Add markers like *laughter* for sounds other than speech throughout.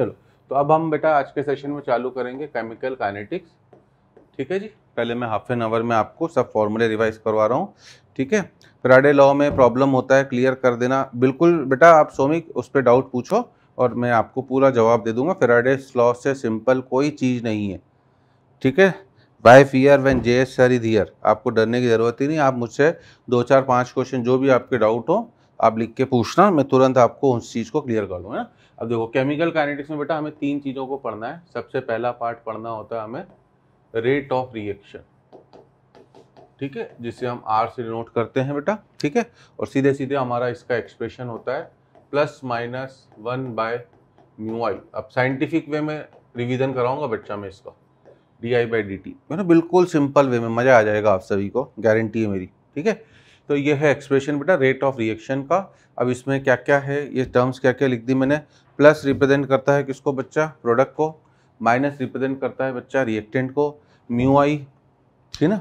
चलो तो अब हम बेटा आज के सेशन में चालू करेंगे केमिकल काइनेटिक्स ठीक है जी पहले मैं हाफ एन आवर में आपको सब फॉर्मूले रिवाइज करवा रहा हूँ ठीक है फ्राइडे लॉ में प्रॉब्लम होता है क्लियर कर देना बिल्कुल बेटा आप सोमिक उस पर डाउट पूछो और मैं आपको पूरा जवाब दे दूंगा फ्राइडे लॉ से सिंपल कोई चीज़ नहीं है ठीक है by fear van J S sir is आपको डरने की ज़रूरत ही नहीं आप मुझसे दो चार पाँच क्वेश्चन जो भी आपके डाउट हो आप लिख के पूछना मैं तुरंत आपको उस चीज़ को क्लियर कर है अब देखो केमिकल काइनेटिक्स में बेटा हमें तीन चीज़ों को पढ़ना है सबसे पहला पार्ट पढ़ना होता है हमें रेट ऑफ रिएक्शन ठीक है जिसे हम आर से डिनोट करते हैं बेटा ठीक है और सीधे सीधे हमारा इसका एक्सप्रेशन होता है plus minus one by mu I अब साइंटिफिक वे में रिवीजन कराऊंगा बच्चा मैं इसका D I by D T बिल्कुल सिंपल वे में मज़ा आ जाएगा आप सभी को गारंटी है मेरी ठीक है तो ये है एक्सप्रेशन बेटा रेट ऑफ रिएक्शन का अब इसमें क्या क्या है ये टर्म्स क्या क्या लिख दी मैंने प्लस रिप्रेजेंट करता है किसको बच्चा प्रोडक्ट को माइनस रिप्रेजेंट करता है बच्चा रिएक्टेंट को म्यू आई ठीक ना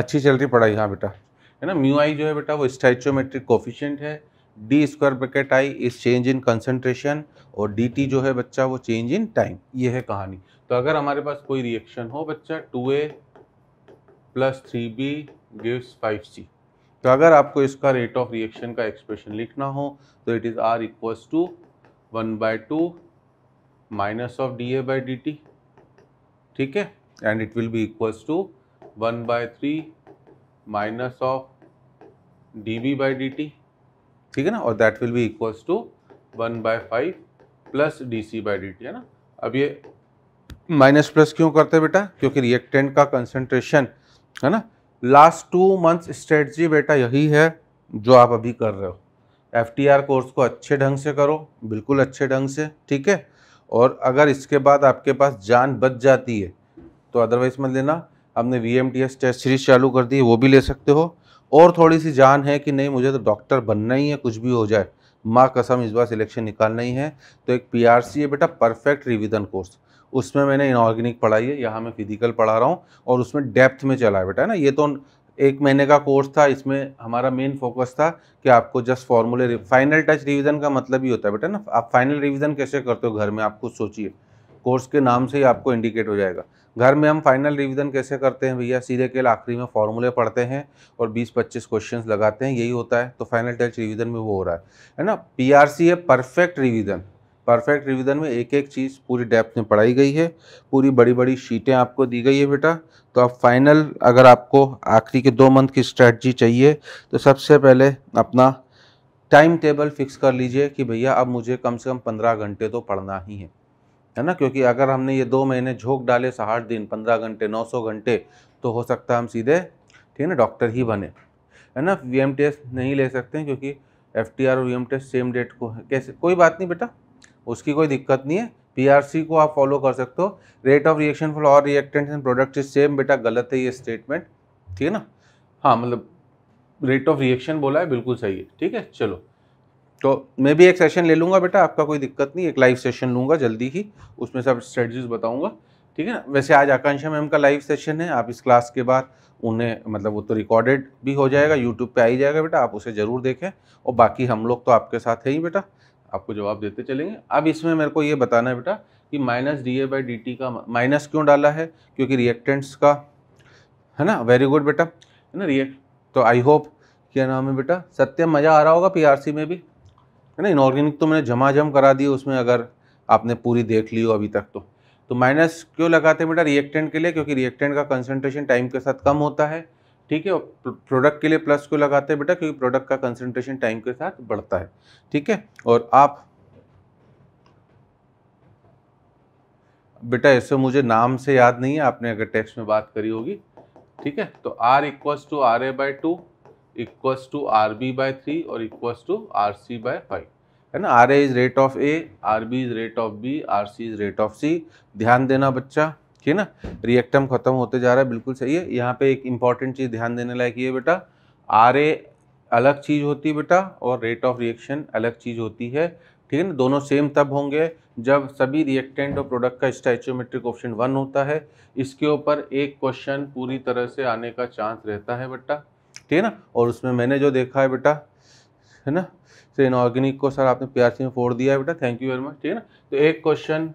अच्छी चल रही पढ़ाई हाँ बेटा है ना म्यू आई जो है बेटा वो स्टाइचोमेट्रिक कोफिशेंट है D square bracket I is change in concentration और डी टी जो है बच्चा वो चेंज इन टाइम ये है कहानी तो अगर हमारे पास कोई रिएक्शन हो बच्चा two A plus three B gives five C तो अगर आपको इसका रेट ऑफ रिएक्शन का एक्सप्रेशन लिखना हो तो it is R equals to one by two minus of D A by D T ठीक है and it will be equals to one by three minus of D B by D T ठीक है ना और that will be equals to one by five plus D C by D T है ना अब ये माइनस प्लस क्यों करते हैं बेटा क्योंकि रिएक्टेंट का कंसनट्रेशन है ना लास्ट टू मंथ्स स्ट्रेटजी बेटा यही है जो आप अभी कर रहे हो एफ कोर्स को अच्छे ढंग से करो बिल्कुल अच्छे ढंग से ठीक है और अगर इसके बाद आपके पास जान बच जाती है तो अदरवाइज़ मत लेना हमने V M T S test series चालू कर दी है वो भी ले सकते हो और थोड़ी सी जान है कि नहीं मुझे तो डॉक्टर बनना ही है कुछ भी हो जाए माँ कसम इस बार सिलेक्शन निकालना ही है तो एक पी आर सी है बेटा परफेक्ट रिविज़न कोर्स उसमें मैंने इनऑर्गेनिक पढ़ाई है यहाँ मैं फिजिकल पढ़ा रहा हूँ और उसमें डेप्थ में चला है बेटा है ना ये तो एक महीने का कोर्स था इसमें हमारा मेन फोकस था कि आपको जस्ट फॉर्मूले फाइनल टच रिवीजन का मतलब ही होता है बेटा ना आप फाइनल रिवीजन कैसे करते हो घर में आप खुद सोचिए कोर्स के नाम से ही आपको इंडिकेट हो जाएगा घर में हम फाइनल रिवीजन कैसे करते हैं भैया सीधे केल आखिरी में फॉर्मूले पढ़ते हैं और 20-25 क्वेश्चंस लगाते हैं यही होता है तो फाइनल टच रिवीजन में वो हो रहा है है ना पीआरसी है परफेक्ट रिवीजन परफेक्ट रिवीजन में एक एक चीज़ पूरी डेप्थ में पढ़ाई गई है पूरी बड़ी बड़ी शीटें आपको दी गई है बेटा तो आप फाइनल अगर आपको आखिरी के दो मंथ की स्ट्रैटी चाहिए तो सबसे पहले अपना टाइम टेबल फिक्स कर लीजिए कि भैया अब मुझे कम से कम पंद्रह घंटे तो पढ़ना ही है है ना क्योंकि अगर हमने ये दो महीने झोंक डाले साठ दिन पंद्रह घंटे नौ सौ घंटे तो हो सकता है हम सीधे ठीक है ना डॉक्टर ही बने है ना वी नहीं ले सकते क्योंकि एफ और वी सेम डेट को कैसे कोई बात नहीं बेटा उसकी कोई दिक्कत नहीं है पीआरसी को आप फॉलो कर सकते हो rate of reaction for all reactants and product is same बेटा गलत है ये स्टेटमेंट ठीक है ना हाँ मतलब रेट ऑफ रिएक्शन बोला है बिल्कुल सही है ठीक है चलो तो मैं भी एक सेशन ले लूँगा बेटा आपका कोई दिक्कत नहीं एक लाइव सेशन लूँगा जल्दी ही उसमें सब स्ट्रेटजीज बताऊँगा ठीक है ना वैसे आज आकांक्षा मैम का लाइव सेशन है आप इस क्लास के बाद उन्हें मतलब वो तो रिकॉर्डेड भी हो जाएगा यूट्यूब पे आ ही जाएगा बेटा आप उसे ज़रूर देखें और बाकी हम लोग तो आपके साथ हैं ही बेटा आपको जवाब देते चलेंगे अब इसमें मेरे को ये बताना है बेटा कि minus D A by D T का माइनस क्यों डाला है क्योंकि रिएक्टेंट्स का है ना वेरी गुड बेटा है ना रिएक्ट तो आई होप क्या नाम है बेटा सत्य मज़ा आ रहा होगा पीआरसी में भी है ना इनऑर्गेनिक तो मैंने जमा जम करा दी उसमें अगर आपने पूरी देख ली हो अभी तक तो तो माइनस क्यों लगाते हैं बेटा रिएक्टेंट के लिए क्योंकि रिएक्टेंट का कंसंट्रेशन टाइम के साथ कम होता है ठीक है प्रोडक्ट के लिए प्लस को लगाते हैं बेटा क्योंकि प्रोडक्ट का कंसंट्रेशन टाइम के साथ बढ़ता है ठीक है और आप बेटा इससे मुझे नाम से याद नहीं है आपने अगर टेक्स्ट में बात करी होगी ठीक है तो R equals to R A by two equals to R B by three और equals to R C by five है ना R A is rate of A R B is rate of B R C is rate of C ध्यान देना बच्चा ठीक है ना रिएक्टम खत्म होते जा रहा है बिल्कुल सही है यहाँ पे एक इंपॉर्टेंट चीज़ ध्यान देने लायक ये बेटा आर अलग चीज़ होती है बेटा और रेट ऑफ रिएक्शन अलग चीज़ होती है ठीक है ना दोनों सेम तब होंगे जब सभी रिएक्टेंट और प्रोडक्ट का स्टैचोमेट्रिक ऑप्शन वन होता है इसके ऊपर एक क्वेश्चन पूरी तरह से आने का चांस रहता है बेटा ठीक है ना और उसमें मैंने जो देखा है बेटा है ना तो इनऑर्गेनिक को सर आपने पी में फोड़ दिया है बेटा थैंक यू वेरी मच ठीक है ना तो एक क्वेश्चन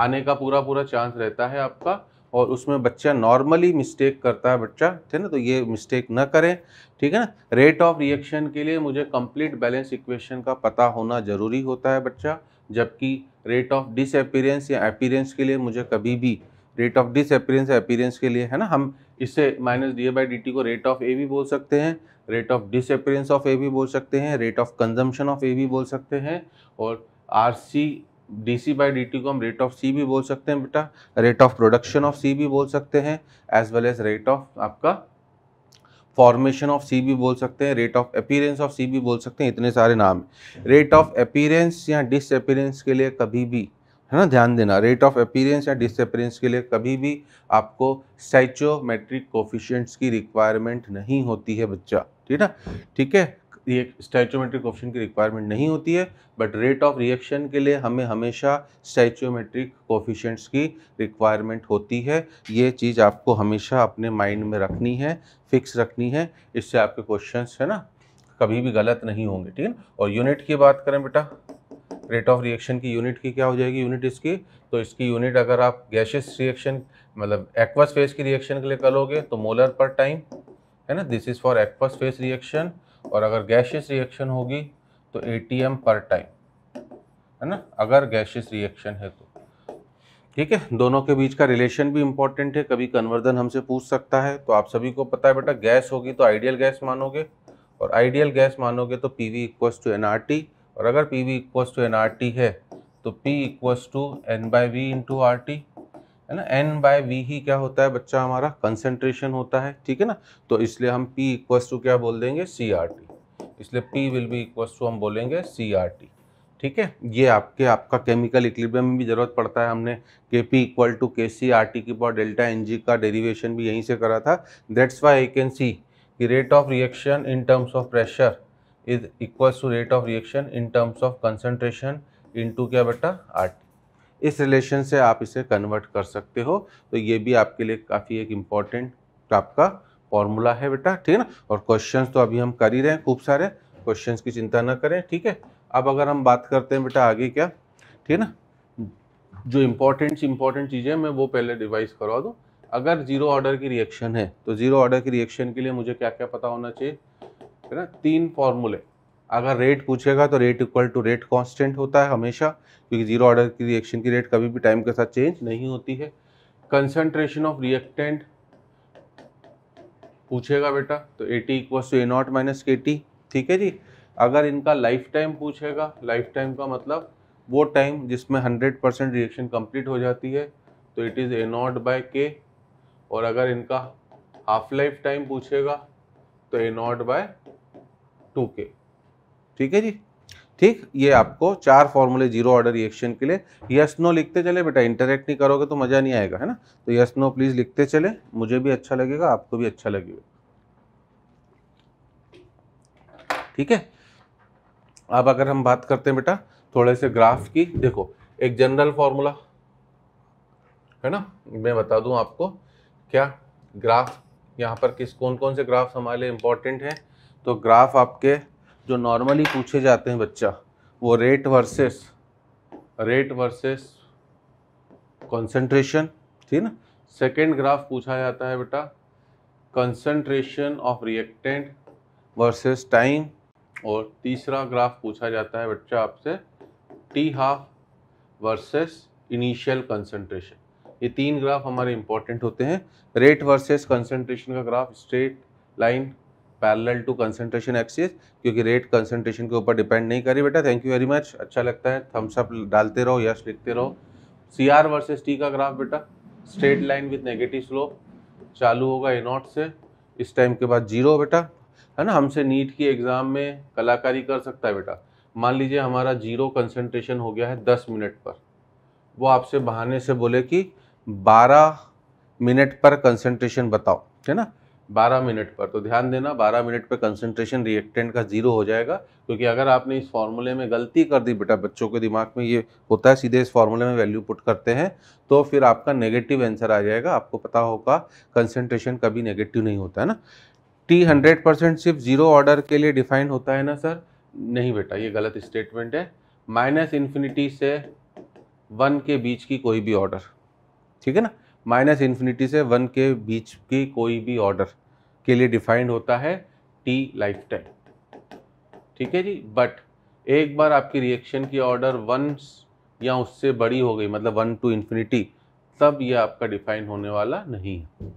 आने का पूरा पूरा चांस रहता है आपका और उसमें बच्चा नॉर्मली मिस्टेक करता है बच्चा ठीक है ना तो ये मिस्टेक ना करें ठीक है ना रेट ऑफ रिएक्शन के लिए मुझे कंप्लीट बैलेंस इक्वेशन का पता होना ज़रूरी होता है बच्चा जबकि रेट ऑफ डिसअपीरेंस या अपीरेंस के लिए मुझे कभी भी रेट ऑफ डिसअपीरेंस या अपीरेंस के लिए है ना हम इससे minus D A by D T को रेट ऑफ ए भी बोल सकते हैं rate of disappearance of A भी बोल सकते हैं rate of consumption of A भी बोल सकते हैं और R C D C by D T को हम रेट ऑफ सी भी बोल सकते हैं बेटा rate of production of C भी बोल सकते हैं as well as rate of आपका फॉर्मेशन ऑफ सी भी बोल सकते हैं rate of appearance of C भी बोल सकते हैं इतने सारे नाम रेट ऑफ अपीरेंस या डिसअपीरेंस के लिए कभी भी है ना ध्यान देना रेट ऑफ अपीयरेंस या डिसअपीरेंस के लिए कभी भी आपको साइचोमेट्रिक कोफिशियंट्स की रिक्वायरमेंट नहीं होती है बच्चा ठीक है ठीक है स्टैचोमेट्रिक ऑप्शन की रिक्वायरमेंट नहीं होती है बट रेट ऑफ रिएक्शन के लिए हमें हमेशा स्टैचोमेट्रिक कोफिशेंट्स की रिक्वायरमेंट होती है ये चीज़ आपको हमेशा अपने माइंड में रखनी है फिक्स रखनी है इससे आपके क्वेश्चन है ना कभी भी गलत नहीं होंगे ठीक है और यूनिट की बात करें बेटा रेट ऑफ रिएक्शन की यूनिट की क्या हो जाएगी यूनिट इसकी तो इसकी यूनिट अगर आप गैशेस रिएक्शन मतलब एक्वस फेज की रिएक्शन के लिए करोगे तो मोलर पर टाइम है ना this is for aqueous phase reaction और अगर गैशियस रिएक्शन होगी तो ए पर टाइम है ना अगर गैशियस रिएक्शन है तो ठीक है दोनों के बीच का रिलेशन भी इंपॉर्टेंट है कभी कन्वर्धन हमसे पूछ सकता है तो आप सभी को पता है बेटा गैस होगी तो आइडियल गैस मानोगे और आइडियल गैस मानोगे तो P V equals to N T और अगर P V equals to N है तो P equals to N by V into R T है ना एन बाय वी ही क्या होता है बच्चा हमारा कंसेंट्रेशन होता है ठीक है ना तो इसलिए हम पी इक्वस टू क्या बोल देंगे सी आर टी इसलिए P will be equals to हम बोलेंगे सी आर टी ठीक है ये आपके आपका केमिकल इक्लिबियम में भी ज़रूरत पड़ता है हमने के P equal to K C R T की पावर डेल्टा एन जी का डेरिवेशन भी यहीं से करा था that's why I can see कि rate of reaction in terms of pressure is equal to rate of reaction in terms of concentration into क्या बेटा आर टी इस रिलेशन से आप इसे कन्वर्ट कर सकते हो तो ये भी आपके लिए काफ़ी एक इम्पॉर्टेंट आपका फॉर्मूला है बेटा ठीक है ना और क्वेश्चंस तो अभी हम कर ही रहे हैं खूब सारे क्वेश्चंस की चिंता ना करें ठीक है अब अगर हम बात करते हैं बेटा आगे क्या ठीक है ना जो इम्पोर्टेंट इम्पॉर्टेंट चीज़ें मैं वो पहले रिवाइज करवा दूँ अगर जीरो ऑर्डर की रिएक्शन है तो जीरो ऑर्डर की रिएक्शन के लिए मुझे क्या क्या पता होना चाहिए है ना तीन फॉर्मूले अगर रेट पूछेगा तो rate equal to rate constant होता है हमेशा क्योंकि जीरो ऑर्डर की रिएक्शन की रेट कभी भी टाइम के साथ चेंज नहीं होती है कंसनट्रेशन ऑफ रिएक्टेंट पूछेगा बेटा तो A T equals to A not minus K T ठीक है जी अगर इनका लाइफ टाइम पूछेगा लाइफ टाइम का मतलब वो टाइम जिसमें हंड्रेड परसेंट रिएक्शन कम्प्लीट हो जाती है तो it is A not by K और अगर इनका हाफ लाइफ टाइम पूछेगा तो ए नॉट बाय टू के ठीक है जी ठीक ये आपको चार फॉर्मूले जीरो ऑर्डर रिएक्शन के लिए यस नो लिखते चले बेटा इंटरेक्ट नहीं करोगे तो मज़ा नहीं आएगा है ना तो यस नो प्लीज़ लिखते चले मुझे भी अच्छा लगेगा आपको भी अच्छा लगेगा ठीक है अब अगर हम बात करते हैं बेटा थोड़े से ग्राफ की देखो एक जनरल फॉर्मूला है ना मैं बता दूं आपको क्या ग्राफ यहाँ पर किस कौन कौन से ग्राफ्स हमारे लिए इम्पोर्टेंट हैं तो ग्राफ आपके जो नॉर्मली पूछे जाते हैं बच्चा वो rate versus rate versus concentration ठीक ना सेकेंड ग्राफ पूछा जाता है बेटा concentration of reactant versus time और तीसरा ग्राफ पूछा जाता है बच्चा आपसे T half versus initial concentration ये तीन ग्राफ हमारे इंपॉर्टेंट होते हैं रेट वर्सेस कंसंट्रेशन का graph straight line parallel to concentration axis क्योंकि रेट कंसंट्रेशन के ऊपर डिपेंड नहीं करी बेटा थैंक यू वेरी मच अच्छा लगता है थम्स अप डालते रहो यश लिखते रहो सी आर वर्सेज टी का ग्राफ बेटा straight line with negative slope चालू होगा ए नॉट से इस टाइम के बाद जीरो बेटा है ना हमसे नीट की एग्ज़ाम में कलाकारी कर सकता है बेटा मान लीजिए हमारा जीरो कंसंट्रेशन हो गया है दस मिनट पर वो आपसे बहाने से बोले कि बारह मिनट पर कंसंट्रेशन बताओ है ना 12 मिनट पर तो ध्यान देना 12 मिनट पर कंसंट्रेशन रिएक्टेंट का ज़ीरो हो जाएगा क्योंकि अगर आपने इस फॉर्मूले में गलती कर दी बेटा बच्चों के दिमाग में ये होता है सीधे इस फॉर्मूले में वैल्यू पुट करते हैं तो फिर आपका नेगेटिव आंसर आ जाएगा आपको पता होगा कंसनट्रेशन कभी नेगेटिव नहीं होता है ना टी हंड्रेड परसेंट सिर्फ ज़ीरो ऑर्डर के लिए डिफाइन होता है ना सर नहीं बेटा ये गलत स्टेटमेंट है माइनस इन्फिनिटी से वन के बीच की कोई भी ऑर्डर ठीक है ना माइनस इन्फिनिटी से वन के बीच की कोई भी ऑर्डर के लिए डिफाइंड होता है टी लाइफ टाइम ठीक है जी बट एक बार आपकी रिएक्शन की ऑर्डर वन या उससे बड़ी हो गई मतलब वन टू इन्फिनिटी तब ये आपका डिफाइन होने वाला नहीं है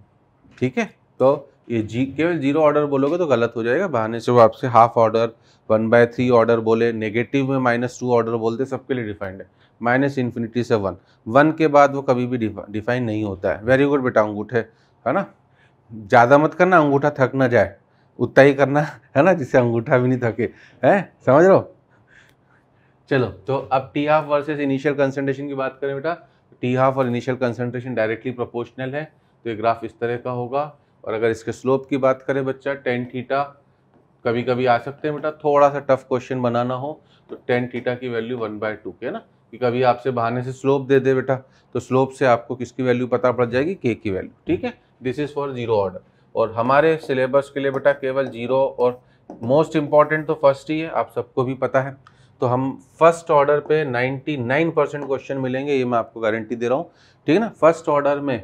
ठीक है तो ये जी केवल जीरो ऑर्डर बोलोगे तो गलत हो जाएगा बहाने से वो आपसे half order one by three order बोले नेगेटिव में माइनस टू ऑर्डर बोलते सबके लिए डिफाइंड है माइनस इन्फिनिटी से वन वन के बाद वो कभी भी डिफाइन नहीं होता है वेरी गुड बेटा अंगूठे है ना ज़्यादा मत करना अंगूठा थक ना जाए उतना ही करना है ना जिससे अंगूठा भी नहीं थके है समझ लो चलो तो अब T half versus initial concentration की बात करें बेटा टी हाफ और इनिशियल कंसनट्रेशन डायरेक्टली प्रोपोर्शनल है तो ये ग्राफ इस तरह का होगा और अगर इसके स्लोप की बात करें बच्चा टेन थीटा कभी कभी आ सकते हैं बेटा थोड़ा सा टफ क्वेश्चन बनाना हो तो टेन थीटा की वैल्यू वन बाय टू के ना कि कभी आपसे बहाने से स्लोप दे दे बेटा तो स्लोप से आपको किसकी वैल्यू पता पड़ जाएगी के की वैल्यू ठीक है this is for zero order और हमारे सिलेबस के लिए बेटा केवल जीरो और मोस्ट इम्पॉर्टेंट तो फर्स्ट ही है आप सबको भी पता है तो हम फर्स्ट ऑर्डर पे 99 परसेंट क्वेश्चन मिलेंगे ये मैं आपको गारंटी दे रहा हूँ ठीक है ना फर्स्ट ऑर्डर में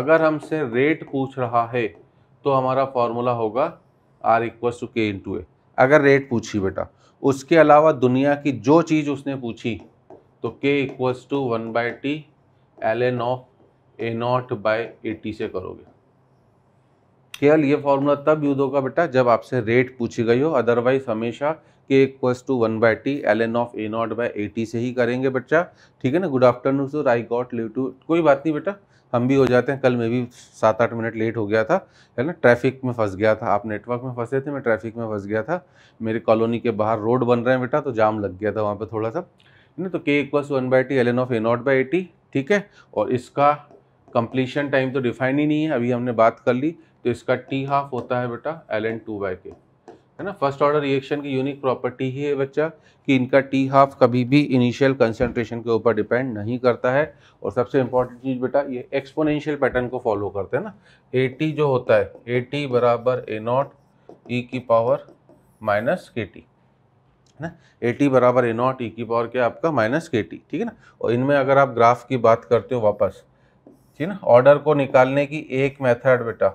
अगर हमसे रेट पूछ रहा है तो हमारा फॉर्मूला होगा R equal to K to A अगर रेट पूछी बेटा उसके अलावा दुनिया की जो चीज़ उसने पूछी तो K equals to one by T L N of A not by A T से करोगे केवल ये फॉर्मूला तब यूज होगा बेटा जब आपसे रेट पूछी गई हो अदरवाइज हमेशा K equals to one by T L N of A not by A T से ही करेंगे बच्चा ठीक है ना good afternoon sir I got leave to कोई बात नहीं बेटा हम भी हो जाते हैं कल मैं भी सात आठ मिनट लेट हो गया था है ना ट्रैफिक में फंस गया था आप नेटवर्क में फंसे थे मैं ट्रैफिक में फंस गया था मेरे कॉलोनी के बाहर रोड बन रहे हैं बेटा तो जाम लग गया था वहाँ पर थोड़ा सा ना तो K equals one by T L N of A not by A T ठीक है और इसका कंप्लीशन टाइम तो डिफाइन ही नहीं है अभी हमने बात कर ली तो इसका टी हाफ होता है बेटा L N two by K है ना फर्स्ट ऑर्डर रिएक्शन की यूनिक प्रॉपर्टी ही है बच्चा कि इनका टी हाफ कभी भी इनिशियल कंसेंट्रेशन के ऊपर डिपेंड नहीं करता है और सबसे इंपॉर्टेंट चीज़ बेटा ये एक्सपोनेंशियल पैटर्न को फॉलो करते हैं ना ए टी जो होता है ए टी बराबर ए नॉट ई की पावर माइनस के टी है ना ए टी बराबर ए नॉट ई की पावर क्या आपका माइनस के टी ठीक है ना और इनमें अगर आप ग्राफ की बात करते हो वापस ठीक है ना ऑर्डर को निकालने की एक मेथड बेटा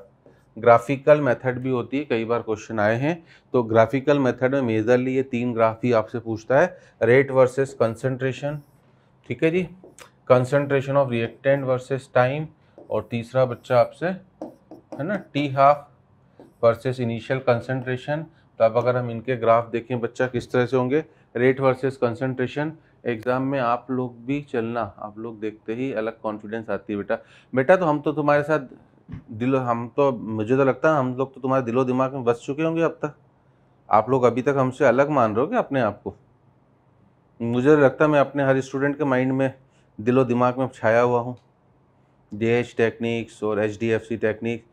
ग्राफिकल मेथड भी होती है कई बार क्वेश्चन आए हैं तो ग्राफिकल मेथड में मेजरली ये तीन ग्राफ ही आपसे पूछता है रेट वर्सेस कंसंट्रेशन ठीक है जी concentration of reactant versus time और तीसरा बच्चा आपसे है ना T half versus initial concentration तो अब अगर हम इनके ग्राफ देखें बच्चा किस तरह से होंगे रेट वर्सेस कंसंट्रेशन एग्ज़ाम में आप लोग भी चलना आप लोग देखते ही अलग कॉन्फिडेंस आती है बेटा बेटा तो हम तो तुम्हारे साथ दिलो हम तो मुझे तो लगता है हम लोग तो तुम्हारे दिलो दिमाग में बस चुके होंगे अब तक आप लोग अभी तक हमसे अलग मान रहे हो अपने आप को मुझे लगता है मैं अपने हर स्टूडेंट के माइंड में दिलो दिमाग में छाया हुआ हूँ डी एच टेक्निक्स और H D F C technique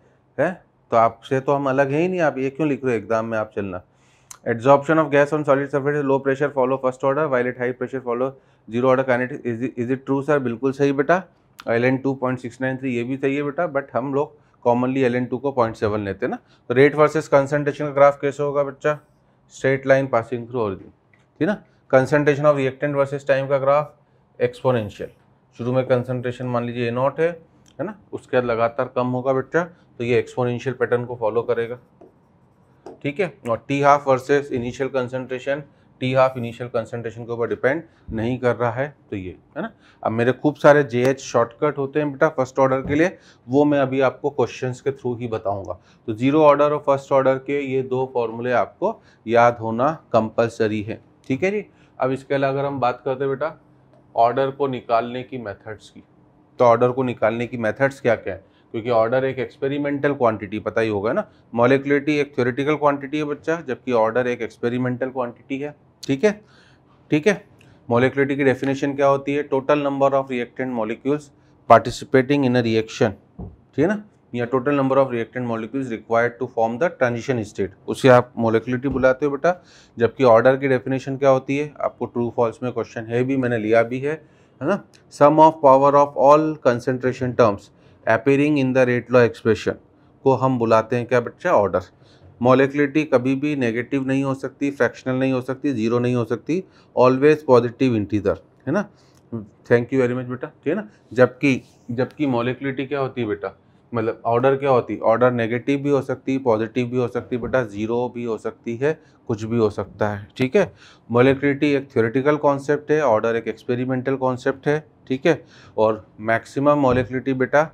है तो आपसे तो हम अलग हैं ही नहीं आप ये क्यों लिख रहे हो एग्जाम में आप चलना adsorption of gas on solid surface low pressure follow first order while at high pressure follow zero order kinetic is it true sir बिल्कुल सही बेटा L N two point six nine three ये भी सही है बेटा बट हम लोग कॉमनली एल एन टू को पॉइंट सेवन लेते हैं ना तो रेट वर्सेज कंसनट्रेशन का ग्राफ कैसे होगा बच्चा स्ट्रेट लाइन पासिंग थ्रू दिन ठीक ना concentration of reactant versus time का ग्राफ एक्सपोनेंशियल शुरू में कंसनट्रेशन मान लीजिए ए नॉट है है ना उसके बाद लगातार कम होगा बच्चा तो ये एक्सपोनेंशियल पैटर्न को फॉलो करेगा ठीक है और T half versus initial concentration T half initial concentration के ऊपर डिपेंड नहीं कर रहा है तो ये है ना अब मेरे खूब सारे जे एच शॉर्टकट होते हैं बेटा फर्स्ट ऑर्डर के लिए वो मैं अभी आपको क्वेश्चन के थ्रू ही बताऊंगा तो जीरो ऑर्डर और फर्स्ट ऑर्डर के ये दो फॉर्मूले आपको याद होना कंपलसरी है ठीक है जी अब इसके अलावा अगर हम बात करते हैं बेटा ऑर्डर को निकालने की मेथड्स की तो ऑर्डर को निकालने की मेथड्स क्या क्या है क्योंकि ऑर्डर एक एक्सपेरिमेंटल क्वांटिटी पता ही होगा ना मॉलिकुलरिटी एक थ्योरेटिकल क्वांटिटी है बच्चा जबकि ऑर्डर एक एक्सपेरिमेंटल क्वांटिटी है ठीक है ठीक है मॉलिकुलरिटी की डेफिनेशन क्या होती है total number of reactant molecules participating in a reaction ठीक है ना या total number of reactant molecules required to form the transition state उसे आप मोलिकुलरिटी बुलाते हो बेटा जबकि ऑर्डर की डेफिनेशन क्या होती है आपको ट्रू फॉल्स में क्वेश्चन है भी मैंने लिया भी है है ना sum of power of all concentration terms appearing in the rate law expression को हम बुलाते हैं क्या बच्चा ऑर्डर मोलिकुलरिटी कभी भी नेगेटिव नहीं हो सकती फ्रैक्शनल नहीं हो सकती जीरो नहीं हो सकती ऑलवेज पॉजिटिव इंटीजर है ना थैंक यू वेरी मच बेटा ठीक है ना जबकि जबकि मोलिकुलरिटी क्या होती है बेटा मतलब ऑर्डर क्या होती है ऑर्डर नेगेटिव भी हो सकती है पॉजिटिव भी हो सकती है बेटा ज़ीरो भी हो सकती है कुछ भी हो सकता है ठीक है मोलिक्रिटी एक थ्योरेटिकल कॉन्सेप्ट है ऑर्डर एक एक्सपेरिमेंटल कॉन्सेप्ट है ठीक है और मैक्सिमम मोलिक्रिटी बेटा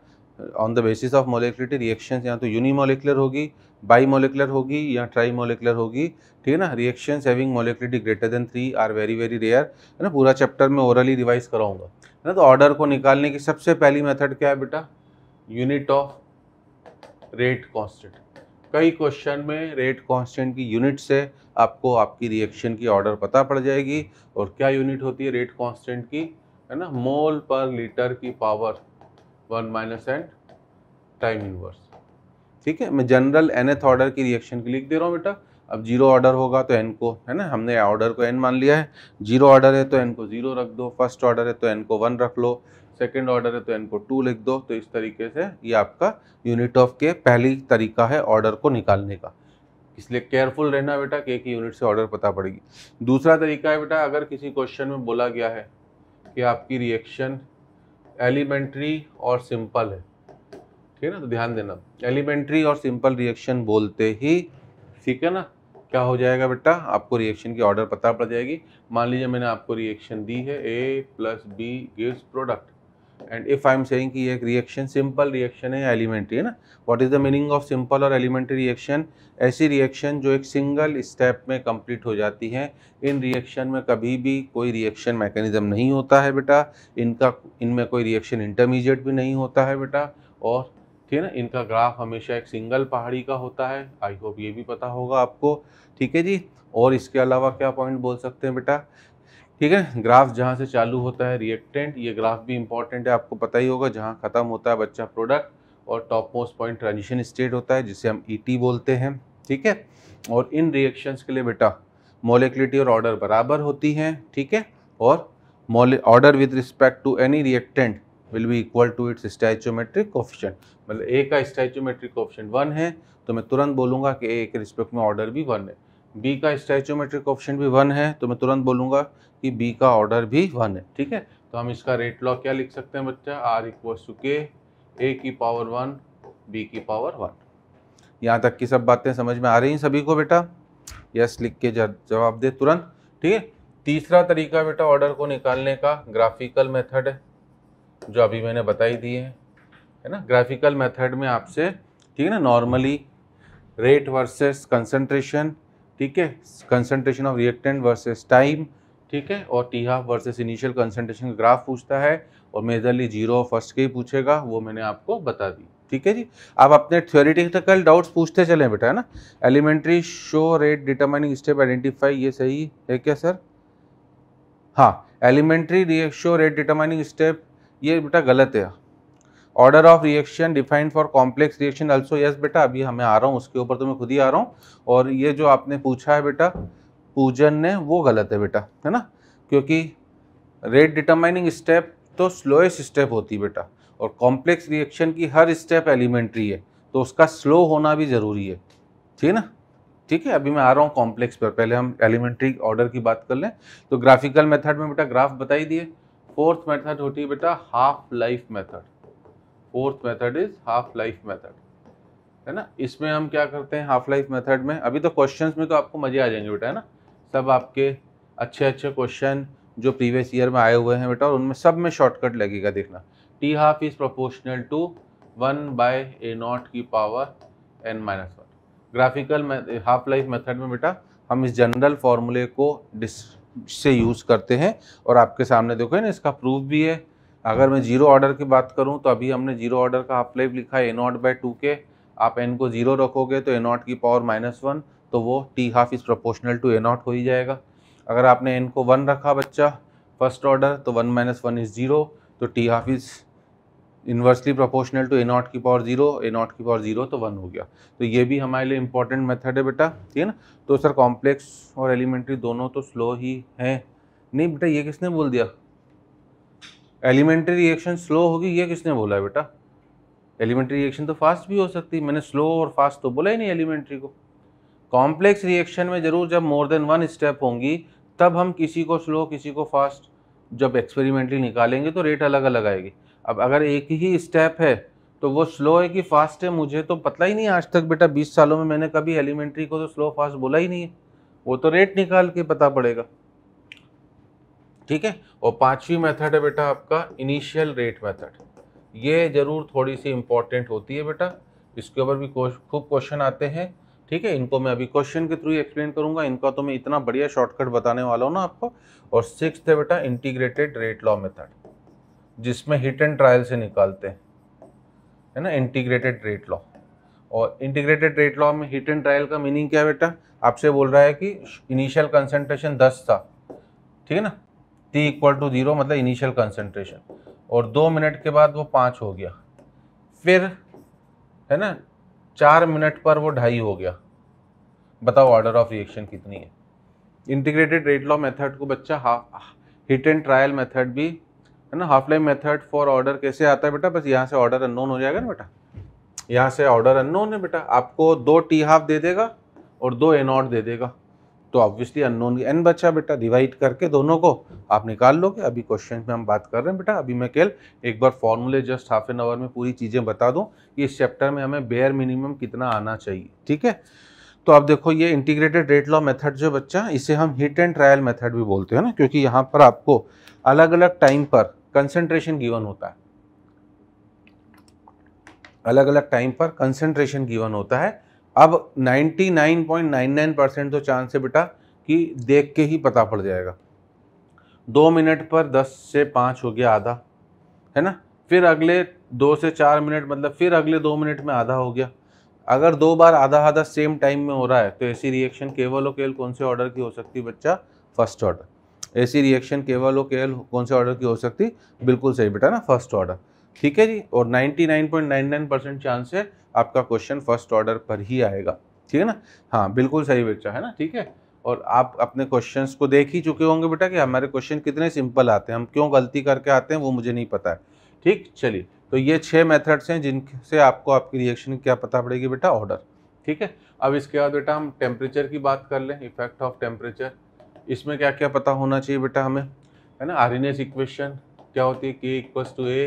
on the basis of molecularity reaction या तो यूनिमोलिकुलर होगी बाई मोलिकुलर होगी या ट्राई मोलिकुलर होगी ठीक है ना reactions having molecularity greater than three are very very rare है ना पूरा चैप्टर में ओरली रिवाइज कराऊंगा है ना तो ऑर्डर को निकालने की सबसे पहली मेथड क्या है बेटा यूनिट ऑफ रेट कांस्टेंट कई क्वेश्चन में रेट कांस्टेंट की यूनिट से आपको आपकी रिएक्शन की ऑर्डर पता पड़ जाएगी और क्या यूनिट होती है रेट कांस्टेंट की है ना मोल पर लीटर की power one minus and time inverse ठीक है मैं जनरल एनथ ऑर्डर की रिएक्शन की लिख दे रहा हूँ बेटा अब जीरो ऑर्डर होगा तो एन को है ना हमने ऑर्डर को एन मान लिया है जीरो ऑर्डर है तो एन को ज़ीरो रख दो फर्स्ट ऑर्डर है तो एन को वन रख लो सेकेंड ऑर्डर है तो एन को टू लिख दो तो इस तरीके से ये आपका यूनिट ऑफ के पहली तरीका है ऑर्डर को निकालने का इसलिए केयरफुल रहना बेटा कि एक यूनिट से ऑर्डर पता पड़ेगी दूसरा तरीका है बेटा अगर किसी क्वेश्चन में बोला गया है कि आपकी रिएक्शन एलिमेंट्री और सिंपल है ठीक है ना तो ध्यान देना एलिमेंट्री और सिंपल रिएक्शन बोलते ही ठीक है ना क्या हो जाएगा बेटा आपको रिएक्शन की ऑर्डर पता पड़ जाएगी मान लीजिए मैंने आपको रिएक्शन दी है A plus B gives product and if I am saying कि ये एक रिएक्शन सिंपल रिएक्शन है एलिमेंट्री है ना what is the meaning of simple और एलिमेंट्री रिएक्शन ऐसी रिएक्शन जो एक सिंगल स्टेप में कंप्लीट हो जाती है इन रिएक्शन में कभी भी कोई रिएक्शन मैकेनिज्म नहीं होता है बेटा इनका इनमें कोई रिएक्शन इंटरमीडिएट भी नहीं होता है बेटा और ठीक है ना इनका ग्राफ हमेशा एक सिंगल पहाड़ी का होता है आई होप ये भी पता होगा आपको ठीक है जी और इसके अलावा क्या पॉइंट बोल सकते हैं बेटा ठीक है ग्राफ जहाँ से चालू होता है रिएक्टेंट ये ग्राफ भी इंपॉर्टेंट है आपको पता ही होगा जहाँ ख़त्म होता है बच्चा प्रोडक्ट और top most point transition state होता है जिसे हम ई e बोलते हैं ठीक है और इन रिएक्शंस के लिए बेटा मोलिकुलिटी और ऑर्डर बराबर होती हैं ठीक है और mole order with respect to any reactant will be equal to its stoichiometric coefficient मतलब ए का स्टैचोमेट्रिक कोफिशेंट वन है तो मैं तुरंत बोलूँगा कि ए के रिस्पेक्ट में ऑर्डर भी वन है बी का स्टैचोमेट्रिक ऑप्शन भी वन है तो मैं तुरंत बोलूँगा कि बी का ऑर्डर भी वन है ठीक है तो हम इसका रेट लॉ क्या लिख सकते हैं बच्चा are equal to K A की पावर वन बी की पावर वन यहाँ तक की सब बातें समझ में आ रही हैं सभी को बेटा यस लिख के जवाब दे तुरंत ठीक है तीसरा तरीका बेटा ऑर्डर को निकालने का ग्राफिकल मेथड है जो अभी मैंने बताई दी है है ना ग्राफिकल मेथड में आपसे ठीक है ना नॉर्मली रेट वर्सेस कंसंट्रेशन ठीक है concentration of reactant versus time ठीक है और T half versus initial concentration का ग्राफ पूछता है और मेजरली जीरो फर्स्ट के ही पूछेगा वो मैंने आपको बता दी ठीक है जी आप अपने थियोरिटिकल डाउट्स पूछते चले बेटा है ना elementary show rate determining step identify ये सही है क्या सर हाँ elementary show rate determining step ये बेटा गलत है order of reaction defined for complex reaction also yes बेटा अभी हमें आ रहा हूँ उसके ऊपर तो मैं खुद ही आ रहा हूँ और ये जो आपने पूछा है बेटा पूजन ने वो गलत है बेटा है ना क्योंकि रेट डिटरमाइनिंग स्टेप तो स्लोएस्ट स्टेप होती बेटा और कॉम्प्लेक्स रिएक्शन की हर स्टेप एलिमेंट्री है तो उसका स्लो होना भी ज़रूरी है ठीक है ना ठीक है अभी मैं आ रहा हूँ कॉम्प्लेक्स पर पहले हम एलिमेंट्री ऑर्डर की बात कर लें तो ग्राफिकल मेथड में बेटा ग्राफ बताई दिए फोर्थ मेथड होती है बेटा half life method fourth method is half life method है ना इसमें हम क्या करते हैं हाफ लाइफ मेथड में अभी तो क्वेश्चन में तो आपको मज़े आ जाएंगे बेटा है ना सब आपके अच्छे अच्छे क्वेश्चन जो प्रीवियस ईयर में आए हुए हैं बेटा और उनमें सब में शॉर्टकट लगेगा देखना T half is proportional to one by A not की power N minus one graphical half life method में बेटा हम इस जनरल फॉर्मूले को डिस से यूज़ करते हैं और आपके सामने देखो है ना इसका प्रूफ भी है अगर मैं जीरो ऑर्डर की बात करूं तो अभी हमने जीरो ऑर्डर का हाफ लाइफ लिखा है ए नॉट बाई टू के आप एन को जीरो रखोगे तो ए नॉट की पावर माइनस वन तो वो T half is proportional to A not हो ही जाएगा अगर आपने एन को वन रखा बच्चा फर्स्ट ऑर्डर तो one minus one is zero तो T half is inversely proportional to A not की पावर जीरो ए नॉट की पावर जीरो तो वन हो गया तो ये भी हमारे लिए इंपॉर्टेंट मेथड है बेटा ठीक है ना तो सर कॉम्प्लेक्स और एलिमेंट्री दोनों तो स्लो ही हैं नहीं बेटा ये किसने बोल दिया एलिमेंट्री रिएक्शन स्लो होगी ये किसने बोला है बेटा एलिमेंट्री रिएक्शन तो फास्ट भी हो सकती है मैंने स्लो और फास्ट तो बोला ही नहीं एलिमेंट्री को कॉम्प्लेक्स रिएक्शन में ज़रूर जब मोर देन वन स्टेप होंगी तब हम किसी को स्लो किसी को फास्ट जब एक्सपेरिमेंटली निकालेंगे तो रेट अलग अलग आएगी अब अगर एक ही स्टेप है तो वो स्लो है कि फास्ट है मुझे तो पता ही नहीं आज तक बेटा बीस सालों में मैंने कभी एलिमेंट्री को तो स्लो फास्ट बोला ही नहीं है वो तो रेट निकाल के पता पड़ेगा ठीक है और पांचवी मेथड है बेटा आपका इनिशियल रेट मेथड ये ज़रूर थोड़ी सी इम्पॉर्टेंट होती है बेटा इसके ऊपर भी खूब क्वेश्चन आते हैं ठीक है इनको मैं अभी क्वेश्चन के थ्रू एक्सप्लेन करूंगा इनका तो मैं इतना बढ़िया शॉर्टकट बताने वाला हूँ ना आपको और सिक्स है बेटा इंटीग्रेटेड रेट लॉ मेथड जिसमें हिट एंड ट्रायल से निकालते हैं है ना इंटीग्रेटेड रेट लॉ और इंटीग्रेटेड रेट लॉ में हिट एंड ट्रायल का मीनिंग क्या है बेटा आपसे बोल रहा है कि इनिशियल कंसेंट्रेशन दस था ठीक है ना टी इक्वल टू ज़ीरो मतलब इनिशियल कंसनट्रेशन और दो मिनट के बाद वो पाँच हो गया फिर है ना चार मिनट पर वो ढाई हो गया बताओ ऑर्डर ऑफ रिएक्शन कितनी है इंटीग्रेटेड रेट लॉ मेथड को बच्चा half hit and trial method भी है ना half life method for order कैसे आता है बेटा बस यहाँ से ऑर्डर अननोन हो जाएगा ना बेटा यहाँ से ऑर्डर अननोन है बेटा आपको दो टी हाफ दे देगा और दो एनॉट दे देगा तो ऑब्वियसली अननोन एन बचा बेटा डिवाइड करके दोनों को आप निकाल लोगे अभी क्वेश्चन में हम बात कर रहे हैं बेटा अभी मैं केवल एक बार फॉर्मूले जस्ट हाफ एन आवर में पूरी चीज़ें बता दूँ कि इस चैप्टर में हमें बेयर मिनिमम कितना आना चाहिए ठीक है तो आप देखो ये इंटीग्रेटेड रेट लॉ मेथड जो बच्चा इसे हम हिट एंड ट्रायल मेथड भी बोलते हैं ना क्योंकि यहाँ पर आपको अलग अलग टाइम पर कंसेंट्रेशन गिवन होता है अलग अलग टाइम पर कंसेंट्रेशन गिवन होता है अब 99.99 परसेंट तो चांस है बेटा कि देख के ही पता पड़ जाएगा दो मिनट पर दस से पाँच हो गया आधा है ना फिर अगले दो से चार मिनट मतलब फिर अगले दो मिनट में आधा हो गया अगर दो बार आधा आधा सेम टाइम में हो रहा है तो ऐसी रिएक्शन केवल और केवल कौन से ऑर्डर की हो सकती बच्चा फर्स्ट ऑर्डर ऐसी रिएक्शन केवल और केवल कौन से ऑर्डर की हो सकती बिल्कुल सही बेटा ना फर्स्ट ऑर्डर ठीक है जी और 99.99 परसेंट चांस है आपका क्वेश्चन फर्स्ट ऑर्डर पर ही आएगा ठीक है ना हाँ बिल्कुल सही बच्चा है ना ठीक है और आप अपने क्वेश्चंस को देख ही चुके होंगे बेटा कि हमारे क्वेश्चन कितने सिंपल आते हैं हम क्यों गलती करके आते हैं वो मुझे नहीं पता है ठीक चलिए तो ये छः मेथड्स हैं जिनसे आपको आपकी रिएक्शन क्या पता पड़ेगी बेटा ऑर्डर ठीक है अब इसके बाद बेटा हम टेम्परेचर की बात कर लें इफेक्ट ऑफ टेम्परेचर इसमें क्या क्या पता होना चाहिए बेटा हमें है ना आरिनेस इक्वेशन क्या होती है के इक्वस टू ए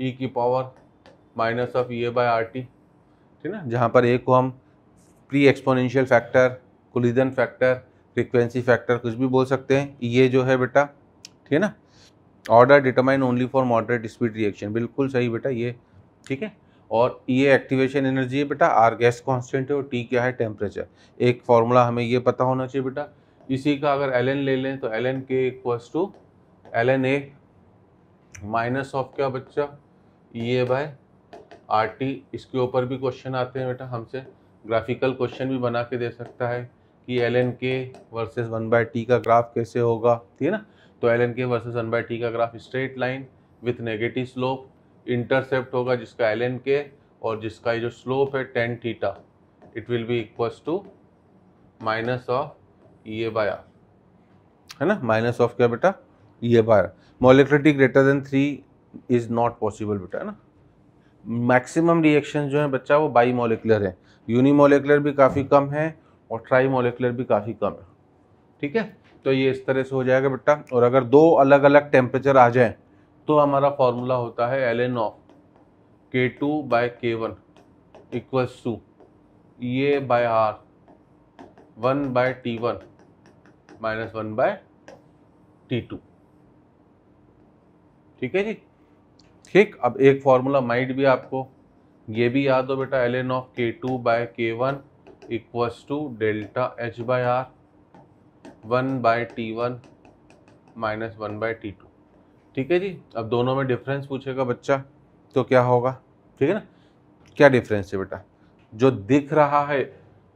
ई की power minus of E A by R T ठीक ना जहाँ पर एक को हम pre exponential factor collision factor frequency factor कुछ भी बोल सकते हैं ये जो है बेटा ठीक है ना order determine only for moderate speed reaction बिल्कुल सही बेटा ये ठीक है और ये एक्टिवेशन एनर्जी है बेटा आर गैस कॉन्स्टेंट है और टी क्या है टेम्परेचर एक फार्मूला हमें ये पता होना चाहिए बेटा इसी का अगर एल ले लें तो L N K equals to L N A minus of क्या बच्चा ये बाय आरटी इसके ऊपर भी क्वेश्चन आते हैं बेटा हमसे ग्राफिकल क्वेश्चन भी बना के दे सकता है कि L N K versus one by T का ग्राफ कैसे होगा ठीक है ना तो L N K versus one by T का graph straight line with negative slope intercept होगा जिसका एल एन के और जिसका ये जो स्लोप है tan theta it will be equals to minus of A by है ना माइनस ऑफ क्या बेटा A by molecularity greater than three is not possible बेटा है ना मैक्सिमम रिएक्शन जो है बच्चा वो बाई मोलिकुलर है यूनिमोलिकुलर भी काफ़ी कम है और ट्राई मोलिकुलर भी काफ़ी कम है ठीक है तो ये इस तरह से हो जाएगा बेटा और अगर दो अलग अलग टेम्परेचर आ जाए तो हमारा फॉर्मूला होता है L N of K two by K one equals to ये by R one by T one minus one by T two ठीक है जी ठीक अब एक फॉर्मूला माइट भी आपको ये भी याद हो बेटा L N of K two by K one equals to delta H by R one by T one minus one by T two ठीक है जी अब दोनों में डिफरेंस पूछेगा बच्चा तो क्या होगा ठीक है ना क्या डिफरेंस है बेटा जो दिख रहा है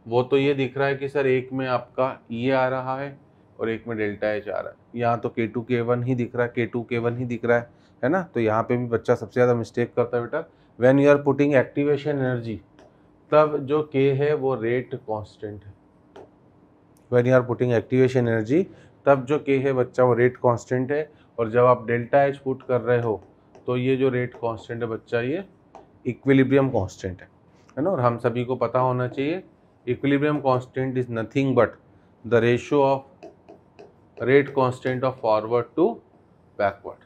वो तो ये दिख रहा है कि सर एक में आपका ये आ रहा है और एक में डेल्टा एच आ रहा है यहाँ तो के टू के वन ही दिख रहा है के टू के वन ही दिख रहा है है ना तो यहाँ पे भी बच्चा सबसे ज़्यादा मिस्टेक करता है बेटा when you are putting activation energy तब जो के है वो रेट कॉन्स्टेंट है when you are putting activation energy तब जो के है बच्चा वो रेट कॉन्स्टेंट है और जब आप डेल्टा एच पुट कर रहे हो तो ये जो रेट कॉन्स्टेंट है बच्चा ये इक्विलिब्रियम कॉन्स्टेंट है है ना और हम सभी को पता होना चाहिए equilibrium constant is nothing but the ratio of rate constant of forward to backward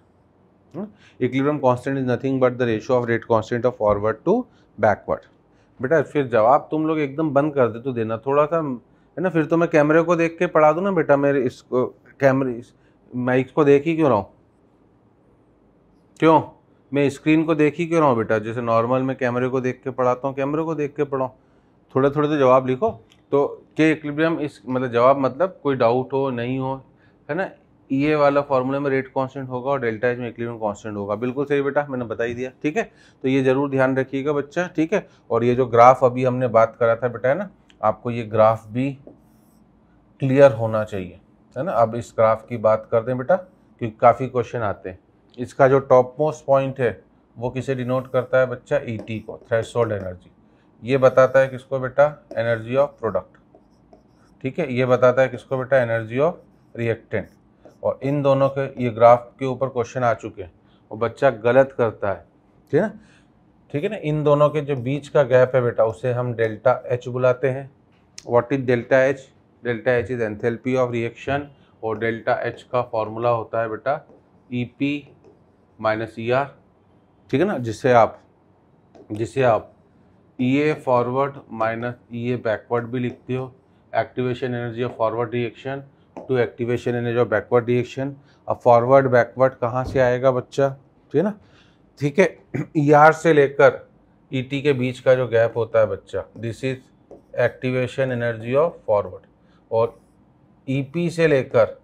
equilibrium constant is nothing but the ratio of rate constant of forward to backward बेटा फिर जवाब तुम लोग एकदम बंद कर दे तो देना थोड़ा सा है ना फिर तो मैं कैमरे को देख के पढ़ा दूँ ना बेटा मेरे इसको कैमरे इस, माइक को देख ही क्यों रहा हूँ क्यों मैं स्क्रीन को देख ही क्यों रहा हूँ बेटा जैसे नॉर्मल मैं कैमरे को देख के पढ़ाता हूँ कैमरे को देख के पढ़ाऊँ थोड़े थोड़े तो जवाब लिखो तो के इक्लिब्रियम इस मतलब जवाब मतलब कोई डाउट हो नहीं हो है ना ये वाला फॉर्मूला में रेट कांस्टेंट होगा और डेल्टा एच में इक्लिब्रियम कांस्टेंट होगा बिल्कुल सही बेटा मैंने बता ही दिया ठीक है तो ये जरूर ध्यान रखिएगा बच्चा ठीक है और ये जो ग्राफ अभी हमने बात करा था बेटा है ना आपको ये ग्राफ भी क्लियर होना चाहिए है ना अब इस ग्राफ की बात कर दें बेटा क्योंकि काफ़ी क्वेश्चन आते हैं इसका जो टॉप मोस्ट पॉइंट है वो किसे डिनोट करता है बच्चा ई e को थ्रेशोल्ड एनर्जी ये बताता है किसको बेटा एनर्जी ऑफ प्रोडक्ट ठीक है ये बताता है किसको बेटा एनर्जी ऑफ रिएक्टेंट और इन दोनों के ये ग्राफ के ऊपर क्वेश्चन आ चुके हैं और बच्चा गलत करता है ठीक है ठीक है ना इन दोनों के जो बीच का गैप है बेटा उसे हम डेल्टा एच बुलाते हैं what is delta H delta H is enthalpy of reaction और डेल्टा एच का फॉर्मूला होता है बेटा E P minus E R ठीक है ना जिसे आप जिसे आप E A forward minus E A backward भी लिखते हो activation energy of forward reaction to activation इन जो बैकवर्ड रिएक्शन अब फॉरवर्ड बैकवर्ड कहाँ से आएगा बच्चा ठीक है ना ठीक है ई e आर से लेकर ई e टी के बीच का जो गैप होता है बच्चा this is activation energy of forward और ई e पी से लेकर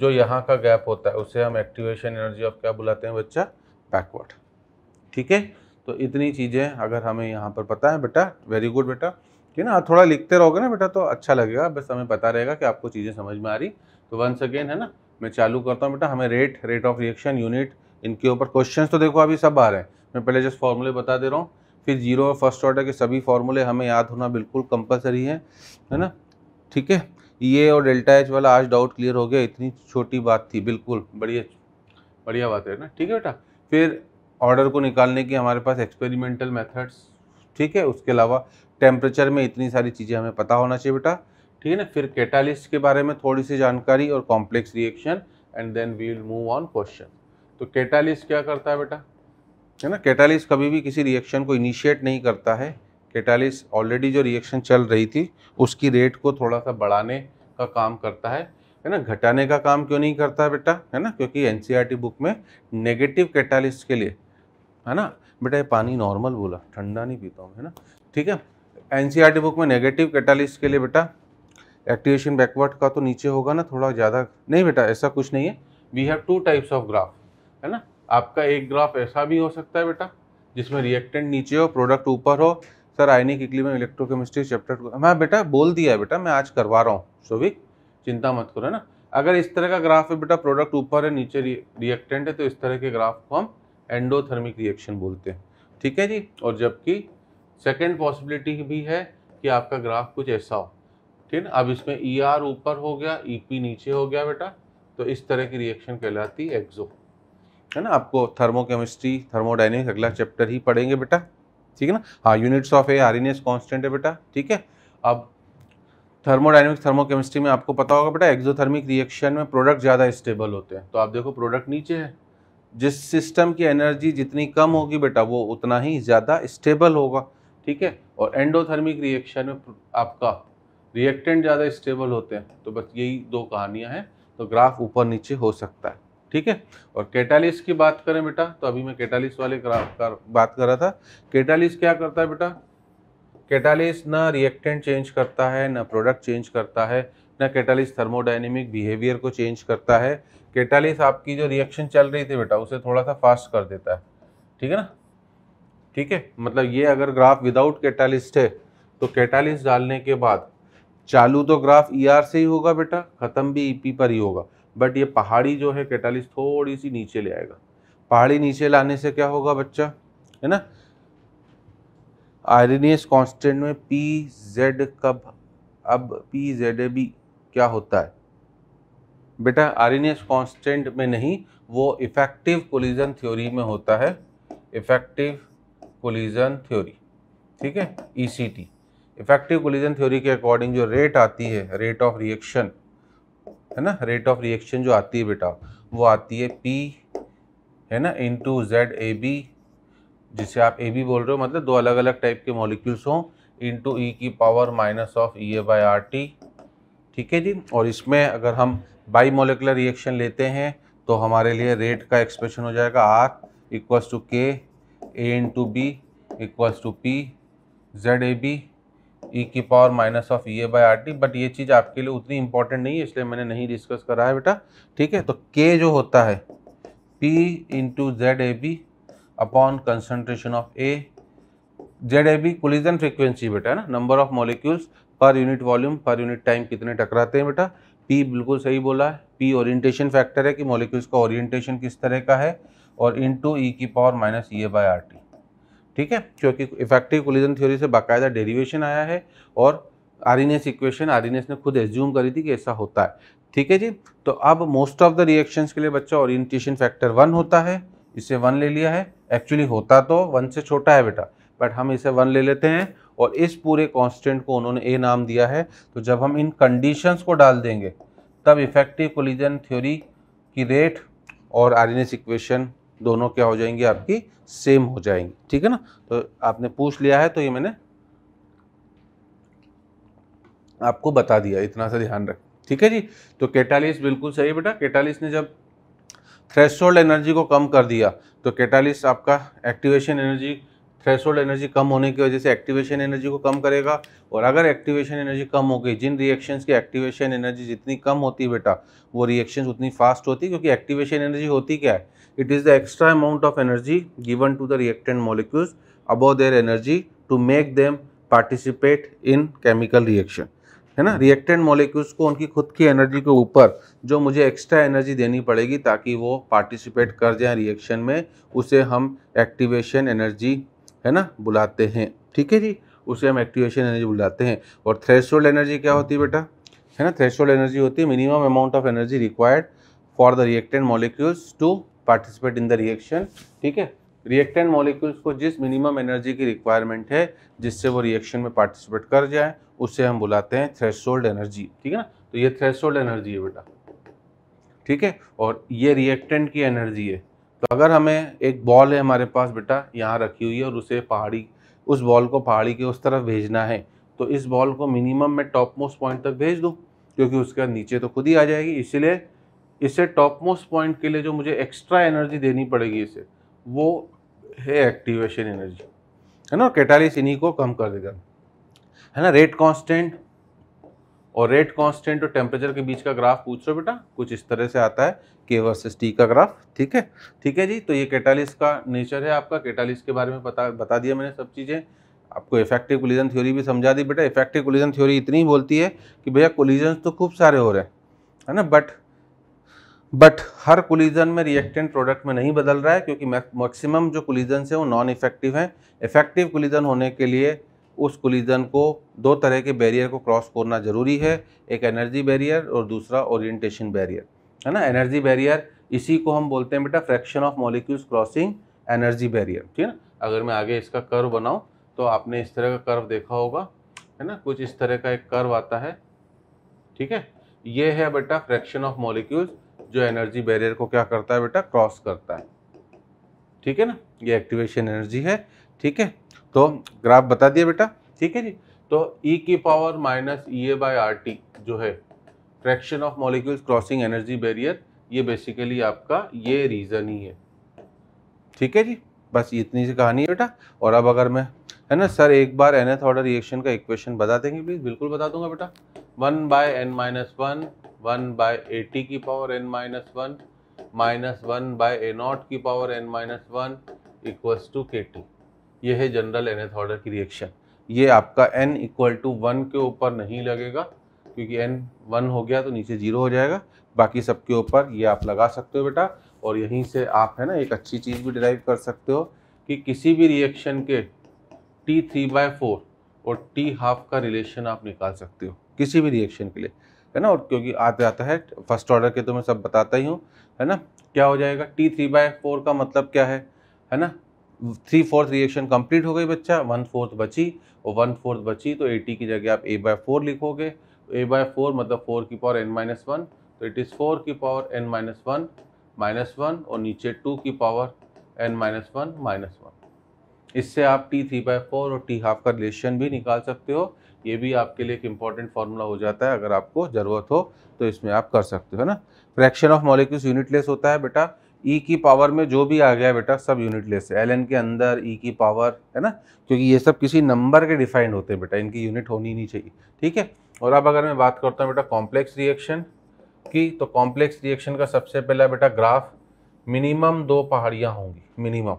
जो यहाँ का गैप होता है उसे हम एक्टिवेशन एनर्जी ऑफ क्या बुलाते हैं बच्चा बैकवर्ड ठीक है तो इतनी चीज़ें अगर हमें यहाँ पर पता है बेटा वेरी गुड बेटा ठीक है ना थोड़ा लिखते रहोगे ना बेटा तो अच्छा लगेगा बस हमें पता रहेगा कि आपको चीज़ें समझ में आ रही तो वंस अगेन है ना मैं चालू करता हूँ बेटा हमें rate rate of reaction unit इनके ऊपर क्वेश्चन तो देखो अभी सब आ रहे हैं मैं पहले जस्ट फॉर्मूले बता दे रहा हूँ फिर जीरो और फर्स्ट ऑर्डर के सभी फॉर्मूले हमें याद होना बिल्कुल कंपलसरी है है ना ठीक है ये और डेल्टा एच वाला आज डाउट क्लियर हो गया इतनी छोटी बात थी बिल्कुल बढ़िया बढ़िया बात है ना ठीक है बेटा फिर ऑर्डर को निकालने की हमारे पास एक्सपेरिमेंटल मेथड्स ठीक है उसके अलावा टेम्परेचर में इतनी सारी चीज़ें हमें पता होना चाहिए बेटा ठीक है ना फिर कैटालिस्ट के बारे में थोड़ी सी जानकारी और complex reaction and then we will move on question तो कैटालिस्ट क्या करता है बेटा है ना कैटालिस्ट कभी भी किसी रिएक्शन को इनिशिएट नहीं करता है कैटालिस्ट ऑलरेडी जो रिएक्शन चल रही थी उसकी रेट को थोड़ा सा बढ़ाने का काम करता है है ना घटाने का काम क्यों नहीं करता है बेटा है ना क्योंकि एन बुक e में नेगेटिव कैटालिस्ट के लिए है ना बेटा ये पानी नॉर्मल बोला ठंडा नहीं पीता हूँ है ना ठीक है एनसीईआरटी बुक में नेगेटिव कैटालिस्ट के लिए बेटा एक्टिवेशन बैकवर्ड का तो नीचे होगा ना थोड़ा ज़्यादा नहीं बेटा ऐसा कुछ नहीं है we have two types of graph है ना आपका एक ग्राफ ऐसा भी हो सकता है बेटा जिसमें रिएक्टेंट नीचे हो प्रोडक्ट ऊपर हो सर आयनिक इक्ली में इलेक्ट्रोकेमिस्ट्री चैप्टर हाँ बेटा बोल दिया है बेटा मैं आज करवा रहा हूँ सोविक चिंता मत करो है ना अगर इस तरह का ग्राफ है बेटा प्रोडक्ट ऊपर है नीचे रिएक्टेंट है तो इस तरह के ग्राफ को हम एंडोथर्मिक रिएक्शन बोलते हैं ठीक है जी और जबकि सेकेंड पॉसिबिलिटी भी है कि आपका ग्राफ कुछ ऐसा हो ठीक है अब इसमें ई e ER ऊपर हो गया ई e नीचे हो गया बेटा तो इस तरह की रिएक्शन कहलाती है एक्जो है ना आपको थर्मोकेमिस्ट्री थर्मोडाइनमिक अगला चैप्टर ही पढ़ेंगे बेटा ठीक है ना हाँ units of A Arrhenius constant है बेटा ठीक है अब थर्मोडाइनमिक थर्मोकेमिस्ट्री में आपको पता होगा बेटा एक्जोथर्मिक रिएक्शन में प्रोडक्ट ज़्यादा स्टेबल होते हैं तो आप देखो प्रोडक्ट नीचे है जिस सिस्टम की एनर्जी जितनी कम होगी बेटा वो उतना ही ज़्यादा स्टेबल होगा ठीक है और एंडोथर्मिक रिएक्शन में आपका रिएक्टेंट ज़्यादा स्टेबल होते हैं तो बस यही दो कहानियाँ हैं तो ग्राफ ऊपर नीचे हो सकता है ठीक है और कैटालिस की बात करें बेटा तो अभी मैं कैटालिस वाले ग्राफ का बात कर रहा था कैटालिस क्या करता है बेटा कैटालिस ना रिएक्टेंट चेंज करता है ना प्रोडक्ट चेंज करता है ना कैटालिस थर्मोडाइनमिक बिहेवियर को चेंज करता है केटालिस आपकी जो रिएक्शन चल रही थी बेटा उसे थोड़ा सा फास्ट कर देता है ठीक है ना ठीक है मतलब ये अगर ग्राफ विदाउट कैटालिस्ट है तो कैटालिस्ट डालने के बाद चालू तो ग्राफ ई e ER से ही होगा बेटा ख़त्म भी ई e पर ही होगा बट ये पहाड़ी जो है कैटालिस्ट थोड़ी सी नीचे ले आएगा पहाड़ी नीचे लाने से क्या होगा बच्चा है ना आयरनियस कांस्टेंट में पी जेड कब अब पी जेड भी क्या होता है बेटा आयरनियस कांस्टेंट में नहीं वो इफेक्टिव कोलिजन थ्योरी में होता है इफेक्टिव कोलिजन थ्योरी ठीक है ईसीटी इफेक्टिव कोलिजन थ्योरी के अकॉर्डिंग जो रेट आती है रेट ऑफ रिएक्शन है ना रेट ऑफ रिएक्शन जो आती है बेटा वो आती है पी है ना टू जेड ए बी जिसे आप ए बी बोल रहे हो मतलब दो अलग अलग टाइप के मॉलिक्यूल्स हों इंटू ई e की power minus of E A by R T ठीक है जी और इसमें अगर हम बाई मोलिकुलर रिएक्शन लेते हैं तो हमारे लिए रेट का एक्सप्रेशन हो जाएगा are equals to K A into B equals to P Z A B E की power minus of E A by R T but ये चीज़ आपके लिए उतनी इंपॉर्टेंट नहीं है इसलिए मैंने नहीं डिस्कस करा है बेटा ठीक है तो के जो होता है P into Z A B upon concentration of A Z A B collision frequency बेटा है ना number of molecules per unit volume per unit time कितने टकराते हैं बेटा पी बिल्कुल सही बोला है पी ओरिएंटेशन फैक्टर है कि मोलिक्यूल्स का ओरिएंटेशन किस तरह का है और इन टू ई की power minus E A by R T ठीक है क्योंकि इफेक्टिव कोलिजन थ्योरी से बाकायदा डेरिवेशन आया है और आरिनेस इक्वेशन आरिनेस ने खुद एज्यूम करी थी कि ऐसा होता है ठीक है जी तो अब मोस्ट ऑफ द रिएक्शंस के लिए बच्चा ओरिएंटेशन फैक्टर वन होता है इसे वन ले लिया है एक्चुअली होता तो वन से छोटा है बेटा बट हम इसे वन ले लेते हैं और इस पूरे कॉन्स्टेंट को उन्होंने ए नाम दिया है तो जब हम इन कंडीशंस को डाल देंगे तब इफेक्टिव कोलिजन थ्योरी की रेट और आरिनेस इक्वेशन दोनों क्या हो जाएंगी आपकी सेम हो जाएंगी ठीक है ना तो आपने पूछ लिया है तो ये मैंने आपको बता दिया इतना सा ध्यान रख ठीक है जी तो कैटालिस बिल्कुल सही बेटा कैटालिस ने जब थ्रेशोल्ड एनर्जी को कम कर दिया तो कैटालिस आपका एक्टिवेशन एनर्जी थ्रेशोल्ड एनर्जी कम होने की वजह से एक्टिवेशन एनर्जी को कम करेगा और अगर एक्टिवेशन एनर्जी कम हो गई जिन रिएक्शंस की एक्टिवेशन एनर्जी जितनी कम होती है बेटा वो रिएक्शंस उतनी फास्ट होती है क्योंकि एक्टिवेशन एनर्जी होती क्या है it is the extra amount of energy given to the reactant molecules above their energy to make them participate in chemical reaction है ना रिएक्टेंट मोलिक्यूल्स को उनकी खुद की एनर्जी के ऊपर जो मुझे एक्स्ट्रा एनर्जी देनी पड़ेगी ताकि वो पार्टिसिपेट कर जाए रिएक्शन में उसे हम एक्टिवेशन एनर्जी है ना बुलाते हैं ठीक है जी उसे हम एक्टिवेशन एनर्जी बुलाते हैं और थ्रेशोल्ड एनर्जी क्या होती है बेटा है ना थ्रेशोल्ड एनर्जी होती है minimum amount of energy required for the reactant molecules to participate in the reaction ठीक है रिएक्टेंट मॉलिक्यूल्स को जिस मिनिमम एनर्जी की रिक्वायरमेंट है जिससे वो रिएक्शन में पार्टिसिपेट कर जाए उसे हम बुलाते हैं थ्रेशोल्ड एनर्जी ठीक है ना तो ये थ्रेशोल्ड एनर्जी है बेटा ठीक है और ये रिएक्टेंट की एनर्जी है तो अगर हमें एक बॉल है हमारे पास बेटा यहाँ रखी हुई है और उसे पहाड़ी उस बॉल को पहाड़ी के उस तरफ भेजना है तो इस बॉल को मिनिमम मैं टॉप मोस्ट पॉइंट तक भेज दूँ क्योंकि उसके नीचे तो खुद ही आ जाएगी इसीलिए इसे टॉप मोस्ट पॉइंट के लिए जो मुझे एक्स्ट्रा एनर्जी देनी पड़ेगी इसे वो है एक्टिवेशन एनर्जी है ना कैटालिस इन्हीं को कम कर देगा है ना रेट कांस्टेंट और रेट कांस्टेंट और टेम्परेचर के बीच का ग्राफ पूछ रहे हो बेटा कुछ इस तरह से आता है के वर्सेस टी का ग्राफ ठीक है ठीक है जी तो ये कैटालिस का नेचर है आपका कैटालिस के बारे में पता बता दिया मैंने सब चीज़ें आपको इफेक्टिव कोलिजन थ्योरी भी समझा दी बेटा इफेक्टिव कोलिजन थ्योरी इतनी बोलती है कि भैया कोलिजन तो खूब सारे हो रहे हैं है ना बट बट हर कोलिजन में रिएक्टेंट प्रोडक्ट में नहीं बदल रहा है क्योंकि मैक्सिमम जो कोलिजन है वो नॉन इफेक्टिव हैं इफेक्टिव कोलिजन होने के लिए उस कोलिजन को दो तरह के बैरियर को क्रॉस करना ज़रूरी है एक एनर्जी बैरियर और दूसरा ओरिएंटेशन बैरियर है ना एनर्जी बैरियर इसी को हम बोलते हैं बेटा fraction of molecules crossing energy barrier ठीक है ना अगर मैं आगे इसका कर्व बनाऊँ तो आपने इस तरह का कर्व देखा होगा है ना कुछ इस तरह का एक कर्व आता है ठीक है ये है बेटा फ्रैक्शन ऑफ मॉलिक्यूल्स जो एनर्जी बैरियर को क्या करता है बेटा क्रॉस करता है ठीक है ना ये एक्टिवेशन एनर्जी है ठीक है तो हम्म। ग्राफ बता दिया बेटा ठीक है जी तो ई e की power minus E A by R T जो है fraction of molecules crossing energy barrier ये बेसिकली आपका ये रीज़न ही है ठीक है जी बस इतनी सी कहानी है बेटा और अब अगर मैं है ना सर एक बार एथ ऑर्डर रिएक्शन का इक्वेशन बता देंगे प्लीज़ बिल्कुल बता दूंगा बेटा one by N minus one one by A T की power N minus one minus one by A not की power N minus one equals to K T ये है जनरल एनथ ऑर्डर की रिएक्शन ये आपका एन इक्वल टू वन के ऊपर नहीं लगेगा क्योंकि एन वन हो गया तो नीचे जीरो हो जाएगा बाकी सबके ऊपर ये आप लगा सकते हो बेटा और यहीं से आप है ना एक अच्छी चीज़ भी डिराइव कर सकते हो कि किसी भी रिएक्शन के टी थ्री बाय फोर और टी हाफ का रिलेशन आप निकाल सकते हो किसी भी रिएक्शन के लिए है ना और क्योंकि आते आता है फर्स्ट ऑर्डर के तो मैं सब बताता ही हूँ है ना क्या हो जाएगा टी थ्री बाय फोर का मतलब क्या है है ना थ्री फोर्थ रिएक्शन कंप्लीट हो गई बच्चा वन फोर्थ बची और वन फोर्थ बची तो ए टी की जगह आप ए बाय फोर लिखोगे ए बाय फोर मतलब फोर की पावर एन माइनस वन तो इट इज़ फोर की power N minus one minus one और नीचे टू की power N minus one minus one इससे आप टी थ्री बाय फोर और टी हाफ का रिलेशन भी निकाल सकते हो ये भी आपके लिए एक इंपॉर्टेंट फार्मूला हो जाता है अगर आपको ज़रूरत हो तो इसमें आप कर सकते हो ना फ्रैक्शन ऑफ मॉलिक्यूल्स यूनिटलेस होता है बेटा ई e की पावर में जो भी आ गया बेटा सब यूनिटलेस है एल के अंदर ई e की पावर है ना क्योंकि ये सब किसी नंबर के डिफाइंड होते हैं बेटा इनकी यूनिट होनी नहीं चाहिए ठीक है और अब अगर मैं बात करता हूँ बेटा कॉम्प्लेक्स रिएक्शन की तो कॉम्प्लेक्स रिएक्शन का सबसे पहला बेटा ग्राफ मिनिमम दो पहाड़ियाँ होंगी मिनिमम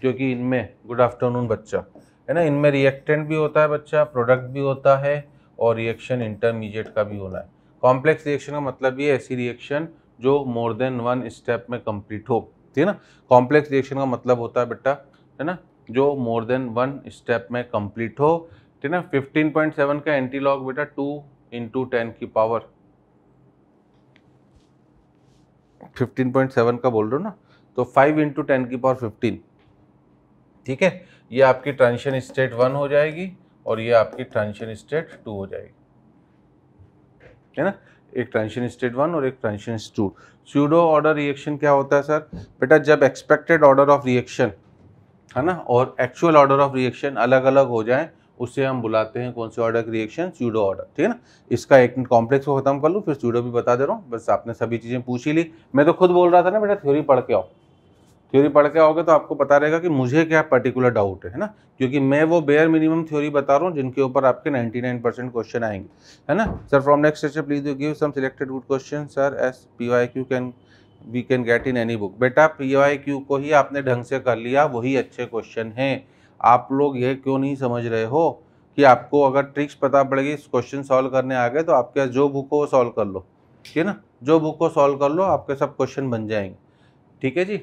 क्योंकि इनमें गुड आफ्टरनून बच्चा है ना इनमें रिएक्टेंट भी होता है बच्चा प्रोडक्ट भी होता है और रिएक्शन इंटरमीडिएट का भी होना है कॉम्प्लेक्स रिएक्शन का मतलब ये ऐसी रिएक्शन जो मोर देन वन स्टेप में कंप्लीट हो ठीक है ना कॉम्प्लेक्स रिएक्शन का मतलब होता है बेटा है ना जो मोर देन वन स्टेप में कंप्लीट हो ठीक है ना 15.7 का एंटीलॉग बेटा 2 इंटू टेन की पावर 15.7 का बोल रहे हो ना तो 5 इंटू टेन की पावर 15 ठीक है ये आपकी ट्रांजिशन स्टेट वन हो जाएगी और ये आपकी ट्रांजिशन स्टेट टू हो जाएगी है ना एक ट्रांजिशन स्टेट वन और एक transition to pseudo order reaction क्या होता है सर बेटा जब एक्सपेक्टेड ऑर्डर ऑफ रिएक्शन है ना और एक्चुअल ऑर्डर ऑफ रिएक्शन अलग अलग हो जाए उसे हम बुलाते हैं कौन से ऑर्डर की रिएक्शन स्यूडो ऑर्डर ठीक है ना इसका एक कॉम्प्लेक्स को खत्म कर लूँ फिर स्यूडो भी बता दे रहा हूँ बस आपने सभी चीज़ें पूछ ही ली मैं तो खुद बोल रहा था ना बेटा थ्योरी पढ़ के आओ थ्योरी पढ़ के आओगे तो आपको पता रहेगा कि मुझे क्या पर्टिकुलर डाउट है ना क्योंकि मैं वो बेयर मिनिमम थ्योरी बता रहा हूँ जिनके ऊपर आपके 99 परसेंट क्वेश्चन आएंगे है ना sir from next session please you give some selected good question sir S P Y Q can we can get in any book बेटा पी वाई क्यू को ही आपने ढंग से कर लिया वही अच्छे क्वेश्चन हैं आप लोग ये क्यों नहीं समझ रहे हो कि आपको अगर ट्रिक्स पता पड़ेगी इस क्वेश्चन सॉल्व करने आ गए तो आपके जो बुक हो वो सॉल्व कर लो ठीक है ना जो बुक को सॉल्व कर लो आपके सब क्वेश्चन बन जाएंगे ठीक है जी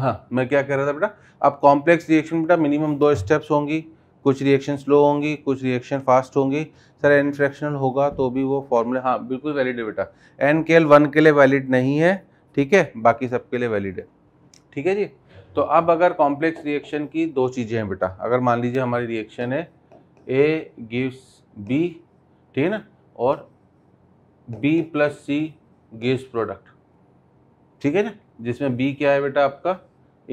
हाँ मैं क्या कह रहा था बेटा अब कॉम्प्लेक्स रिएक्शन बेटा मिनिमम दो स्टेप्स होंगी कुछ रिएक्शन स्लो होंगी कुछ रिएक्शन फास्ट होंगी सर एन फ्रैक्शनल होगा तो भी वो फॉर्मूले हाँ बिल्कुल वैलिड है बेटा एन के एल वन के लिए वैलिड नहीं है ठीक है बाकी सबके लिए वैलिड है ठीक है जी तो अब अगर कॉम्प्लेक्स रिएक्शन की दो चीज़ें हैं बेटा अगर मान लीजिए हमारी रिएक्शन है ए गिव्स बी ठीक है न और B plus C gives product ठीक है ना जिसमें बी क्या है बेटा आपका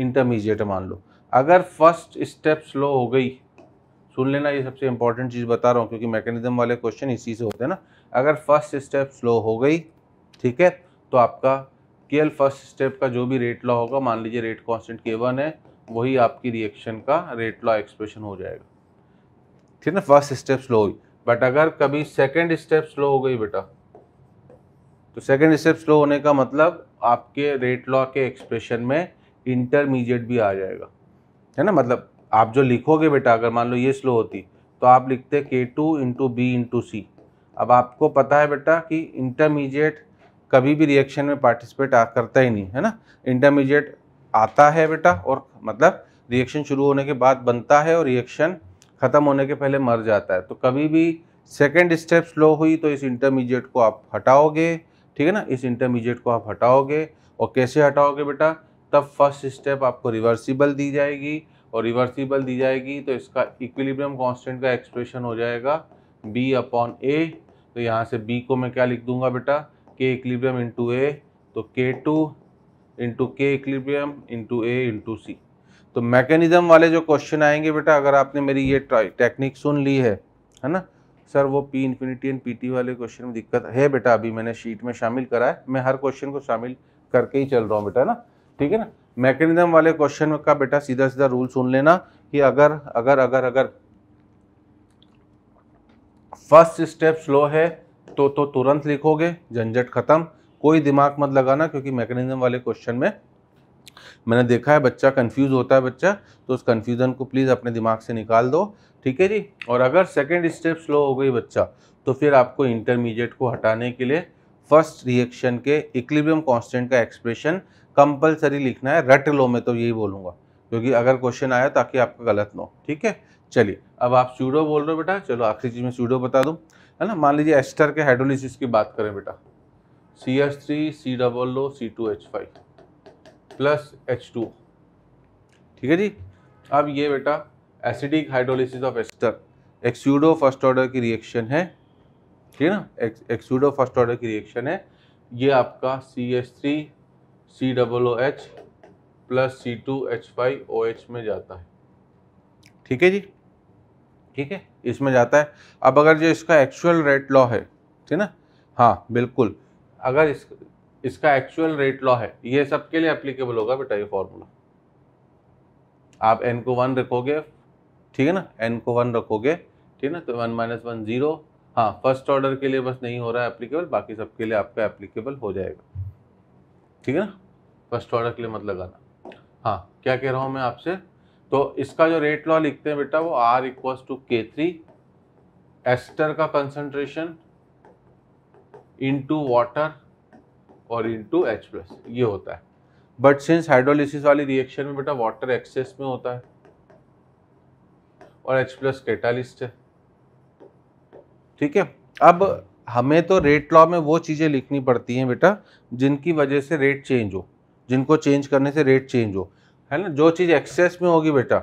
इंटरमीडिएट मान लो अगर फर्स्ट स्टेप स्लो हो गई सुन लेना ये सबसे इंपॉर्टेंट चीज़ बता रहा हूँ क्योंकि मैकेनिज्म वाले क्वेश्चन इसी से होते हैं ना अगर फर्स्ट स्टेप स्लो हो गई ठीक है तो आपका के फर्स्ट स्टेप का जो भी रेट लॉ होगा मान लीजिए रेट कॉन्स्टेंट के वन है वही आपकी रिएक्शन का रेट लॉ एक्सप्रेशन हो जाएगा ठीक ना फर्स्ट स्टेप स्लो हुई बट अगर कभी सेकेंड स्टेप स्लो हो गई बेटा तो सेकेंड स्टेप स्लो होने का मतलब आपके रेट लॉ के एक्सप्रेशन में इंटरमीडिएट भी आ जाएगा है ना मतलब आप जो लिखोगे बेटा अगर मान लो ये स्लो होती तो आप लिखते K two into B into C अब आपको पता है बेटा कि इंटरमीडिएट कभी भी रिएक्शन में पार्टिसिपेट करता ही नहीं है ना इंटरमीडिएट आता है बेटा और मतलब रिएक्शन शुरू होने के बाद बनता है और रिएक्शन ख़त्म होने के पहले मर जाता है तो कभी भी सेकेंड स्टेप स्लो हुई तो इस इंटरमीडिएट को आप हटाओगे ठीक है ना इस इंटरमीडिएट को आप हटाओगे और कैसे हटाओगे बेटा तब फर्स्ट स्टेप आपको रिवर्सिबल दी जाएगी और रिवर्सिबल दी जाएगी तो इसका इक्विलिब्रियम कांस्टेंट का एक्सप्रेशन हो जाएगा बी अपॉन ए तो यहाँ से बी को मैं क्या लिख दूंगा बेटा के इक्विलिब्रियम इंटू ए तो K two into K equilibrium into A into C तो मैकेनिज्म वाले जो क्वेश्चन आएंगे बेटा अगर आपने मेरी ये टेक्निक सुन ली है है ना सर वो पी इन्फिनिटी एंड पीटी वाले क्वेश्चन में दिक्कत है बेटा अभी मैंने शीट में शामिल करा है मैं हर क्वेश्चन को शामिल करके ही चल रहा हूँ बेटा ना ठीक है ना मैकेनिज्म वाले क्वेश्चन का बेटा सीधा सीधा रूल सुन लेना कि अगर अगर अगर अगर फर्स्ट स्टेप स्लो है तो तो तुरंत लिखोगे झंझट खत्म कोई दिमाग मत लगाना क्योंकि मैकेनिज्म वाले क्वेश्चन में मैंने देखा है बच्चा कंफ्यूज होता है बच्चा तो उस कंफ्यूजन को प्लीज़ अपने दिमाग से निकाल दो ठीक है जी और अगर सेकेंड स्टेप स्लो हो गई बच्चा तो फिर आपको इंटरमीडिएट को हटाने के लिए फर्स्ट रिएक्शन के इक्लिबियम कांस्टेंट का एक्सप्रेशन कंपलसरी लिखना है रट लो मैं तो यही बोलूँगा क्योंकि अगर क्वेश्चन आया ताकि आपका गलत ना हो ठीक है चलिए अब आप स्यूडो बोल रहे हो बेटा चलो आखिरी चीज़ में स्यूडो बता दूँ है ना मान लीजिए एस्टर के हाइड्रोलिसिस की बात करें बेटा C S three C double O C two H five plus H two ठीक है जी अब ये बेटा acidic hydrolysis of ester pseudo first order की रिएक्शन है ठीक है ना एक्सूडो फर्स्ट ऑर्डर की रिएक्शन है ये आपका C S three C double O H plus C two H five O H में जाता है ठीक है जी ठीक है इसमें जाता है अब अगर जो इसका एक्चुअल रेट लॉ है ठीक ना हाँ बिल्कुल अगर इस इसका एक्चुअल रेट लॉ है ये सबके लिए एप्लीकेबल होगा बेटा ये फॉर्मूला आप एन को वन रखोगे ठीक है ना एन को वन रखोगे ठीक है ना तो वन माइनस वन ज़ीरो हाँ फर्स्ट ऑर्डर के लिए बस नहीं हो रहा है एप्लीकेबल बाकी सबके लिए आपका एप्लीकेबल हो जाएगा ठीक है ना फर्स्ट ऑर्डर के लिए मत लगाना हाँ क्या कह रहा हूँ मैं आपसे तो इसका जो रेट लॉ लिखते हैं बेटा वो R equals to K three ester का कंसनट्रेशन इंटू वाटर और इंटू एच प्लस ये होता है बट सिंस हाइड्रोलिसिस वाली रिएक्शन में बेटा वाटर एक्सेस में होता है और H प्लस कैटालिस्ट है ठीक है अब हमें तो रेट लॉ में वो चीज़ें लिखनी पड़ती हैं बेटा जिनकी वजह से रेट चेंज हो जिनको चेंज करने से रेट चेंज हो है ना जो चीज़ एक्सेस में होगी बेटा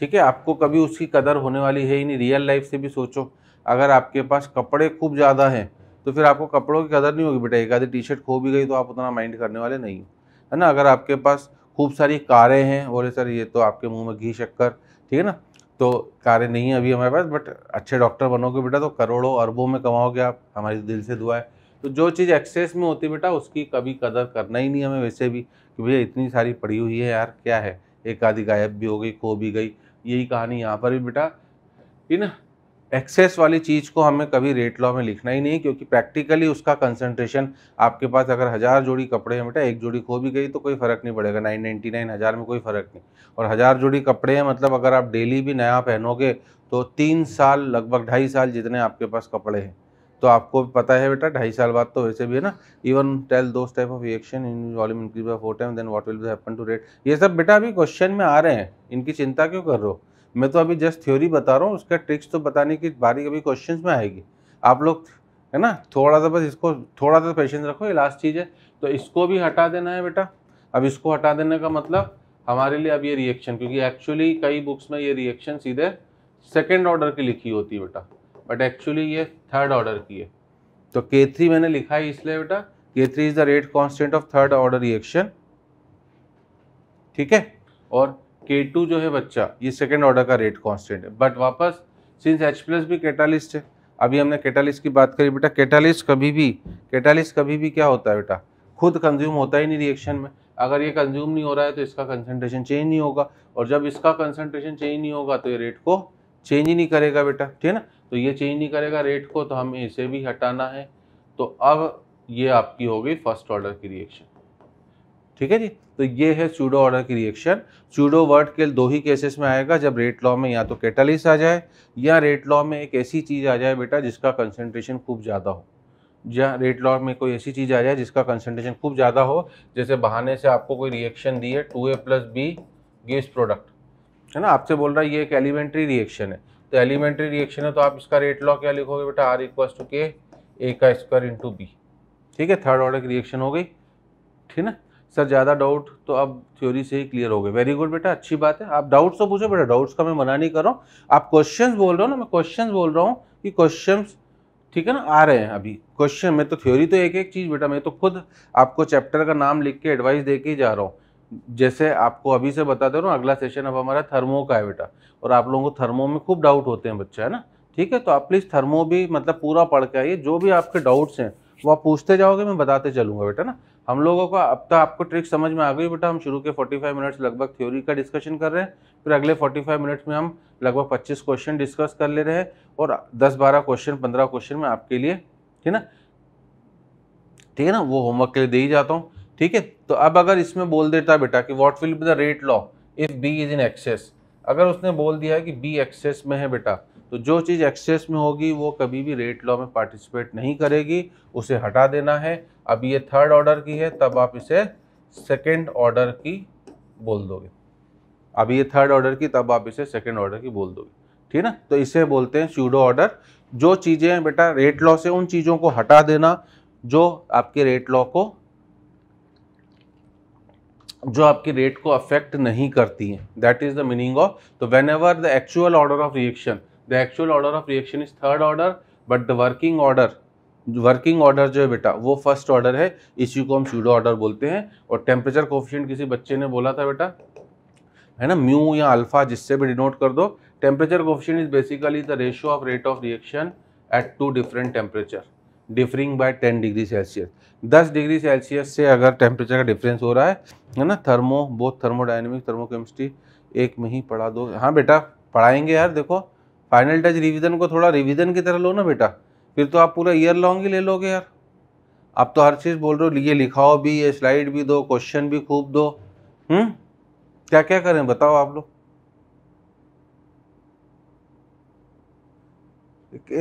ठीक है आपको कभी उसकी कदर होने वाली है ही नहीं रियल लाइफ से भी सोचो अगर आपके पास कपड़े खूब ज़्यादा हैं तो फिर आपको कपड़ों की कदर नहीं होगी बेटा एक आधी टी शर्ट खो भी गई तो आप उतना माइंड करने वाले नहीं हो है ना अगर आपके पास खूब सारी कारें हैं बोले सर ये तो आपके मुंह में घी शक्कर ठीक है ना तो कार्य नहीं है अभी हमारे पास बट अच्छे डॉक्टर बनोगे बेटा तो करोड़ों अरबों में कमाओगे आप हमारी दिल से दुआ है तो जो चीज़ एक्सेस में होती बेटा उसकी कभी कदर करना ही नहीं हमें वैसे भी कि भैया इतनी सारी पड़ी हुई है यार क्या है एक आधी गायब भी हो गई खो भी गई यही कहानी यहाँ पर भी बेटा ना एक्सेस वाली चीज़ को हमें कभी रेट लॉ में लिखना ही नहीं क्योंकि प्रैक्टिकली उसका कंसंट्रेशन आपके पास अगर हज़ार जोड़ी कपड़े हैं बेटा एक जोड़ी खो भी गई तो कोई फ़र्क नहीं पड़ेगा नाइन नाइन्टी नाइन हज़ार में कोई फ़र्क नहीं और हज़ार जोड़ी कपड़े हैं मतलब अगर आप डेली भी नया पहनोगे तो तीन साल लगभग ढाई साल जितने आपके पास कपड़े हैं तो आपको पता है बेटा ढाई साल बाद तो वैसे भी है ना even tell those type of reaction in volume increase by four time then what will happen to rate ये सब बेटा अभी क्वेश्चन में आ रहे हैं इनकी चिंता क्यों कर रहे हो मैं तो अभी जस्ट थ्योरी बता रहा हूँ उसका ट्रिक्स तो बताने की बारी अभी क्वेश्चन में आएगी आप लोग है ना थोड़ा सा बस इसको थोड़ा सा पेशेंस रखो ये लास्ट चीज़ है तो इसको भी हटा देना है बेटा अब इसको हटा देने का मतलब हमारे लिए अब ये रिएक्शन क्योंकि एक्चुअली कई बुक्स में ये रिएक्शन सीधे सेकेंड ऑर्डर की लिखी होती है बेटा बट एक्चुअली ये थर्ड ऑर्डर की है तो के थ्री मैंने लिखा है इसलिए बेटा K three is the rate constant of third order reaction ठीक है और के टू जो है बच्चा ये सेकेंड ऑर्डर का रेट कॉन्स्टेंट है बट वापस सिंस एच प्लस भी कैटालिस्ट है अभी हमने कैटालिस्ट की बात करी बेटा कैटालिस्ट कभी भी कैटालिस्ट कभी भी क्या होता है बेटा खुद कंज्यूम होता ही नहीं रिएक्शन में अगर ये कंज्यूम नहीं हो रहा है तो इसका कंसनट्रेशन चेंज नहीं होगा और जब इसका कंसनट्रेशन चेंज नहीं होगा तो ये रेट को चेंज ही नहीं करेगा बेटा ठीक है ना तो ये चेंज नहीं करेगा रेट को तो हमें इसे भी हटाना है तो अब ये आपकी हो गई फर्स्ट ऑर्डर की रिएक्शन ठीक है जी तो ये है चूडो ऑर्डर की रिएक्शन चूडो वर्ड के दो ही केसेस में आएगा जब रेट लॉ में या तो कैटालिस आ जाए या रेट लॉ में एक ऐसी चीज़ आ जाए बेटा जिसका कंसनट्रेशन खूब ज़्यादा हो या रेट लॉ में कोई ऐसी चीज़ आ जाए जिसका कंसनट्रेशन खूब ज़्यादा हो जैसे बहाने से आपको कोई रिएक्शन दी है two A plus B gives product है ना आपसे बोल रहा है ये एक एलिमेंट्री रिएक्शन है तो एलिमेंट्री रिएक्शन है तो आप इसका रेट लॉ क्या लिखोगे बेटा आर इक्वल्स टू के ए का स्क्वायर इंटू बी ठीक है थर्ड ऑर्डर की रिएक्शन हो गई ठीक है ना सर ज़्यादा डाउट तो अब थ्योरी से ही क्लियर हो गए वेरी गुड बेटा अच्छी बात है आप डाउट्स तो पूछो बेटा डाउट्स का मैं मना नहीं कर रहा हूँ आप क्वेश्चंस बोल रहे हो ना मैं क्वेश्चंस बोल रहा हूँ कि क्वेश्चंस ठीक है ना आ रहे हैं अभी क्वेश्चन में तो थ्योरी तो एक एक चीज़ बेटा मैं तो खुद आपको चैप्टर का नाम लिख के एडवाइस दे के ही जा रहा हूँ जैसे आपको अभी से बता दे रहा हूँ अगला सेशन अब हमारा थर्मो का है बेटा और आप लोगों को थर्मो में खूब डाउट होते हैं बच्चा है ना ठीक है तो आप प्लीज़ थर्मो भी मतलब पूरा पढ़ के आइए जो भी आपके डाउट्स हैं वो आप पूछते जाओगे मैं बताते चलूँगा बेटा ना हम लोगों को अब तक तो आपको ट्रिक समझ में आ गई बेटा हम शुरू के 45 मिनट्स लगभग थ्योरी का डिस्कशन कर रहे हैं फिर अगले 45 मिनट्स में हम लगभग 25 क्वेश्चन डिस्कस कर ले रहे हैं और 10-12 क्वेश्चन 15 क्वेश्चन में आपके लिए ठीक ना ठीक है ना वो होमवर्क के लिए दे ही जाता हूँ ठीक है तो अब अगर इसमें बोल देता बेटा कि what will be the rate law if B is in excess अगर उसने बोल दिया है कि बी एक्सेस में है बेटा तो जो चीज़ एक्सेस में होगी वो कभी भी रेट लॉ में पार्टिसिपेट नहीं करेगी उसे हटा देना है अब ये थर्ड ऑर्डर की है तब आप इसे सेकेंड ऑर्डर की बोल दोगे अब ये थर्ड ऑर्डर की तब आप इसे सेकेंड ऑर्डर की बोल दोगे ठीक है ना तो इसे बोलते हैं शूडो ऑर्डर जो चीज़ें बेटा रेट लॉ से उन चीज़ों को हटा देना जो आपके रेट लॉ को जो आपके रेट को अफेक्ट नहीं करती हैं that is the meaning of तो whenever the actual order of reaction the actual order of reaction is third order but the working order working order जो है बेटा वो फर्स्ट ऑर्डर है इसी को हम सूडो ऑर्डर बोलते हैं और टेम्परेचर कोफिशियंट किसी बच्चे ने बोला था बेटा है ना म्यू या अल्फा जिससे भी डिनोट कर दो temperature coefficient is basically the ratio of rate of reaction at two different temperature differing by ten degree Celsius दस डिग्री सेल्सियस से अगर टेम्परेचर का डिफरेंस हो रहा है है ना थर्मो बोथ थर्मोडाइनमिक थर्मोकेमिस्ट्री एक में ही पढ़ा दो हाँ बेटा पढ़ाएंगे यार देखो फाइनल टच रिवीजन को थोड़ा रिवीजन की तरह लो ना बेटा फिर तो आप पूरा ईयर लॉन्ग ही ले लोगे यार आप तो हर चीज़ बोल रहे हो ये लिखाओ भी ये स्लाइड भी दो क्वेश्चन भी खूब दो हम्म क्या क्या करें बताओ आप लोग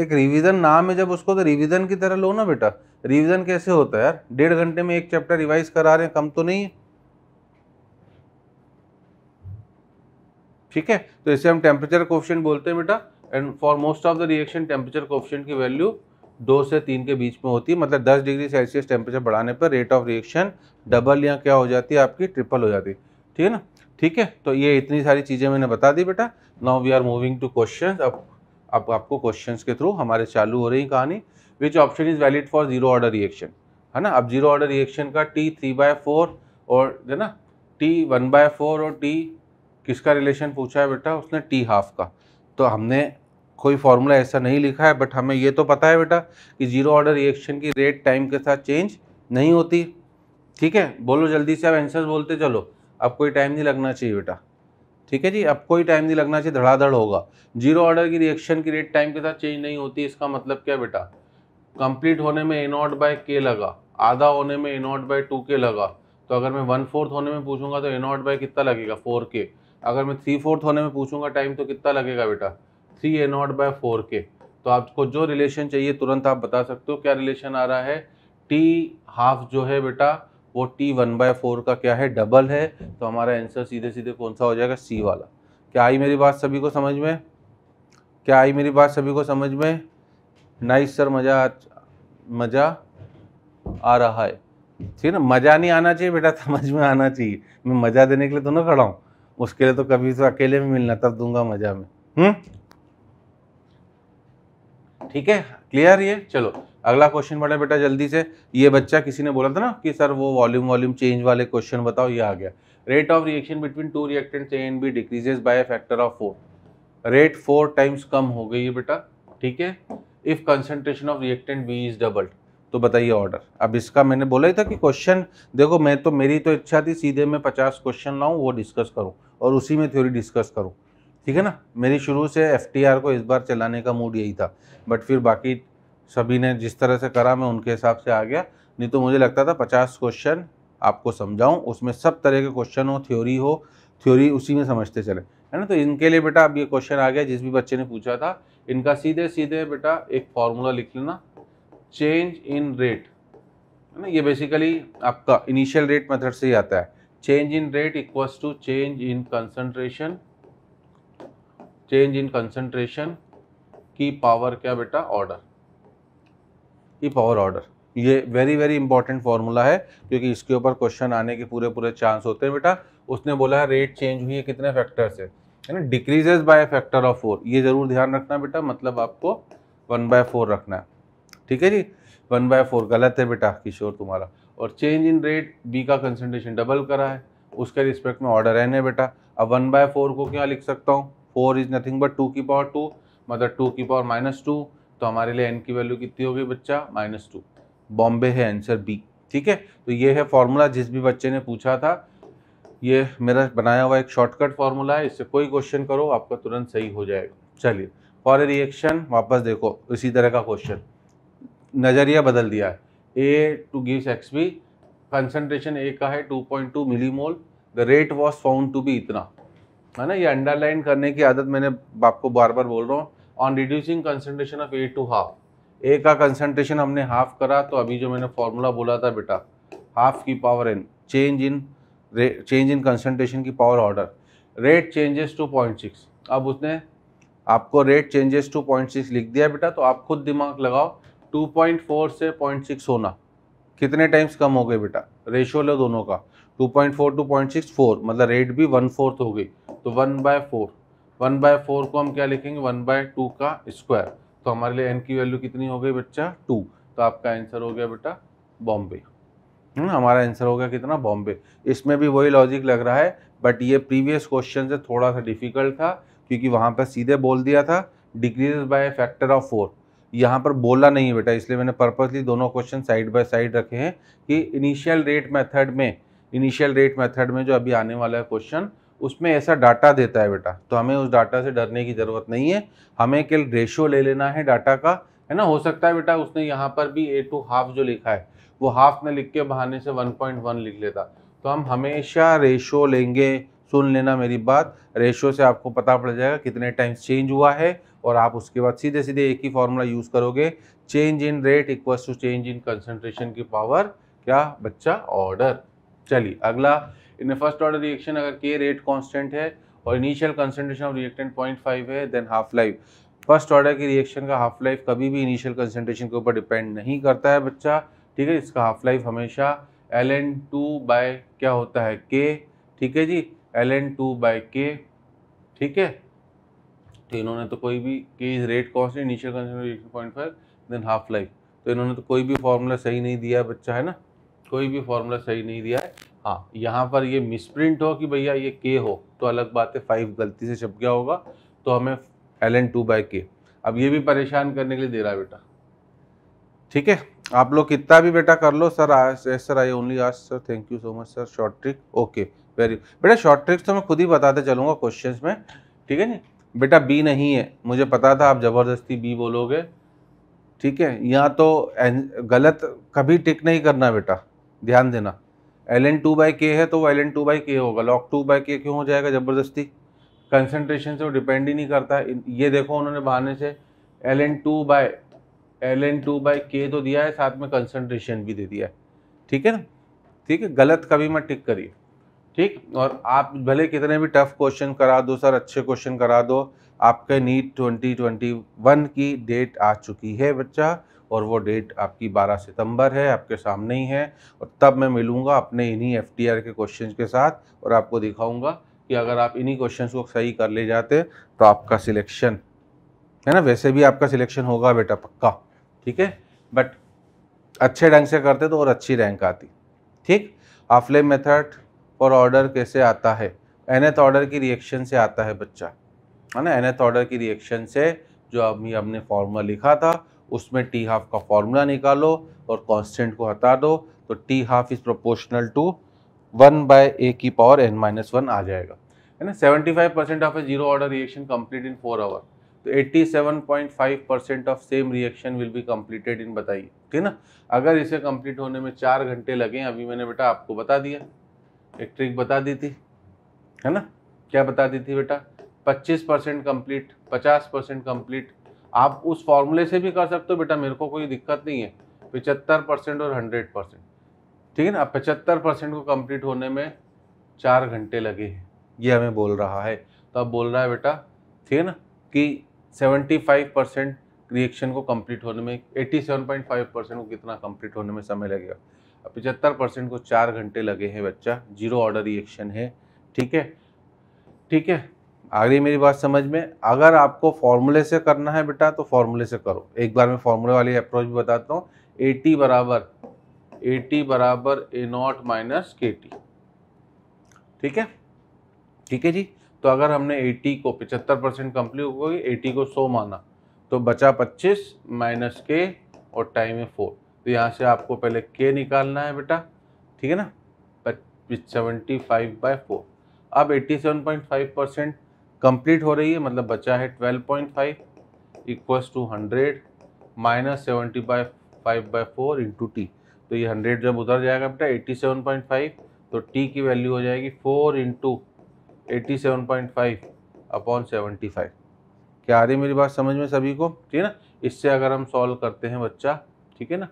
एक रिवीजन नाम है जब उसको तो रिवीजन की तरह लो ना बेटा रिवीजन कैसे होता है यार डेढ़ घंटे में एक चैप्टर रिवाइज करा रहे हैं कम तो नहीं है ठीक है तो इसे हम टेम्परेचर क्वेश्चन बोलते हैं बेटा and for most of the reaction temperature coefficient की वैल्यू दो से तीन के बीच में होती है मतलब दस डिग्री सेल्सियस टेम्परेचर बढ़ाने पर रेट ऑफ रिएक्शन डबल या क्या हो जाती है आपकी ट्रिपल हो जाती है ठीक है ना ठीक है तो ये इतनी सारी चीज़ें मैंने बता दी बेटा now we are moving to question अब अब आपको क्वेश्चन के थ्रू हमारे चालू हो रही कहानी which option is valid for zero order reaction है ना अब जीरो ऑर्डर रिएक्शन का टी थ्री बाय फोर और है ना टी वन बाय फोर और टी किसका रिलेशन पूछा है बेटा उसने टी हाफ का तो हमने कोई फार्मूला ऐसा नहीं लिखा है बट हमें ये तो पता है बेटा कि ज़ीरो ऑर्डर रिएक्शन की रेट टाइम के साथ चेंज नहीं होती ठीक है बोलो जल्दी से आप आंसर बोलते चलो अब कोई टाइम नहीं लगना चाहिए बेटा ठीक है जी अब कोई टाइम नहीं लगना चाहिए धड़ाधड़ होगा जीरो ऑर्डर की रिएक्शन की रेट टाइम के साथ चेंज नहीं होती इसका मतलब क्या बेटा कंप्लीट होने में ए नॉट बाय के लगा आधा होने में ए नॉट बाय टू के लगा तो अगर मैं वन फोर्थ होने में पूछूंगा तो ए नॉट बाय कितना लगेगा फोर के अगर मैं थ्री फोर्थ होने में पूछूंगा टाइम तो कितना लगेगा बेटा three A not by four K तो आपको जो रिलेशन चाहिए तुरंत आप बता सकते हो क्या रिलेशन आ रहा है टी हाफ जो है बेटा वो टी वन बाय फोर का क्या है डबल है तो हमारा आंसर सीधे सीधे कौन सा हो जाएगा सी वाला क्या आई मेरी बात सभी को समझ में क्या आई मेरी बात सभी को समझ में नाइस सर मज़ा मज़ा आ रहा है ठीक है ना मज़ा नहीं आना चाहिए बेटा *laughs* समझ में आना चाहिए मैं मज़ा देने के लिए तो ना खड़ा हूँ उसके लिए तो कभी तो अकेले में मिलना तब दूंगा मजा में हम्म ठीक है क्लियर ये चलो अगला क्वेश्चन पढ़े बेटा जल्दी से ये बच्चा किसी ने बोला था ना कि सर वो वॉल्यूम वॉल्यूम चेंज वाले क्वेश्चन बताओ ये आ गया rate of reaction between two reactants A and B decreases by factor of four rate four times कम हो गई है बेटा ठीक है if concentration of reactant B is doubled तो बताइए ऑर्डर अब इसका मैंने बोला ही था कि क्वेश्चन देखो मैं तो मेरी तो इच्छा थी सीधे मैं पचास क्वेश्चन लाऊं वो डिस्कस करूँ और उसी में थ्योरी डिस्कस करो ठीक है ना मेरी शुरू से एफ को इस बार चलाने का मूड यही था बट फिर बाकी सभी ने जिस तरह से करा मैं उनके हिसाब से आ गया नहीं तो मुझे लगता था पचास क्वेश्चन आपको समझाऊं उसमें सब तरह के क्वेश्चन हो थ्योरी हो थ्योरी उसी में समझते चले है ना तो इनके लिए बेटा अब ये क्वेश्चन आ गया जिस भी बच्चे ने पूछा था इनका सीधे सीधे बेटा एक फॉर्मूला लिख लेना चेंज इन रेट है ना ये बेसिकली आपका इनिशियल रेट मेथड से ही आता है change in rate equals to change in concentration change in concentration की पावर क्या बेटा ऑर्डर की पावर ऑर्डर ये वेरी वेरी इंपॉर्टेंट फॉर्मूला है क्योंकि इसके ऊपर क्वेश्चन आने के पूरे पूरे चांस होते हैं बेटा उसने बोला है रेट चेंज हुई है कितने फैक्टर से है ना decreases by factor of four ये ज़रूर ध्यान रखना बेटा मतलब आपको वन बाय फोर रखना है ठीक है जी वन बाय फोर गलत है बेटा किशोर तुम्हारा और चेंज इन रेट बी का कंसनट्रेशन डबल करा है उसके रिस्पेक्ट में ऑर्डर एन है बेटा अब वन बाय फोर को क्या लिख सकता हूँ four is nothing but two की पावर टू मतलब टू की पावर माइनस टू तो हमारे लिए एन की वैल्यू कितनी होगी बच्चा माइनस टू बॉम्बे है आंसर बी ठीक है तो ये है फॉर्मूला जिस भी बच्चे ने पूछा था ये मेरा बनाया हुआ एक शॉर्टकट फार्मूला है इससे कोई क्वेश्चन करो आपका तुरंत सही हो जाएगा चलिए फॉर ए रिएक्शन वापस देखो इसी तरह का क्वेश्चन नज़रिया बदल दिया है A two give X B concentration A का है 2.2 mole the rate was found to be इतना है ना ये अंडरलाइन करने की आदत मैंने आपको बार बार बोल रहा हूँ on reducing concentration of A to half A का कंसनट्रेशन हमने हाफ करा तो अभी जो मैंने फॉर्मूला बोला था बेटा हाफ की power N change in change in concentration की power order rate changes to point six अब उसने आपको rate changes to point six लिख दिया बेटा तो आप खुद दिमाग लगाओ 2.4 से 0.6 होना कितने टाइम्स कम हो गए बेटा रेशियो लो दोनों का 2.4 टू फोर मतलब रेट भी वन फोर्थ हो गई तो one by four one by four को हम क्या लिखेंगे वन बाय टू का स्क्वायर तो हमारे लिए एन की वैल्यू कितनी हो गई बच्चा टू तो आपका आंसर हो गया बेटा बॉम्बे हम्म, हमारा आंसर हो गया कितना बॉम्बे इसमें भी वही लॉजिक लग रहा है बट ये प्रीवियस क्वेश्चन से थोड़ा सा डिफिकल्ट था क्योंकि वहाँ पर सीधे बोल दिया था decrease by factor of four यहाँ पर बोला नहीं है बेटा इसलिए मैंने पर्पजली दोनों क्वेश्चन साइड बाय साइड रखे हैं कि इनिशियल रेट मेथड में इनिशियल रेट मेथड में जो अभी आने वाला है क्वेश्चन उसमें ऐसा डाटा देता है बेटा तो हमें उस डाटा से डरने की ज़रूरत नहीं है हमें केवल रेशियो ले लेना है डाटा का है ना हो सकता है बेटा उसने यहाँ पर भी ए टू हाफ जो लिखा है वो हाफ में लिख के बहाने से 1.1 लिख लेता तो हम हमेशा रेशो लेंगे सुन लेना मेरी बात रेशो से आपको पता पड़ जाएगा कितने टाइम्स चेंज हुआ है और आप उसके बाद सीधे सीधे एक ही फार्मूला यूज़ करोगे change in rate equals to change in concentration की पावर क्या बच्चा ऑर्डर चलिए अगला इन फर्स्ट ऑर्डर रिएक्शन अगर के रेट कांस्टेंट है और initial concentration of reactant point five है then half life first order की रिएक्शन का हाफ लाइफ कभी भी इनिशियल कंसनट्रेशन के ऊपर डिपेंड नहीं करता है बच्चा ठीक है इसका हाफ लाइफ हमेशा एल एन टू बाय क्या होता है के ठीक है जी L N two by K ठीक है तो इन्होंने तो कोई भी कि rate cost initial consideration point five then half life तो इन्होंने तो कोई भी फार्मूला सही नहीं दिया है बच्चा है ना कोई भी फार्मूला सही नहीं दिया है हाँ यहाँ पर ये मिसप्रिंट हो कि भैया ये के हो तो अलग बात है फाइव गलती से छप गया होगा तो हमें एल एन टू बाई के अब ये भी परेशान करने के लिए दे रहा है बेटा ठीक है आप लोग कितना भी बेटा कर लो sir yes sir I only आज sir thank you so much sir short trick okay very बेटा शॉर्ट ट्रिक्स तो मैं खुद ही बताते चलूँगा क्वेश्चन में ठीक है नहीं बेटा बी नहीं है मुझे पता था आप ज़बरदस्ती बी बोलोगे ठीक है यहाँ तो गलत कभी टिक नहीं करना बेटा ध्यान देना L N two by K है तो वो एल एन टू बाई के होगा लॉक टू बाई के क्यों हो जाएगा ज़बरदस्ती कंसनट्रेशन से वो डिपेंड ही नहीं करता ये देखो उन्होंने बहाने से L N two by L N two by K तो दिया है साथ में कंसनट्रेशन भी दे दिया है ठीक है ना ठीक है गलत कभी मत टिक करिए ठीक और आप भले कितने भी टफ क्वेश्चन करा दो सर अच्छे क्वेश्चन करा दो आपके नीट 2021 की डेट आ चुकी है बच्चा और वो डेट आपकी 12 सितंबर है आपके सामने ही है और तब मैं मिलूँगा अपने इन्हीं एफ के क्वेश्चन के साथ और आपको दिखाऊँगा कि अगर आप इन्हीं क्वेश्चन को सही कर ले जाते तो आपका सिलेक्शन है ना वैसे भी आपका सिलेक्शन होगा बेटा पक्का ठीक है बट अच्छे ढंग से करते तो और अच्छी रैंक आती ठीक ऑफलाइन मेथड और ऑर्डर कैसे आता है एनथ ऑर्डर की रिएक्शन से आता है बच्चा है ना एनथ ऑर्डर की रिएक्शन से जो अभी हमने फॉर्मूला लिखा था उसमें टी हाफ का फॉर्मूला निकालो और कांस्टेंट को हटा दो तो T half is proportional to one by A की पावर एन माइनस वन आ जाएगा है ना seventy five percent of a zero order reaction complete in four hour तो eighty seven point five percent of same reaction will be completed in बताइए ठीक है ना अगर इसे कंप्लीट होने में चार घंटे लगे अभी मैंने बेटा आपको बता दिया एक ट्रिक बता दी थी है ना क्या बता दी थी बेटा 25 परसेंट कम्प्लीट पचास परसेंट कम्प्लीट आप उस फॉर्मूले से भी कर सकते हो बेटा मेरे को कोई दिक्कत नहीं है पिचहत्तर परसेंट और हंड्रेड परसेंट ठीक है ना अब पचहत्तर परसेंट को कम्प्लीट होने में चार घंटे लगे हैं ये हमें बोल रहा है तो अब बोल रहा है बेटा ठीक है ना कि सेवेंटी फाइव परसेंट रिएक्शन को कंप्लीट होने में eighty seven point five percent को कितना कंप्लीट होने में समय लगेगा पिचहत्तर परसेंट को चार घंटे लगे हैं बच्चा जीरो ऑर्डर रिएक्शन है ठीक है ठीक है आ मेरी बात समझ में अगर आपको फॉर्मूले से करना है बेटा तो फॉर्मूले से करो एक बार मैं फॉर्मूले वाली अप्रोच भी बताता हूँ ए टी बराबर ए टी बराबर A not minus K T ठीक है ठीक है जी तो अगर हमने ए टी को पिचहत्तर परसेंट कंप्लीट होगी ए टी को सो माना तो बचा पच्चीस माइनस के और टाइम है फोर तो यहाँ से आपको पहले के निकालना है बेटा ठीक है ना सेवेंटी फाइव बाई फोर अब eighty seven point five percent complete हो रही है मतलब बचा है twelve point five equals to hundred minus seventy by five by four into T तो ये हंड्रेड जब उधर जाएगा बेटा एट्टी सेवन पॉइंट फाइव तो टी की वैल्यू हो जाएगी four into eighty seven point five upon seventy five क्या आ रही मेरी बात समझ में सभी को ठीक है ना इससे अगर हम सॉल्व करते हैं बच्चा ठीक है ना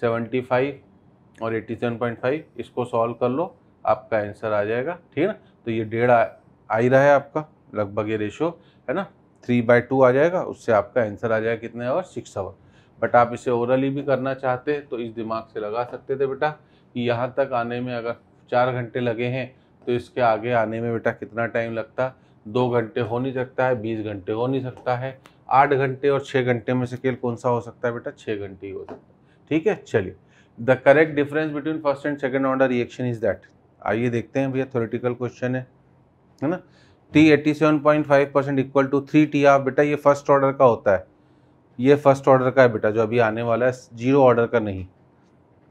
सेवेंटी फाइव और एट्टी सेवन पॉइंट फाइव इसको सॉल्व कर लो आपका आंसर आ जाएगा ठीक है ना तो ये डेढ़ आ ही रहा है आपका लगभग ये रेशियो है ना थ्री बाई टू आ जाएगा उससे आपका आंसर आ जाएगा कितने आवर सिक्स आवर बट आप इसे ओवरली भी करना चाहते तो इस दिमाग से लगा सकते थे बेटा कि यहाँ तक आने में अगर चार घंटे लगे हैं तो इसके आगे आने में बेटा कितना टाइम लगता दो घंटे हो नहीं सकता है बीस घंटे हो नहीं सकता है आठ घंटे और छः घंटे में से खेल कौन सा हो सकता है बेटा छः घंटे ही हो सकता है ठीक है चलिए the correct difference between first and second order reaction is that आइए देखते हैं भैया थोरिटिकल क्वेश्चन है है ना T eighty seven point five percent equal to three T आप बेटा ये फर्स्ट ऑर्डर का होता है ये फर्स्ट ऑर्डर का है बेटा जो अभी आने वाला है जीरो ऑर्डर का नहीं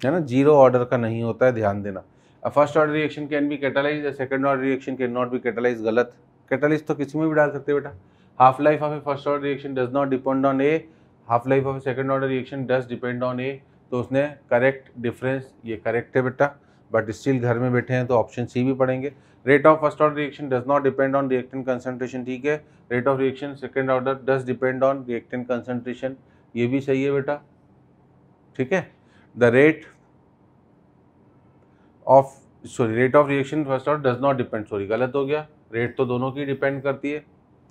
है ना जीरो ऑर्डर का नहीं होता है ध्यान देना first order reaction can be catalyse या second order reaction can not be catalyse गलत कैटालाइज तो किसी में भी डाल सकते हैं बेटा half life of A first order reaction does not depend on A half life of a second order reaction does depend on A तो उसने करेक्ट डिफरेंस ये करेक्ट है बेटा बट स्टिल घर में बैठे हैं तो ऑप्शन सी भी पढ़ेंगे rate of first order reaction does not depend on reactant concentration ठीक है rate of reaction second order does depend on reactant concentration ये भी सही है बेटा ठीक है the rate of sorry rate of reaction first order does not depend sorry गलत हो गया रेट तो दोनों की डिपेंड करती है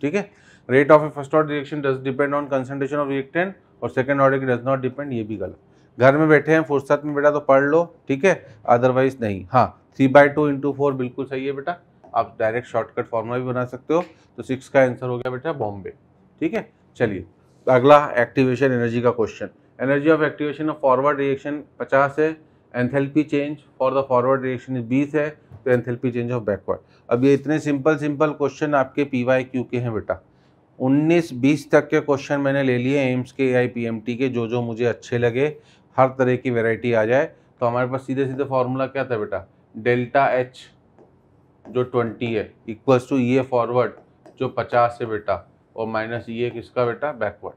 ठीक है rate of A first order reaction does depend on concentration of reactant और सेकेंड ऑर्डर की डज नॉट डिपेंड ये भी गलत घर में बैठे हैं फुर्सत में बेटा तो पढ़ लो ठीक है अदरवाइज नहीं हाँ three by two into four बिल्कुल सही है बेटा आप डायरेक्ट शॉर्टकट फॉर्मूला भी बना सकते हो तो सिक्स का आंसर हो गया बेटा बॉम्बे ठीक है चलिए अगला एक्टिवेशन एनर्जी का question energy of activation of forward reaction पचास है enthalpy change for the forward reaction बीस है तो एंथेल्पी चेंज ऑफ बैकवर्ड अब ये इतने सिंपल सिंपल क्वेश्चन आपके पी वाई क्यू के हैं बेटा 19 20 तक के क्वेश्चन मैंने ले लिए एम्स के A I P M T के जो जो मुझे अच्छे लगे हर तरह की वेराइटी आ जाए तो हमारे पास सीधे सीधे फार्मूला क्या था बेटा डेल्टा एच जो ट्वेंटी है इक्वल्स टू ये फॉरवर्ड जो पचास है बेटा और माइनस ये किसका बेटा बैकवर्ड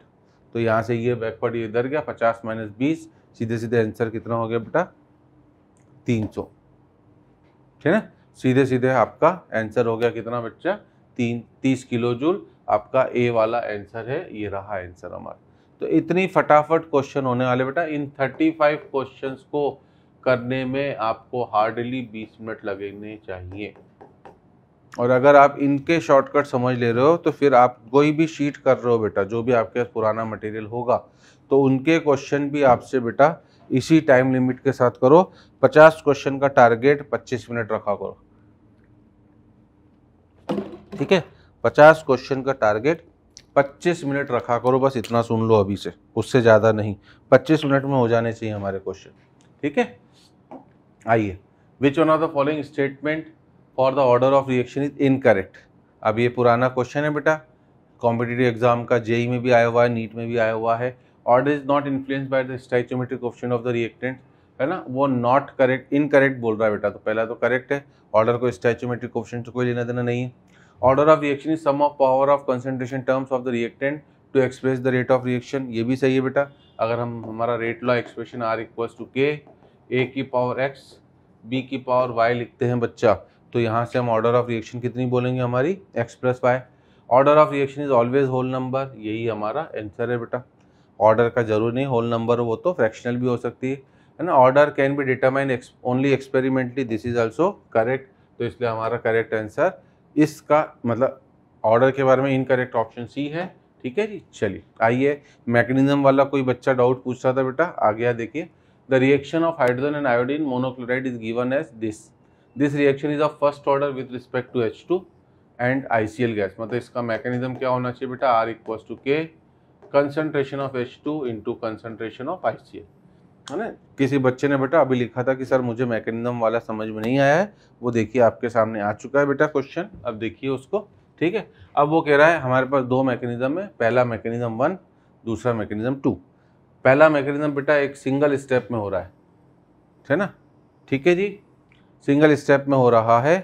तो यहाँ से ये बैकवर्ड ये इधर गया पचास माइनस बीस सीधे सीधे आंसर कितना हो गया बेटा तीन सौ ठीक है सीधे सीधे आपका आंसर हो गया कितना बच्चा तीन तीस किलो जूल आपका ए वाला आंसर है ये रहा आंसर हमारा तो इतनी फटाफट क्वेश्चन होने वाले बेटा इन 35 क्वेश्चंस को करने में आपको हार्डली 20 मिनट लगने चाहिए और अगर आप इनके शॉर्टकट समझ ले रहे हो तो फिर आप कोई भी शीट कर रहे हो बेटा जो भी आपके पास पुराना मटेरियल होगा तो उनके क्वेश्चन भी आपसे बेटा इसी टाइम लिमिट के साथ करो 50 क्वेश्चन का टारगेट 25 मिनट रखा करो ठीक है 50 क्वेश्चन का टारगेट 25 मिनट रखा करो बस इतना सुन लो अभी से उससे ज़्यादा नहीं 25 मिनट में हो जाने चाहिए हमारे क्वेश्चन ठीक है आइए which one of the following statement for the order of reaction is incorrect अब ये पुराना क्वेश्चन है बेटा कॉम्पिटेटिव एग्जाम का जेई e में भी आया हुआ है नीट में भी आया हुआ है order is not influence by the stoichiometric option of the reactant है ना वो नॉट करेक्ट इनकरेक्ट बोल रहा है बेटा तो पहला तो करेक्ट है ऑर्डर को स्टैचोमेट्रिक ऑप्शन से कोई लेना देना नहीं है order of reaction is sum of power of concentration terms of the reactant to express the rate of reaction ये भी सही है बेटा अगर हम हमारा rate law expression R equals to K A की पावर एक्स बी की पावर वाई लिखते हैं बच्चा तो यहाँ से हम ऑर्डर ऑफ रिएक्शन कितनी बोलेंगे हमारी X plus Y order of reaction is always whole number यही हमारा आंसर है बेटा ऑर्डर का जरूर नहीं होल नंबर वो तो फ्रैक्शनल भी हो सकती है है ना order can be determine only experimentally this is also correct तो इसलिए हमारा करेक्ट आंसर इसका मतलब ऑर्डर के बारे में इनकरेक्ट ऑप्शन सी है ठीक है जी चलिए आइए मैकेनिज्म वाला कोई बच्चा डाउट पूछ रहा था बेटा आ गया देखिए the reaction of hydrogen and iodine monochloride is given as this this reaction is of first order with respect to H two and I C L gas मतलब इसका मैकेनिज्म क्या होना चाहिए बेटा R equals to K concentration of H two into concentration of I C L है ना किसी बच्चे ने बेटा अभी लिखा था कि सर मुझे मैकेनिज्म वाला समझ में नहीं आया है वो देखिए आपके सामने आ चुका है बेटा क्वेश्चन अब देखिए उसको ठीक है अब वो कह रहा है हमारे पास दो मैकेनिज्म है पहला मैकेनिज्म वन दूसरा मैकेनिज्म टू पहला मैकेनिज्म बेटा एक सिंगल स्टेप में हो रहा है है ना ठीक है जी सिंगल स्टेप में हो रहा है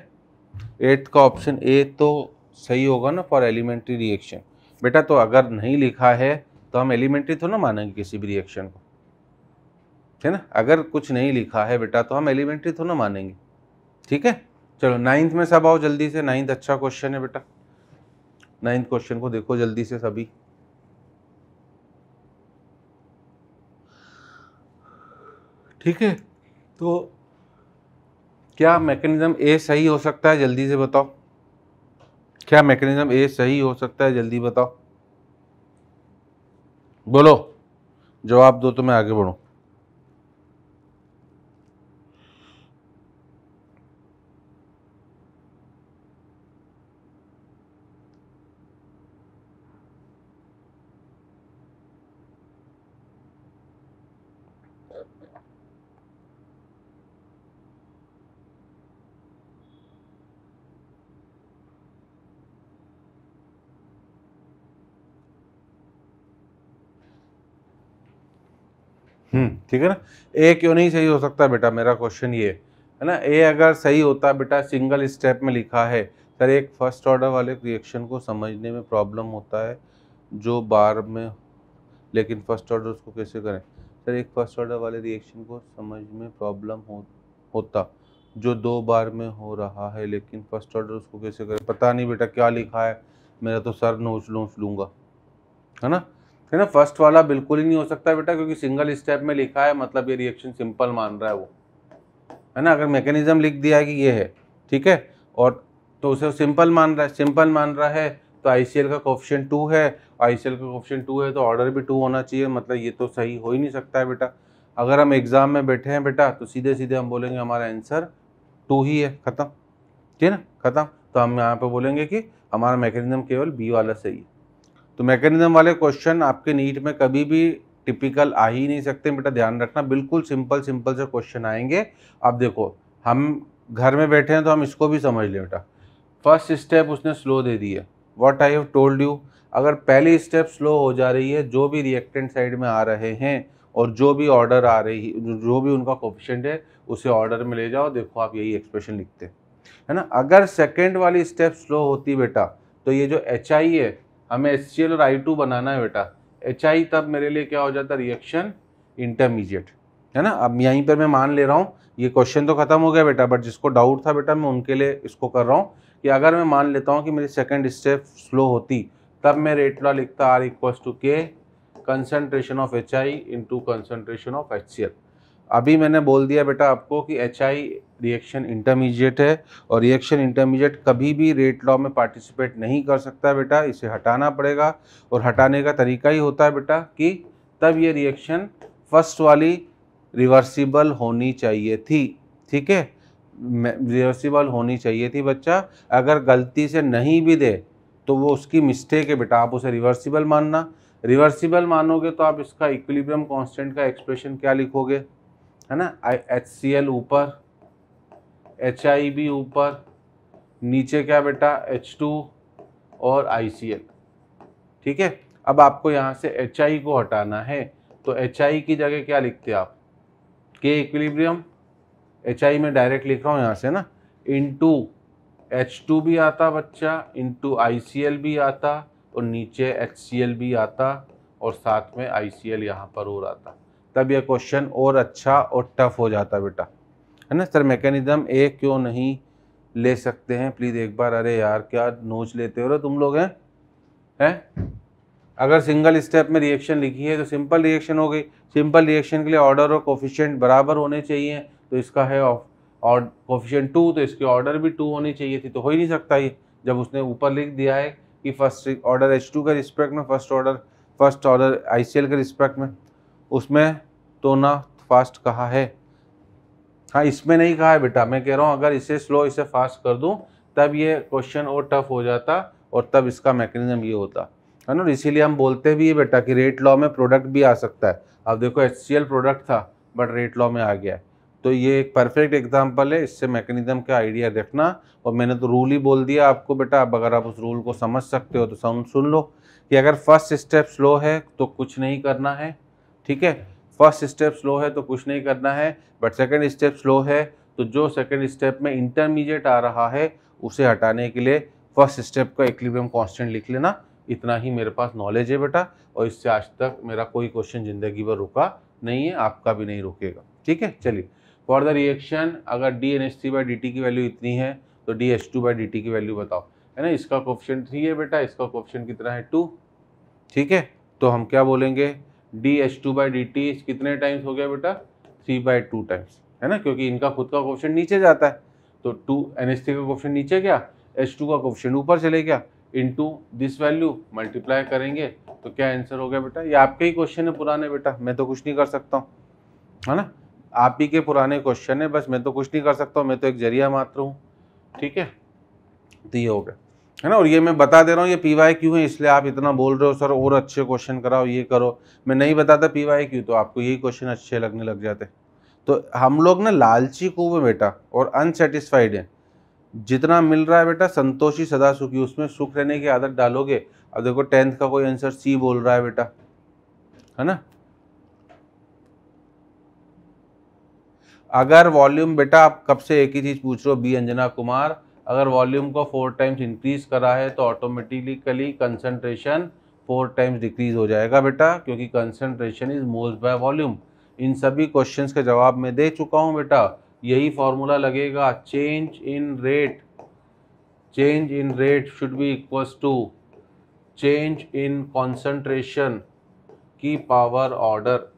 एट्थ का ऑप्शन ए तो सही होगा ना फॉर एलिमेंट्री रिएक्शन बेटा तो अगर नहीं लिखा है तो हम एलिमेंट्री तो ना मानेंगे किसी भी रिएक्शन को ठीक है ना अगर कुछ नहीं लिखा है बेटा तो हम एलिमेंट्री थोड़ा मानेंगे ठीक है चलो नाइन्थ में सब आओ जल्दी से नाइन्थ अच्छा क्वेश्चन है बेटा नाइन्थ क्वेश्चन को देखो जल्दी से सभी ठीक है तो क्या मैकेनिज्म ए सही हो सकता है जल्दी से बताओ क्या मैकेनिज्म ए सही हो सकता है जल्दी बताओ बोलो जवाब दो तो मैं आगे बढ़ूँ हम्म, ठीक है ना ए क्यों नहीं सही हो सकता बेटा मेरा क्वेश्चन ये है ना ए अगर सही होता बेटा सिंगल स्टेप में लिखा है सर एक फर्स्ट ऑर्डर वाले रिएक्शन को समझने में प्रॉब्लम होता है जो बार में लेकिन फर्स्ट ऑर्डर उसको कैसे करें सर एक फर्स्ट ऑर्डर वाले रिएक्शन को समझ में प्रॉब्लम हो होता जो दो बार में हो रहा है लेकिन फर्स्ट ऑर्डर उसको कैसे करें पता नहीं बेटा क्या लिखा है मेरा तो सर नोच नोच लूँगा है ना है ना फर्स्ट वाला बिल्कुल ही नहीं हो सकता बेटा क्योंकि सिंगल स्टेप में लिखा है मतलब ये रिएक्शन सिंपल मान रहा है वो है ना अगर मैकेनिज्म लिख दिया है कि ये है ठीक है और तो उसे सिंपल मान रहा है सिंपल मान रहा है तो आई का ऑप्शन टू है आई का ऑप्शन टू है तो ऑर्डर भी टू होना चाहिए मतलब ये तो सही हो ही नहीं सकता है बेटा अगर हम एग्ज़ाम में बैठे हैं बेटा तो सीधे सीधे हम बोलेंगे हमारा आंसर टू ही है ख़त्म ठीक है ना ख़त्म तो हम यहाँ पर बोलेंगे कि हमारा मैकेनिज्म केवल बी वाला सही है तो मैकेनिज्म वाले क्वेश्चन आपके नीट में कभी भी टिपिकल आ ही नहीं सकते बेटा ध्यान रखना बिल्कुल सिंपल सिंपल से क्वेश्चन आएंगे अब देखो हम घर में बैठे हैं तो हम इसको भी समझ लें बेटा फर्स्ट स्टेप उसने स्लो दे दी है what I have told you अगर पहली स्टेप स्लो हो जा रही है जो भी रिएक्टेंट साइड में आ रहे हैं और जो भी ऑर्डर आ रही जो भी उनका कोपिशेंट है उसे ऑर्डर में ले जाओ देखो आप यही एक्सप्रेशन लिखते हैं है ना अगर सेकेंड वाली स्टेप स्लो होती बेटा तो ये जो एच आई है हमें एच और आई बनाना है बेटा एच तब मेरे लिए क्या हो जाता रिएक्शन इंटरमीडिएट है ना अब यहीं पर मैं मान ले रहा हूँ ये क्वेश्चन तो खत्म हो गया बेटा बट जिसको डाउट था बेटा मैं उनके लिए इसको कर रहा हूँ कि अगर मैं मान लेता हूँ कि मेरी सेकेंड स्टेप स्लो होती तब मैं रेट लॉ लिखता R equal to K concentration of H I into concentration of H C L अभी मैंने बोल दिया बेटा आपको कि एच आई रिएक्शन इंटरमीडिएट है और रिएक्शन इंटरमीडिएट कभी भी रेट लॉ में पार्टिसिपेट नहीं कर सकता बेटा इसे हटाना पड़ेगा और हटाने का तरीका ही होता है बेटा कि तब ये रिएक्शन फर्स्ट वाली रिवर्सिबल होनी चाहिए थी ठीक है रिवर्सिबल होनी चाहिए थी बच्चा अगर गलती से नहीं भी दे तो वो उसकी मिस्टेक है बेटा आप उसे रिवर्सिबल मानना रिवर्सिबल मानोगे तो आप इसका इक्विलिब्रियम कांस्टेंट का एक्सप्रेशन क्या लिखोगे है ना आई एच सी एल ऊपर एच आई बी ऊपर नीचे क्या बेटा एच टू और आई सी एल ठीक है अब आपको यहाँ से एच आई को हटाना है तो एच आई की जगह क्या लिखते आप के इक्विलिब्रियम एच आई में डायरेक्ट लिख रहा हूँ यहाँ से ना इन टू एच टू भी आता बच्चा टू आई सी एल भी आता और नीचे एच सी एल भी आता और साथ में आई सी एल यहाँ पर और आता तब यह क्वेश्चन और अच्छा और टफ हो जाता बेटा है ना सर मैकेनिज्म ए क्यों नहीं ले सकते हैं प्लीज़ एक बार अरे यार क्या नोच लेते हो रहे तुम लोग हैं है अगर सिंगल स्टेप में रिएक्शन लिखी है तो सिंपल रिएक्शन हो गई सिंपल रिएक्शन के लिए ऑर्डर और कोफिशेंट बराबर होने चाहिए तो इसका है और कोफिशेंट टू तो इसके ऑर्डर भी टू होनी चाहिए थी तो हो ही नहीं सकता ये जब उसने ऊपर लिख दिया है कि फर्स्ट ऑर्डर एच टू के रिस्पेक्ट में first order first order I C L के रिस्पेक्ट में उसमें तो ना फास्ट कहा है हाँ इसमें नहीं कहा है बेटा मैं कह रहा हूँ अगर इसे स्लो इसे फास्ट कर दूँ तब ये क्वेश्चन और टफ हो जाता और तब इसका मैकेनिज्म ये होता है ना इसीलिए हम बोलते भी है बेटा कि रेट लॉ में प्रोडक्ट भी आ सकता है अब देखो एच प्रोडक्ट था बट रेट लॉ में आ गया है तो ये एक परफेक्ट एग्जाम्पल है इससे मैकेनिज्म का आइडिया देखना और मैंने तो रूल ही बोल दिया आपको बेटा अब अगर आप उस रूल को समझ सकते हो तो सुन लो कि अगर फर्स्ट स्टेप स्लो है तो कुछ नहीं करना है ठीक है फर्स्ट स्टेप स्लो है तो कुछ नहीं करना है बट सेकेंड स्टेप स्लो है तो जो सेकेंड स्टेप में इंटरमीडिएट आ रहा है उसे हटाने के लिए फर्स्ट स्टेप का इक्लिब्रियम कॉन्स्टेंट लिख लेना इतना ही मेरे पास नॉलेज है बेटा और इससे आज तक मेरा कोई क्वेश्चन ज़िंदगी भर रुका नहीं है आपका भी नहीं रुकेगा ठीक है चलिए फॉर द रिएक्शन अगर D N S three by D T की वैल्यू इतनी है तो D H two by D T की वैल्यू बताओ है ना इसका क्वेश्चन थ्री है बेटा इसका क्वेश्चन कितना है टू ठीक है तो हम क्या बोलेंगे D H two by D T कितने टाइम्स हो गया बेटा थ्री बाई टू टाइम्स है ना क्योंकि इनका खुद का क्वेश्चन नीचे जाता है तो टू एन एस थ्री का क्वेश्चन नीचे गया एच टू का क्वेश्चन ऊपर चले गया टू दिस वैल्यू मल्टीप्लाई करेंगे तो क्या आंसर हो गया बेटा ये आपके ही क्वेश्चन है पुराने बेटा मैं तो कुछ नहीं कर सकता हूँ है ना आप ही के पुराने क्वेश्चन है बस मैं तो कुछ नहीं कर सकता हूँ मैं तो एक जरिया मात्र हूँ ठीक है तो ये हो गया है ना और ये मैं बता दे रहा हूँ ये पी वाई क्यू है इसलिए आप इतना बोल रहे हो सर और अच्छे क्वेश्चन कराओ ये करो मैं नहीं बताता पी वाई क्यों तो आपको यही क्वेश्चन अच्छे लगने लग जाते तो हम लोग ना लालची को बेटा और अनसेटिस्फाइड है जितना मिल रहा है बेटा संतोषी सदा सुखी उसमें सुख रहने की आदत डालोगे अब देखो टेंथ का कोई आंसर सी बोल रहा है बेटा है ना अगर वॉल्यूम बेटा आप कब से एक ही चीज़ पूछ रहे हो बी अंजना कुमार अगर वॉल्यूम को फोर टाइम्स इंक्रीज़ करा है तो automatically concentration four times decrease हो जाएगा बेटा क्योंकि concentration is moles by volume इन सभी क्वेश्चंस के जवाब मैं दे चुका हूँ बेटा यही फॉर्मूला लगेगा change in rate change in rate should be equals to change in concentration की पावर ऑर्डर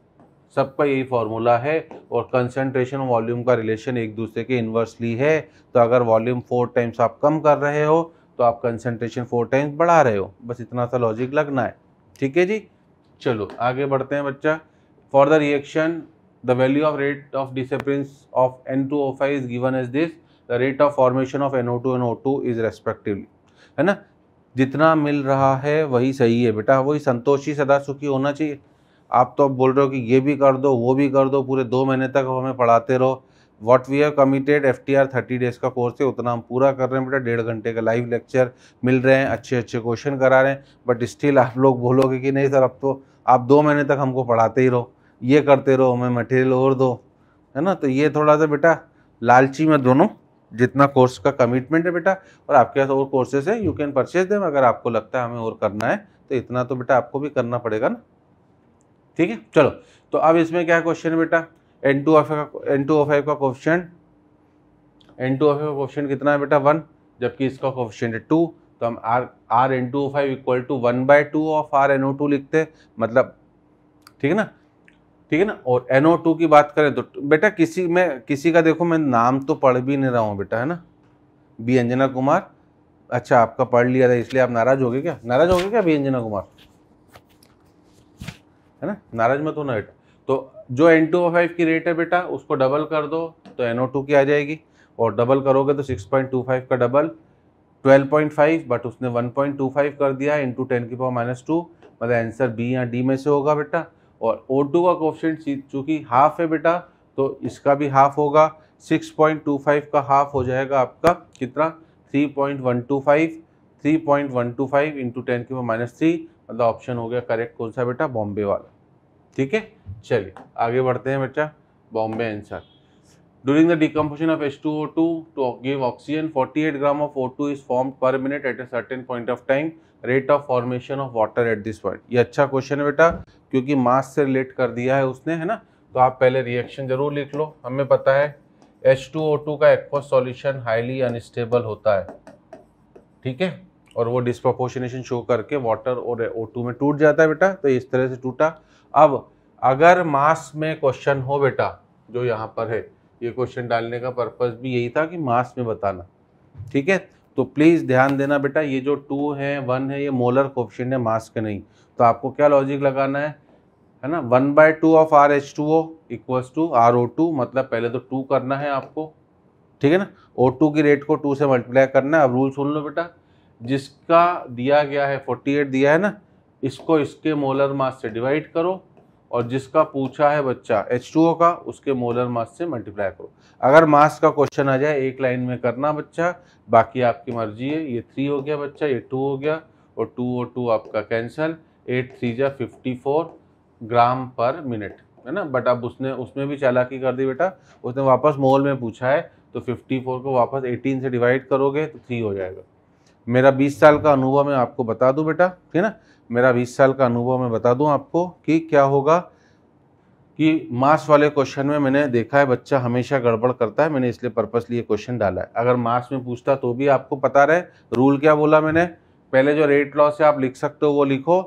सबका यही फार्मूला है और कंसनट्रेशन वॉल्यूम का रिलेशन एक दूसरे के इन्वर्सली है तो अगर वॉल्यूम फोर टाइम्स आप कम कर रहे हो तो आप कंसनट्रेशन फोर टाइम्स बढ़ा रहे हो बस इतना सा लॉजिक लगना है ठीक है जी चलो आगे बढ़ते हैं बच्चा for the reaction the value of rate of disappearance of N two O five is given as this the rate of formation of N O two N O two is respectively है ना जितना मिल रहा है वही सही है बेटा वही संतोषी सदा सुखी होना चाहिए आप तो अब बोल रहे हो कि ये भी कर दो वो भी कर दो पूरे दो महीने तक हमें पढ़ाते रहो what we have committed F T R thirty days का कोर्स है उतना हम पूरा कर रहे हैं बेटा डेढ़ घंटे का लाइव लेक्चर मिल रहे हैं अच्छे अच्छे क्वेश्चन करा रहे हैं बट स्टिल आप लोग बोलोगे कि नहीं सर अब तो आप दो महीने तक हमको पढ़ाते ही रहो ये करते रहो हमें मटेरियल और दो है ना तो ये थोड़ा सा बेटा लालची में दोनों जितना कोर्स का कमिटमेंट है बेटा और आपके पास और कोर्सेज है यू कैन परचेज देम अगर आपको लगता है हमें और करना है तो इतना तो बेटा आपको भी करना पड़ेगा ना ठीक है चलो तो अब इसमें क्या क्वेश्चन बेटा N two of N two of का क्वेश्चन एन टू ऑफ का क्वेश्चन कितना है बेटा वन जबकि इसका क्वेश्चन है टू तो हम R R N two five equal to one by two of R N O two लिखते मतलब ठीक है ना ठीक है ना और एन ओ टू की बात करें तो बेटा किसी में किसी का देखो मैं नाम तो पढ़ भी नहीं रहा हूँ बेटा है ना बी अंजना कुमार अच्छा आपका पढ़ लिया था इसलिए आप नाराज़ हो गए क्या नाराज़ हो गए क्या बी अंजना कुमार है ना नाराज मत होना बेटा तो जो एन टू फाइव की रेट है बेटा उसको डबल कर दो तो एन ओ टू की आ जाएगी और डबल करोगे तो सिक्स पॉइंट टू फाइव का double twelve point five but उसने वन पॉइंट टू फाइव कर दिया इंटू टेन की पावर माइनस टू मतलब आंसर बी या डी में से होगा बेटा और ओ टू का क्वेश्चन चूँकि हाफ है बेटा तो इसका भी हाफ होगा सिक्स पॉइंट टू फाइव का हाफ हो जाएगा आपका कितना three point one two five three point one two five into ten की पावर माइनस थ्री मतलब ऑप्शन हो गया करेक्ट कौन सा बेटा बॉम्बे वाला ठीक है चलिए आगे बढ़ते हैं बेटा बॉम्बे answer two O two to give oxygen forty eight gram of O two is form per minute at a certain point of time rate of formation of water at this point ये अच्छा question है बेटा क्योंकि मास से relate कर दिया है उसने है ना तो आप पहले रिएक्शन जरूर लिख लो हमें पता है एच टू ओ टू का एक्वा सॉल्यूशन हाईली अनस्टेबल होता है ठीक है और वो डिस्प्रोपोर्शनेशन शो करके वाटर और ओ टू में टूट जाता है बेटा तो इस तरह से टूटा अब अगर मास में क्वेश्चन हो बेटा जो यहाँ पर है ये क्वेश्चन डालने का पर्पज़ भी यही था कि मास में बताना ठीक है तो प्लीज़ ध्यान देना बेटा ये जो टू है वन है ये मोलर कोप्शन है मास के नहीं तो आपको क्या लॉजिक लगाना है है ना one by two of R H two O equals to R O two मतलब पहले तो टू करना है आपको ठीक है ना ओ टू की रेट को टू से मल्टीप्लाई करना है अब रूल सुन लो बेटा जिसका दिया गया है 48 दिया है ना इसको इसके मोलर मास से डिवाइड करो और जिसका पूछा है बच्चा H2O का उसके मोलर मास से मल्टीप्लाई करो अगर मास का क्वेश्चन आ जाए एक लाइन में करना बच्चा बाकी आपकी मर्जी है ये थ्री हो गया बच्चा ये टू हो गया और टू ओ टू आपका कैंसिल एट थ्री जा fifty four gram per minute है ना बट अब उसने उसमें भी चालाकी कर दी बेटा उसने वापस मोल में पूछा है तो फोर को वापस एटीन से डिवाइड करोगे तो थ्री हो जाएगा मेरा 20 साल का अनुभव मैं आपको बता दूं बेटा ठीक है ना मेरा 20 साल का अनुभव मैं बता दूं आपको कि क्या होगा कि मास वाले क्वेश्चन में मैंने देखा है बच्चा हमेशा गड़बड़ करता है मैंने इसलिए पर्पसली ये क्वेश्चन डाला है अगर मास में पूछता तो भी आपको पता रहे रूल क्या बोला मैंने पहले जो रेट लॉस है आप लिख सकते हो वो लिखो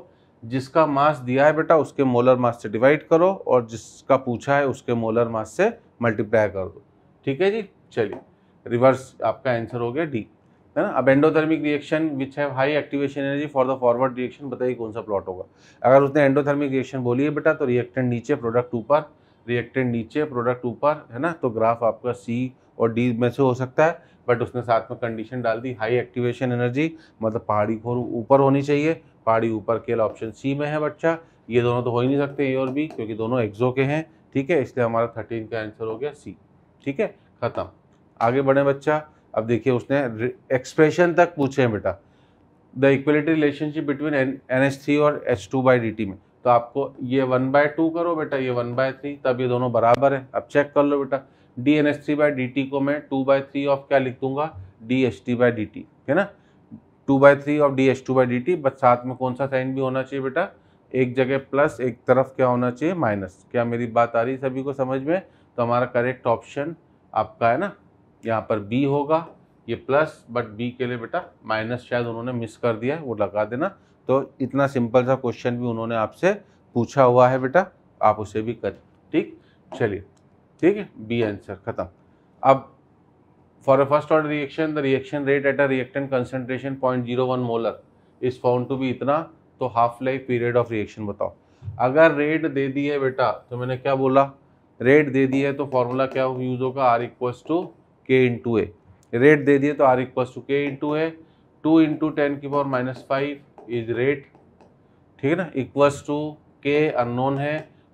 जिसका मास दिया है बेटा उसके मोलर मास से डिवाइड करो और जिसका पूछा है उसके मोलर मास से मल्टीप्लाई कर दो ठीक है जी चलिए रिवर्स आपका आंसर हो गया डी है ना अब endothermic reaction which have high activation energy for the forward reaction बताइए कौन सा प्लॉट होगा अगर उसने एंडोथर्मिक रिएक्शन बोली है बेटा तो रिएक्टेंट नीचे प्रोडक्ट ऊपर रिएक्टेंट नीचे प्रोडक्ट ऊपर है ना तो ग्राफ आपका सी और डी में से हो सकता है बट उसने साथ में कंडीशन डाल दी हाई एक्टिवेशन एनर्जी मतलब पहाड़ी खोर ऊपर होनी चाहिए पहाड़ी ऊपर केल ऑप्शन सी में है बच्चा ये दोनों तो हो ही नहीं सकते ए और बी क्योंकि दोनों एक्जो के हैं ठीक है इसलिए हमारा थर्टीन का आंसर हो गया सी ठीक है ख़त्म आगे बढ़े बच्चा अब देखिए उसने एक्सप्रेशन तक पूछे हैं बेटा the equality relationship between N H three और H two by D T में तो आपको ये वन बाय टू करो बेटा ये वन बाय थ्री तब ये दोनों बराबर है अब चेक कर लो बेटा D N H three by D T को मैं टू बाई थ्री ऑफ क्या लिख दूंगा D H T by D T है ना two by three of D H two by D T बस साथ में कौन सा साइन भी होना चाहिए बेटा एक जगह प्लस एक तरफ क्या होना चाहिए माइनस क्या मेरी बात आ रही है सभी को समझ में तो हमारा करेक्ट ऑप्शन आपका है ना यहाँ पर बी होगा ये प्लस बट बी के लिए बेटा माइनस शायद उन्होंने मिस कर दिया है वो लगा देना तो इतना सिंपल सा क्वेश्चन भी उन्होंने आपसे पूछा हुआ है बेटा आप उसे भी कर ठीक चलिए ठीक है बी आंसर ख़त्म अब for a first order reaction the reaction rate at a reactant concentration point zero one molar is found to भी इतना तो half life period of reaction बताओ अगर रेट दे दी है बेटा तो मैंने क्या बोला रेट दे दी है तो फॉर्मूला क्या यूज़ होगा R equals to K into A rate दे दिए तो R equal to K into A two into ten की power minus five is rate ठीक है ना इक्वल्स टू के अननोन है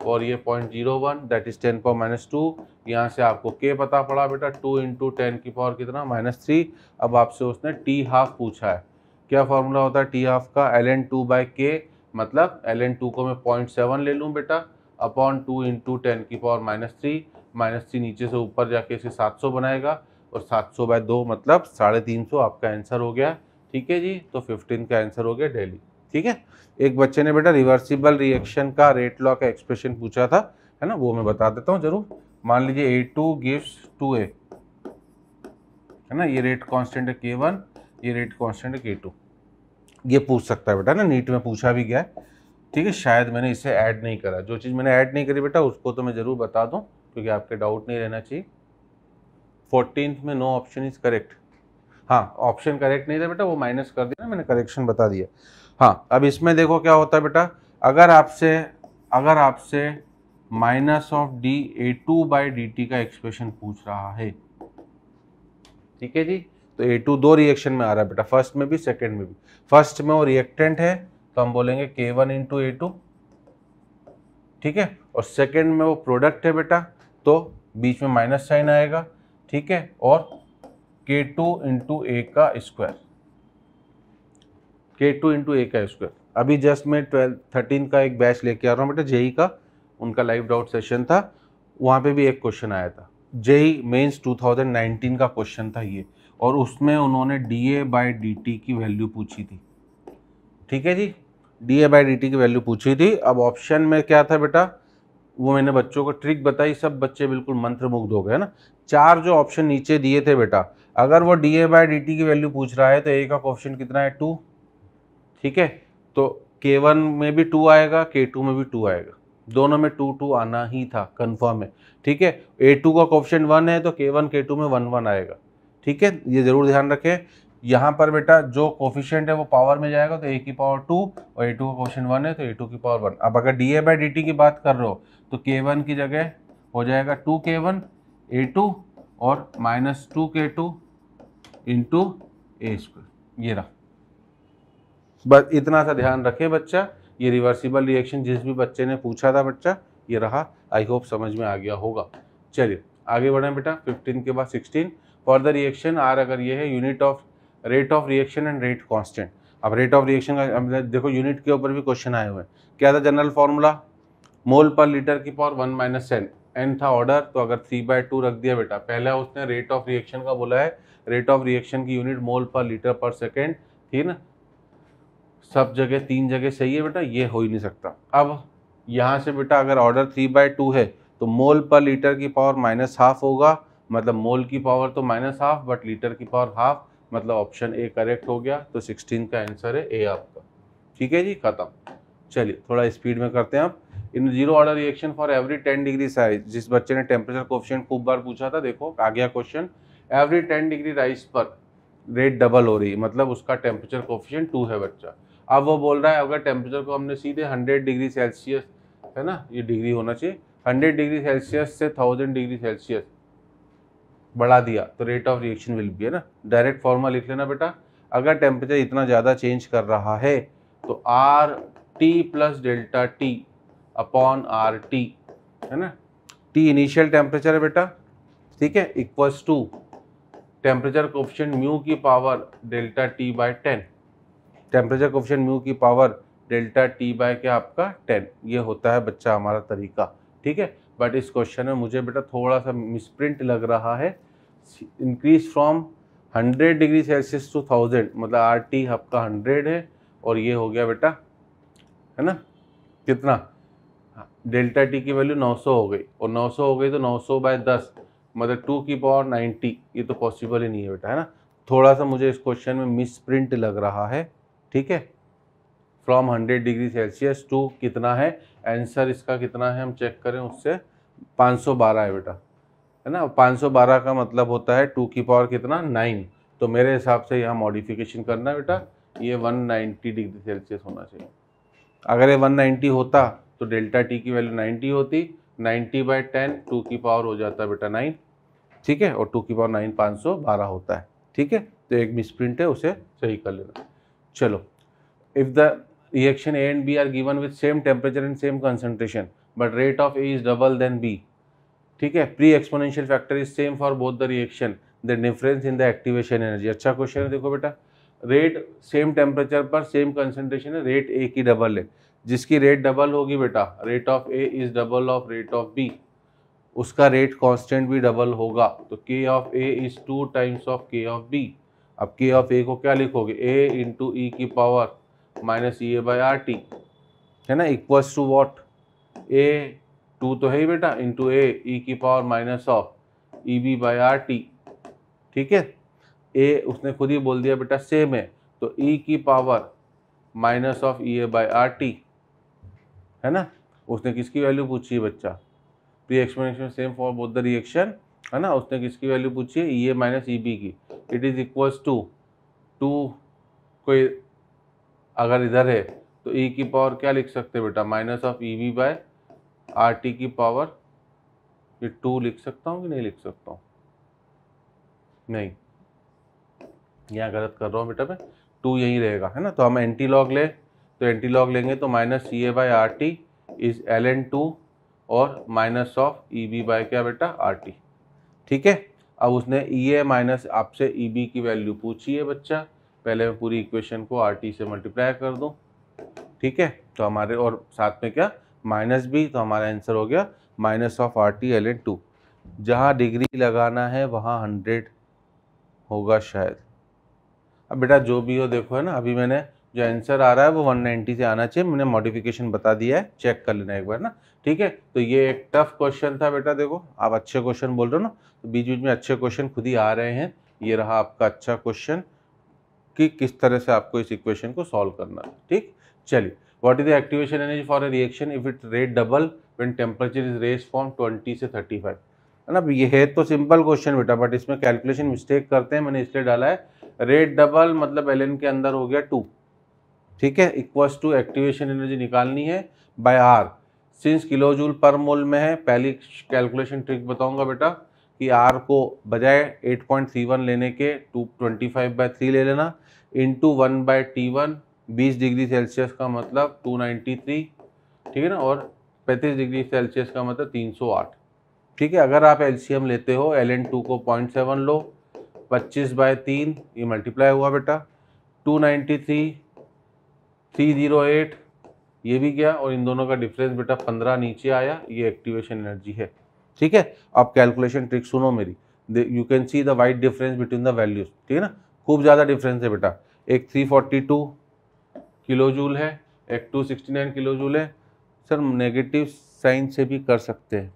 और ये point zero one that is ten power minus two यहाँ से आपको के पता पड़ा बेटा टू इंटू टेन की पावर कितना माइनस थ्री अब आपसे उसने टी हाफ पूछा है क्या फॉर्मूला होता है टी हाफ का L N two by K मतलब एल एन टू को मैं पॉइंट सेवन ले लूँ बेटा अपॉन टू इंटू टेन की power minus three minus three नीचे से ऊपर जाके इसे सात सौ बनाएगा और सात सौ बाय दो मतलब साढ़े तीन सौ आपका आंसर हो गया ठीक है जी तो फिफ्टीन का आंसर हो गया डेली ठीक है एक बच्चे ने बेटा रिवर्सिबल रिएक्शन का रेट लॉ का एक्सप्रेशन पूछा था है ना वो मैं बता देता हूँ जरूर मान लीजिए A two gives two A है ना ये रेट कॉन्स्टेंट है के वन ये रेट कॉन्स्टेंट है के टू ये पूछ सकता है बेटा ना नीट में पूछा भी गया है ठीक है शायद मैंने इसे ऐड नहीं करा जो चीज़ मैंने ऐड नहीं करी बेटा उसको तो मैं ज़रूर बता दूँ क्योंकि आपके डाउट नहीं रहना चाहिए फोर्टीन में नो ऑप्शन इज़ करेक्ट हाँ ऑप्शन करेक्ट नहीं था बेटा वो माइनस कर दिया ना मैंने करेक्शन बता दिया हाँ अब इसमें देखो क्या होता है बेटा अगर आपसे अगर आपसे minus of D A two by D T का एक्सप्रेशन पूछ रहा है ठीक है जी तो ए टू दो रिएक्शन में आ रहा है बेटा फर्स्ट में भी सेकेंड में भी फर्स्ट में वो रिएक्टेंट है तो हम बोलेंगे के वन इंटू ए टू ठीक है और सेकेंड में वो प्रोडक्ट है बेटा तो बीच में माइनस साइन आएगा ठीक है और के टू इंटू ए का स्क्वायर के टू इंटू ए का स्क्वायर अभी जस्ट मैं ट्वेल्व थर्टीन का एक बैच लेके आ रहा हूँ बेटा जेई e का उनका लाइव डाउट सेशन था वहाँ पे भी एक क्वेश्चन आया था जेई मेंस 2019 का क्वेश्चन था ये और उसमें उन्होंने D A by D T की वैल्यू पूछी थी ठीक है जी D A by D T की वैल्यू पूछी थी अब ऑप्शन में क्या था बेटा वो मैंने बच्चों को ट्रिक बताई सब बच्चे बिल्कुल मंत्रमुग्ध हो गए ना चार जो ऑप्शन नीचे दिए थे बेटा अगर वो D A by D T की वैल्यू पूछ रहा है तो ए का ऑप्शन कितना है टू ठीक है तो के वन में भी टू आएगा के टू में भी टू आएगा दोनों में टू टू आना ही था कन्फर्म है ठीक है ए टू का ऑप्शन वन है तो के वन के टू में वन वन आएगा ठीक है ये ज़रूर ध्यान रखें यहाँ पर बेटा जो कोफिशियंट है वो पावर में जाएगा तो ए की पावर टू और ए टू का क्वेश्चन वन है तो ए टू की पावर वन अब अगर D A by D T की बात कर रहे हो तो के वन की जगह हो जाएगा two K one A two और minus two K two into A square ये रहा बस इतना सा ध्यान रखे बच्चा ये रिवर्सिबल रिएक्शन जिस भी बच्चे ने पूछा था बच्चा ये रहा आई होप समझ में आ गया होगा चलिए आगे बढ़ें बेटा 15 के बाद 16 द रिएक्शन आर अगर ये है unit of rate of reaction and rate constant अब रेट ऑफ रिएक्शन का देखो यूनिट के ऊपर भी क्वेश्चन आए हुए हैं क्या था जनरल फार्मूला मोल पर लीटर की power one minus ten N था ऑर्डर तो अगर थ्री बाय टू रख दिया बेटा पहला उसने रेट ऑफ रिएक्शन का बोला है रेट ऑफ रिएक्शन की यूनिट मोल पर लीटर पर सेकेंड थी ना सब जगह तीन जगह सही है बेटा ये हो ही नहीं सकता अब यहाँ से बेटा अगर ऑर्डर थ्री बाय टू है तो मोल पर लीटर की पावर माइनस हाफ होगा मतलब मोल की पावर तो माइनस हाफ बट लीटर की पावर हाफ मतलब ऑप्शन ए करेक्ट हो गया तो सिक्सटीन का आंसर है ए आपका ठीक है जी खत्म चलिए थोड़ा स्पीड में करते हैं आप in zero order reaction for every ten degree rise जिस बच्चे ने टेम्परेचर क्वेश्चन खूब बार पूछा था देखो आ गया question every ten degree rise पर रेट डबल हो रही है मतलब उसका टेम्परेचर कोफिशिएंट टू है बच्चा अब वो बोल रहा है अगर टेम्परेचर को हमने सीधे हंड्रेड डिग्री सेल्सियस है ना ये डिग्री होना चाहिए हंड्रेड डिग्री सेल्सियस से थाउजेंड डिग्री सेल्सियस बढ़ा दिया तो rate of reaction will be है ना डायरेक्ट फॉर्मा लिख लेना बेटा अगर टेम्परेचर इतना ज़्यादा चेंज कर रहा है तो R T plus delta T upon R T है ना टी इनिशियल टेम्परेचर है बेटा ठीक है equals to temperature coefficient mu की power delta T by ten temperature coefficient mu की पावर डेल्टा टी बाय क्या आपका टेन ये होता है बच्चा हमारा तरीका ठीक है बट इस क्वेश्चन में मुझे बेटा थोड़ा सा मिसप्रिंट लग रहा है increase from 100 degree Celsius to 1000 मतलब आर टी आपका 100 है और ये हो गया बेटा है ना कितना डेल्टा टी की वैल्यू 900 हो गई और 900 हो गई तो 900 बाय दस मतलब टू की पावर 90 ये तो पॉसिबल ही नहीं है बेटा है ना थोड़ा सा मुझे इस क्वेश्चन में मिसप्रिंट लग रहा है ठीक है फ्रॉम 100 डिग्री सेल्सियस टू कितना है आंसर इसका कितना है हम चेक करें उससे 512 है बेटा है ना 512 का मतलब होता है टू की पावर कितना नाइन तो मेरे हिसाब से यहाँ मॉडिफिकेशन करना है बेटा ये 190 डिग्री सेल्सियस होना चाहिए अगर ये 190 होता तो डेल्टा टी की वैल्यू 90 होती 90 बाई टेन टू की पावर हो जाता बेटा नाइन ठीक है और टू की पावर नाइन पाँच सौ बारह होता है ठीक है तो एक मिसप्रिंट है उसे सही कर लेना चलो if the reaction A and B are given with same temperature and same concentration but rate of A is double then B ठीक है pre exponential factor is same for both the reaction the difference in the activation energy अच्छा question है देखो बेटा rate same temperature पर same concentration है rate A की double है जिसकी रेट डबल होगी बेटा rate of A is double of rate of B उसका रेट कांस्टेंट भी डबल होगा तो K of A is two times of K of B अब के ऑफ ए को क्या लिखोगे ए इंटू ई की power minus E A by R T है ना equals to what A two तो है ही बेटा इंटू ए ई की power minus of E B by R T ठीक है ए उसने खुद ही बोल दिया बेटा सेम है तो ई e की power minus of E A by R T है ना उसने किसकी वैल्यू पूछी है बच्चा pre exponential same for both the reaction है ना उसने किसकी वैल्यू पूछी है E A minus E B की it is equals to two कोई अगर इधर है तो ई e की पावर क्या लिख सकते बेटा minus of E B by R T की पावर ये टू लिख सकता हूँ कि नहीं लिख सकता हूँ नहीं यहाँ गलत कर रहा हूँ बेटा मैं टू यहीं रहेगा है ना तो हम एंटी लॉग लें तो एंटी लॉग लेंगे तो minus C A by R T is L N two और minus of E B by क्या बेटा आर टी ठीक है अब उसने ई ए माइनस आपसे ई बी की वैल्यू पूछी है बच्चा पहले मैं पूरी इक्वेशन को आर टी से मल्टीप्लाई कर दूँ ठीक है तो हमारे और साथ में क्या माइनस बी तो हमारा आंसर हो गया minus of R T L N two जहाँ डिग्री लगाना है वहाँ हंड्रेड होगा शायद अब बेटा जो भी हो देखो है ना अभी मैंने जो आंसर आ रहा है वो 190 से आना चाहिए मैंने मॉडिफिकेशन बता दिया है चेक कर लेना एक बार ना ठीक है तो ये एक टफ क्वेश्चन था बेटा देखो आप अच्छे क्वेश्चन बोल रहे हो ना तो बीच बीच में अच्छे क्वेश्चन खुद ही आ रहे हैं ये रहा आपका अच्छा क्वेश्चन कि किस तरह से आपको इस इक्वेशन को सॉल्व करना है ठीक चलिए What is the activation energy for a reaction if it rate double when temperature is raised from 20 से 35? है ना ये है तो सिंपल क्वेश्चन बेटा बट इसमें कैलकुलेशन मिस्टेक करते हैं मैंने इसलिए डाला है रेट डबल मतलब एल के अंदर हो गया टू ठीक है इक्वस टू एक्टिवेशन एनर्जी निकालनी है by R since kilo joule per mole में है पहली कैलकुलेशन ट्रिक बताऊंगा बेटा कि आर को बजाय 8.31 लेने के two twenty five by three ले लेना into one by T one बीस डिग्री सेल्सियस का मतलब टू नाइन्टी थ्री ठीक है ना और पैंतीस डिग्री सेल्सियस का मतलब तीन सौ आठ ठीक है अगर आप एलसीएम लेते हो एल एन टू को पॉइंट सेवन लो पच्चीस बाय तीन ये मल्टीप्लाई हुआ बेटा two ninety three three zero eight ये भी गया और इन दोनों का डिफरेंस बेटा पंद्रह नीचे आया ये एक्टिवेशन एनर्जी है ठीक है आप कैलकुलेशन ट्रिक सुनो मेरी you can see the wide difference between the values ठीक है ना खूब ज़्यादा डिफरेंस है बेटा एक three forty two kilo joule है एक two sixty nine kilo joule है सर नेगेटिव साइन से भी कर सकते हैं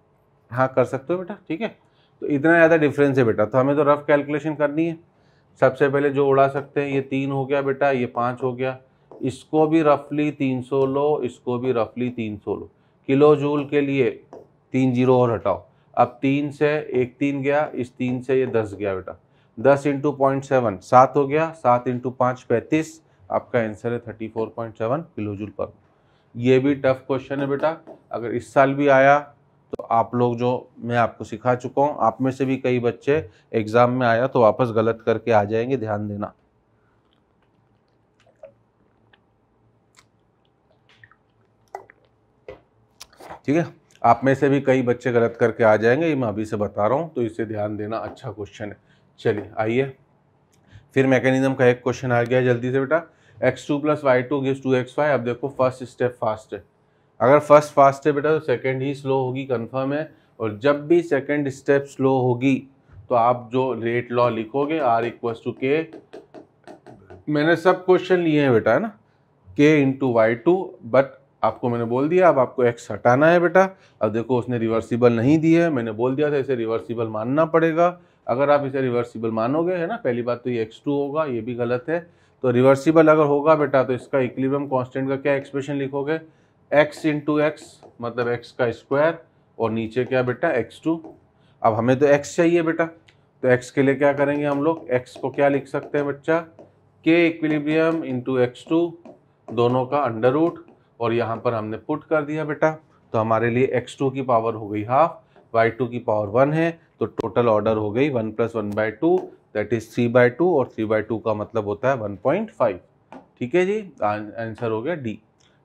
हाँ कर सकते हो बेटा ठीक है तो इतना ज़्यादा डिफरेंस है बेटा तो हमें तो रफ़ कैलकुलेशन करनी है सबसे पहले जो उड़ा सकते हैं ये तीन हो गया बेटा ये पाँच हो गया इसको भी रफली तीन सौ लो इसको भी रफली तीन सौ लो किलो जूल के लिए तीन जीरो और हटाओ अब तीन से एक तीन गया इस तीन से ये दस गया बेटा दस इंटू पॉइंट सेवन सात हो गया सात इंटू पाँच पैंतीस आपका आंसर है thirty four point seven kilo joule per ये भी टफ क्वेश्चन है बेटा अगर इस साल भी आया तो आप लोग जो मैं आपको सिखा चुका हूँ आप में से भी कई बच्चे एग्ज़ाम में आया तो वापस गलत करके आ जाएंगे ध्यान देना ठीक है आप में से भी कई बच्चे गलत करके आ जाएंगे ये मैं अभी से बता रहा हूँ तो इसे ध्यान देना अच्छा क्वेश्चन है चलिए आइए फिर मैकेनिज्म का एक क्वेश्चन आ गया जल्दी से बेटा X two plus Y two give two X Y अब देखो फर्स्ट स्टेप फास्ट है अगर फर्स्ट फास्ट है बेटा तो सेकेंड ही स्लो होगी कन्फर्म है और जब भी सेकेंड स्टेप स्लो होगी तो आप जो रेट लॉ लिखोगे आर इक्वस टू के मैंने सब क्वेश्चन लिए हैं बेटा है ना के इंटू वाई टू बट आपको मैंने बोल दिया अब आपको एक्स हटाना है बेटा अब देखो उसने रिवर्सिबल नहीं दी है मैंने बोल दिया था इसे रिवर्सिबल मानना पड़ेगा अगर आप इसे रिवर्सिबल मानोगे है ना पहली बात तो ये एक्स टू होगा ये भी गलत है तो रिवर्सिबल अगर होगा बेटा तो इसका इक्लिबियम कांस्टेंट का क्या एक्सप्रेशन लिखोगे एक्स इंटू एक्स मतलब एक्स का स्क्वायर और नीचे क्या बेटा एक्स टू अब हमें तो एक्स चाहिए बेटा तो एक्स के लिए क्या करेंगे हम लोग एक्स को क्या लिख सकते हैं बच्चा के इक्विलिब्रियम इंटू एक्स टू दोनों का अंडर रूट और यहाँ पर हमने पुट कर दिया बेटा तो हमारे लिए एक्स टू की पावर हो गई हाफ वाई टू की पावर वन है तो टोटल ऑर्डर हो गई one plus one by two that is C by two और सी बाय टू का मतलब होता है वन पॉइंट फाइव ठीक है जी आंसर हो गया डी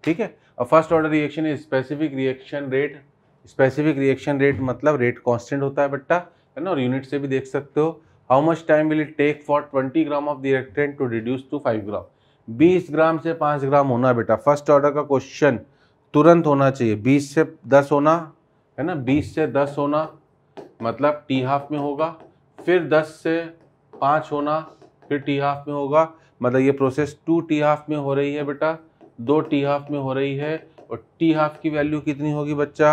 ठीक है अब first order reaction is specific reaction rate specific reaction rate मतलब रेट कॉन्स्टेंट होता है बट्टा है ना और यूनिट से भी देख सकते हो how much time will it take for twenty gram of reactant to reduce to five gram बीस ग्राम से पाँच ग्राम होना बेटा फर्स्ट ऑर्डर का क्वेश्चन तुरंत होना चाहिए बीस से दस होना है ना बीस से दस होना मतलब टी हाफ में होगा फिर दस से पाँच होना फिर टी हाफ में होगा मतलब ये प्रोसेस टू टी हाफ में हो रही है बेटा दो टी हाफ में हो रही है और टी हाफ की वैल्यू कितनी होगी बच्चा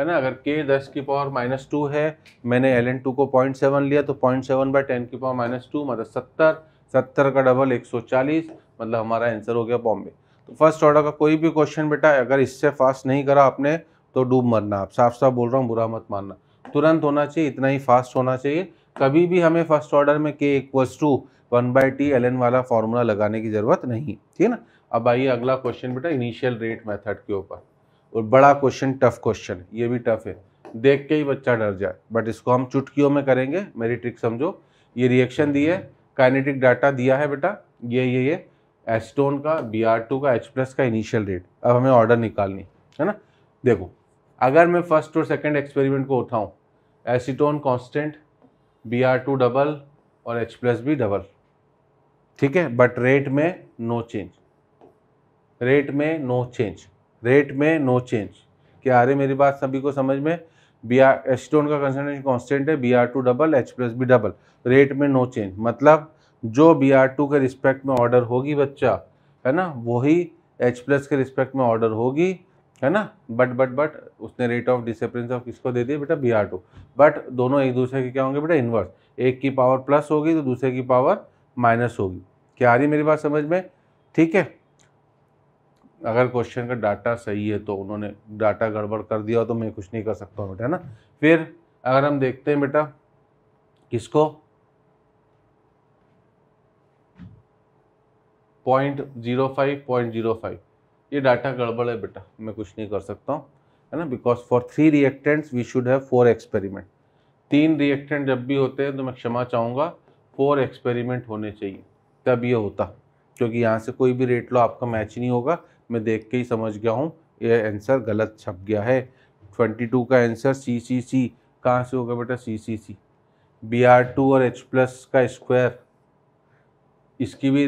है ना अगर के दस की पावर माइनस टू है मैंने एल एन टू को पॉइंट सेवन लिया तो पॉइंट सेवन बाई टेन की पावर माइनस टू मतलब सत्तर सत्तर का डबल एक सौ चालीस मतलब हमारा आंसर हो गया बॉम्बे तो फर्स्ट ऑर्डर का कोई भी क्वेश्चन बेटा अगर इससे फास्ट नहीं करा आपने तो डूब मरना आप साफ साफ बोल रहा हूँ बुरा मत मानना तुरंत होना चाहिए इतना ही फास्ट होना चाहिए कभी भी हमें फर्स्ट ऑर्डर में K equals to one by T L N वाला फॉर्मूला लगाने की ज़रूरत नहीं ठीक है ना अब आइए अगला क्वेश्चन बेटा इनिशियल रेट मेथड के ऊपर और बड़ा क्वेश्चन टफ क्वेश्चन है ये भी टफ है देख के ही बच्चा डर जाए बट इसको हम चुटकियों में करेंगे मेरी ट्रिक समझो ये रिएक्शन दी है काइनेटिक डाटा दिया है बेटा ये ये ये एस्टोन का बी आर टू का एच प्लस का इनिशियल रेट अब हमें ऑर्डर निकालनी है ना देखो अगर मैं फर्स्ट और सेकेंड एक्सपेरिमेंट को उठाऊँ acetone constant B R two double और एच प्लस बी डबल ठीक है बट रेट में नो चेंज रेट में नो चेंज रेट में नो चेंज क्या आ रही मेरी बात सभी को समझ में बी आर एच टोन का कंसनट्रेशन कॉन्स्टेंट है B R two double H plus B double rate में नो चेंज मतलब जो बी आर टू के रिस्पेक्ट में ऑर्डर होगी बच्चा है ना वही एच प्लस के रिस्पेक्ट में ऑर्डर होगी है ना बट बट बट उसने रेट ऑफ डिसप्रिंस ऑफ किसको दे दिया बेटा बी आर टू बट दोनों एक दूसरे के क्या होंगे बेटा इन्वर्स एक की पावर प्लस होगी तो दूसरे की पावर माइनस होगी क्या आ रही मेरी बात समझ में ठीक है अगर क्वेश्चन का डाटा सही है तो उन्होंने डाटा गड़बड़ कर दिया तो मैं कुछ नहीं कर सकता हूँ बेटा है ना फिर अगर हम देखते हैं बेटा किसको point zero five point zero five ये डाटा गड़बड़ है बेटा मैं कुछ नहीं कर सकता हूँ है ना because for three reactants we should have four experiment तीन रिएक्टेंट जब भी होते हैं तो मैं क्षमा चाहूँगा फोर एक्सपेरिमेंट होने चाहिए तब ये होता क्योंकि यहाँ से कोई भी रेट लो आपका मैच नहीं होगा मैं देख के ही समझ गया हूँ ये आंसर गलत छप गया है ट्वेंटी टू का आंसर सी सी सी कहाँ से होगा बेटा C C C B R two और एच प्लस का स्क्वायर इसकी भी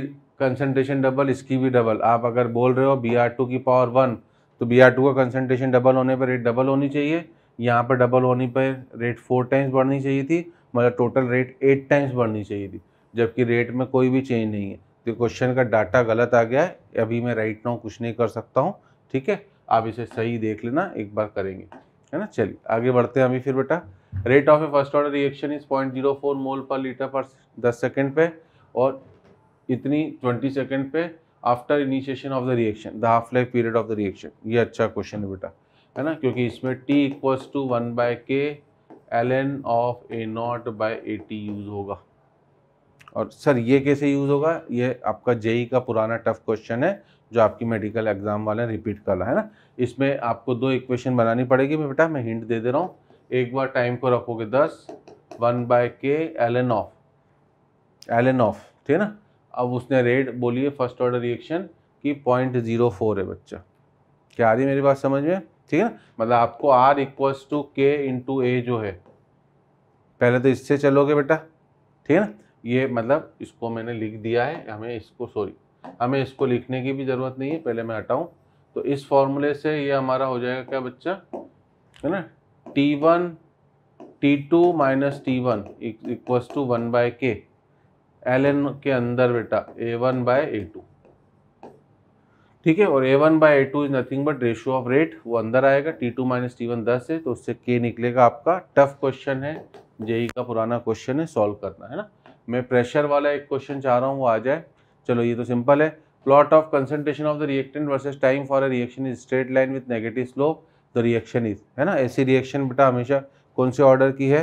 कंसनट्रेशन डबल इसकी भी डबल आप अगर बोल रहे हो बी आर टू की पावर वन तो बी आर टू का कंसनट्रेशन डबल होने पर रेट डबल होनी चाहिए यहाँ पर डबल होने पर रेट फोर टाइम्स बढ़नी चाहिए थी मतलब टोटल रेट एट टाइम्स बढ़नी चाहिए थी जबकि रेट में कोई भी चेंज नहीं है तो क्वेश्चन का डाटा गलत आ गया है अभी मैं राइट नाउ कुछ नहीं कर सकता हूँ ठीक है आप इसे सही देख लेना एक बार करेंगे है ना चलिए आगे बढ़ते हैं अभी फिर बेटा rate of A first order reaction is point zero four mole per litre per दस सेकेंड पे और इतनी ट्वेंटी सेकेंड पे after initiation of the reaction the half life period of the reaction ये अच्छा क्वेश्चन है बेटा है ना क्योंकि इसमें T equals to one by K L N of A not by A T use होगा और सर ये कैसे यूज़ होगा ये आपका जेई e का पुराना टफ क्वेश्चन है जो आपकी मेडिकल एग्जाम वाले रिपीट कर रहा है ना इसमें आपको दो इक्वेशन बनानी पड़ेगी मैं बेटा मैं हिंट दे दे रहा हूँ एक बार टाइम को रखोगे दस one by K L N of L N of ठीक है ना अब उसने रेट बोली है फर्स्ट ऑर्डर रिएक्शन कि पॉइंट जीरो फोर है बच्चा क्या आ रही है मेरी बात समझ में ठीक है ना मतलब आपको R equals to K into A जो है पहले तो इससे चलोगे बेटा ठीक है ना ये मतलब इसको मैंने लिख दिया है हमें इसको सॉरी हमें इसको लिखने की भी ज़रूरत नहीं है पहले मैं हटाऊँ तो इस फॉर्मूले से ये हमारा हो जाएगा क्या बच्चा है ना T one T two minus T one equals to one by K L N के अंदर बेटा A one by A two ठीक है और A one by A two is nothing but ratio of rate वो अंदर आएगा T two minus T one दस है तो उससे के निकलेगा आपका टफ क्वेश्चन है जेई e का पुराना क्वेश्चन है सॉल्व करना है ना मैं प्रेशर वाला एक क्वेश्चन चाह रहा हूँ वो आ जाए चलो ये तो सिंपल है plot of concentration of the reactant versus time for a reaction is straight line with negative slope the reaction is है ना ऐसी रिएक्शन बेटा हमेशा कौन से ऑर्डर की है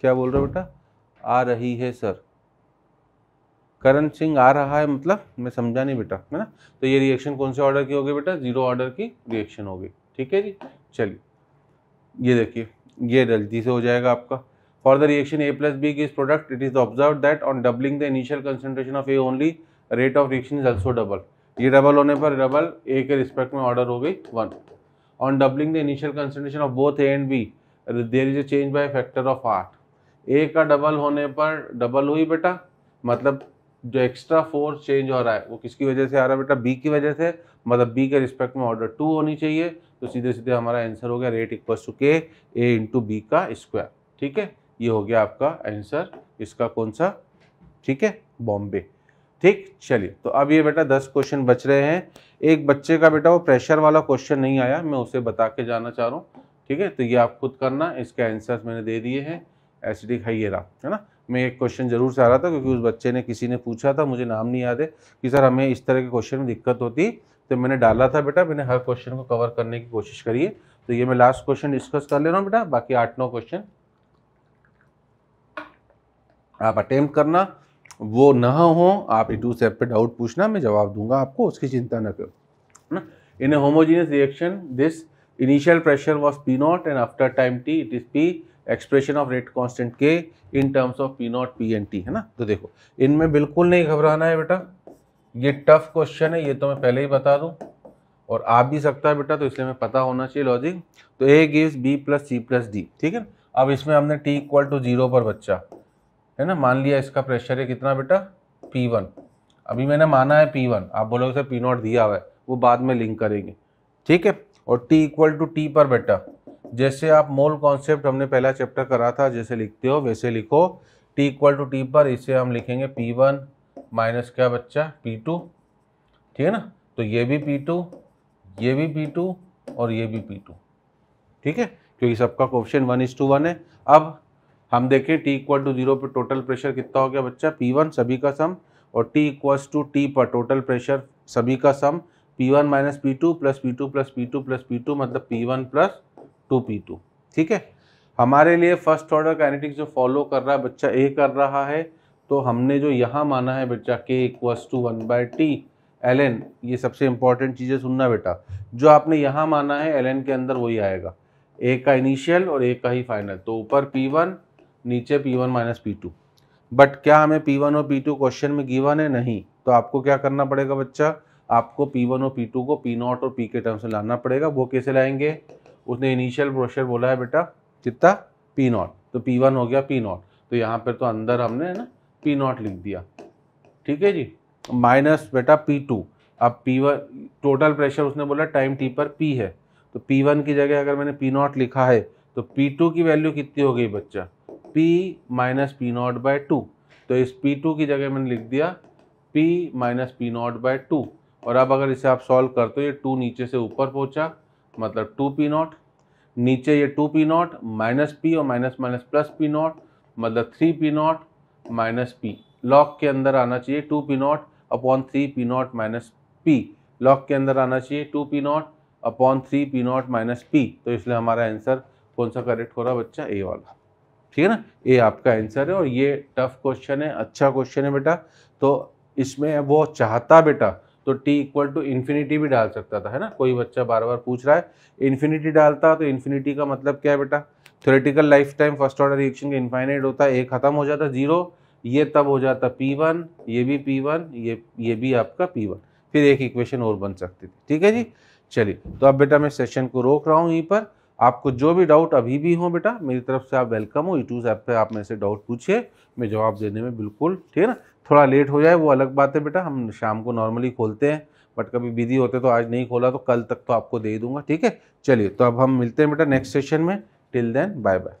क्या बोल रहे हो बेटा आ रही है सर करण सिंह आ रहा है मतलब मैं समझा नहीं बेटा है ना तो ये रिएक्शन कौन से ऑर्डर की होगी बेटा जीरो ऑर्डर की रिएक्शन होगी ठीक है जी चलिए ये देखिए ये जल्दी से हो जाएगा आपका for the reaction A plus B is product it is observe that on doubling the initial concentration of A only rate of reaction is also double ये डबल होने पर डबल ए के रिस्पेक्ट में ऑर्डर हो गई one on doubling the initial concentration of both A and B there is a change by factor of eight A का double होने पर डबल हुई बेटा मतलब जो एक्स्ट्रा फोर्स चेंज हो रहा है वो किसकी वजह से आ रहा है बेटा बी की वजह से मतलब बी के रिस्पेक्ट में ऑर्डर टू होनी चाहिए तो सीधे सीधे हमारा आंसर हो गया rate equal to K A into B का स्क्वायर ठीक है ये हो गया आपका आंसर इसका कौन सा ठीक है बॉम्बे ठीक चलिए तो अब ये बेटा दस क्वेश्चन बच रहे हैं एक बच्चे का बेटा वो प्रेशर वाला क्वेश्चन नहीं आया मैं उसे बता के जाना चाह रहा हूँ ठीक है तो ये आप खुद करना इसके आंसर मैंने दे दिए हैं एसिडिक हाइरा है ना में एक क्वेश्चन जरूर से आ रहा था क्योंकि उस बच्चे ने किसी ने पूछा था मुझे नाम नहीं याद है कि सर हमें इस तरह के क्वेश्चन में दिक्कत होती तो मैंने डाला था बेटा मैंने हर क्वेश्चन को कवर करने की कोशिश करी है तो ये मैं लास्ट क्वेश्चन डिस्कस कर ले रहा हूँ बेटा बाकी आठ नौ क्वेश्चन आप अटेम्प्ट करना वो न हो आप इटू सेप पे डाउट पूछना मैं जवाब दूंगा आपको उसकी चिंता न करो है ना in homogeneous reaction this initial pressure was P naught and after time T it is P expression of rate constant K in terms of P naught P and T है ना तो देखो इनमें बिल्कुल नहीं घबराना है बेटा ये टफ क्वेश्चन है ये तो मैं पहले ही बता दूँ और आ भी सकता है बेटा तो इसलिए मैं पता होना चाहिए लॉजिक तो A gives B plus C plus D ठीक है अब इसमें हमने टी इक्वल टू जीरो पर बच्चा है ना मान लिया इसका प्रेशर है कितना बेटा पी वन अभी मैंने माना है पी वन आप बोलोगे सर पी नॉट दिया हुआ है वो बाद में लिंक करेंगे ठीक है और टी इक्वल टू टी पर बेटा जैसे आप मोल कॉन्सेप्ट हमने पहला चैप्टर करा था जैसे लिखते हो वैसे लिखो टी इक्वल टू टी पर इसे हम लिखेंगे पी वन माइनस क्या बच्चा पी टू ठीक है ना तो ये भी पी टू ये भी पी टू और ये भी पी टू ठीक है क्योंकि सबका question one is two one है अब हम देखें टी इक्वल टू जीरो पर टोटल प्रेशर कितना हो गया बच्चा पी वन सभी का सम और टी इक्वल्स टू टी पर टोटल प्रेशर सभी का sum P one minus P two plus P two plus P two plus P two मतलब P one plus two P two ठीक है हमारे लिए फर्स्ट ऑर्डर काइनेटिक्स जो फॉलो कर रहा है बच्चा ए कर रहा है तो हमने जो यहाँ माना है बच्चा K equals to one by T L N ये सबसे इंपॉर्टेंट चीज़ें सुनना बेटा जो आपने यहाँ माना है एल एन के अंदर वही आएगा ए का इनिशियल और ए का ही फाइनल तो ऊपर पी वन नीचे P one minus P two but क्या हमें पी वन और पी टू क्वेश्चन में गिवन है नहीं तो आपको क्या करना पड़ेगा बच्चा आपको पी वन और पी टू को पी नॉट और पी के टर्म्स में लाना पड़ेगा वो कैसे लाएंगे उसने इनिशियल प्रेशर बोला है बेटा कितना पी नॉट तो पी वन हो गया पी नॉट तो यहाँ पर तो अंदर हमने है ना पी नॉट लिख दिया ठीक है जी माइनस बेटा पी टू अब पी वन टोटल प्रेशर उसने बोला टाइम टी पर पी है तो पी वन की जगह अगर मैंने पी नॉट लिखा है तो पी टू की वैल्यू कितनी हो गई बच्चा P minus P naught by two तो इस पी टू की जगह मैंने लिख दिया P minus P naught by two और अब अगर इसे आप सॉल्व करते हो ये टू नीचे से ऊपर पहुंचा मतलब टू पी नॉट नीचे ये two P naught minus P और minus minus plus P naught मतलब three P naught minus P log के अंदर आना चाहिए two P naught upon three P naught minus P log के अंदर आना चाहिए two P naught upon three P naught minus P तो इसलिए हमारा आंसर कौन सा करेक्ट हो रहा बच्चा ए वाला ठीक है ना ये आपका आंसर है और ये टफ क्वेश्चन है अच्छा क्वेश्चन है बेटा तो इसमें वो चाहता बेटा तो t इक्वल टू इन्फिनिटी भी डाल सकता था है ना कोई बच्चा बार बार पूछ रहा है इन्फिनिटी डालता तो इन्फिनिटी का मतलब क्या है बेटा theoretical life time first order reaction का इन्फाइनेट होता है ए खत्म हो जाता जीरो ये तब हो जाता पी वन ये भी पी वन ये ये भी आपका पी वन फिर एक इक्वेशन और बन सकती थी ठीक है जी चलिए तो अब बेटा मैं सेशन को रोक रहा हूँ यहीं पर आपको जो भी डाउट अभी भी हो बेटा मेरी तरफ से आप वेलकम हो यूट्यूब ऐप पर आप मेरे से डाउट पूछिए मैं जवाब देने में बिल्कुल ठीक है ना थोड़ा लेट हो जाए वो अलग बात है बेटा हम शाम को नॉर्मली खोलते हैं बट कभी बिजी होते तो आज नहीं खोला तो कल तक तो आपको दे दूंगा ठीक है चलिए तो अब हम मिलते हैं बेटा नेक्स्ट सेशन में टिल देन बाय बाय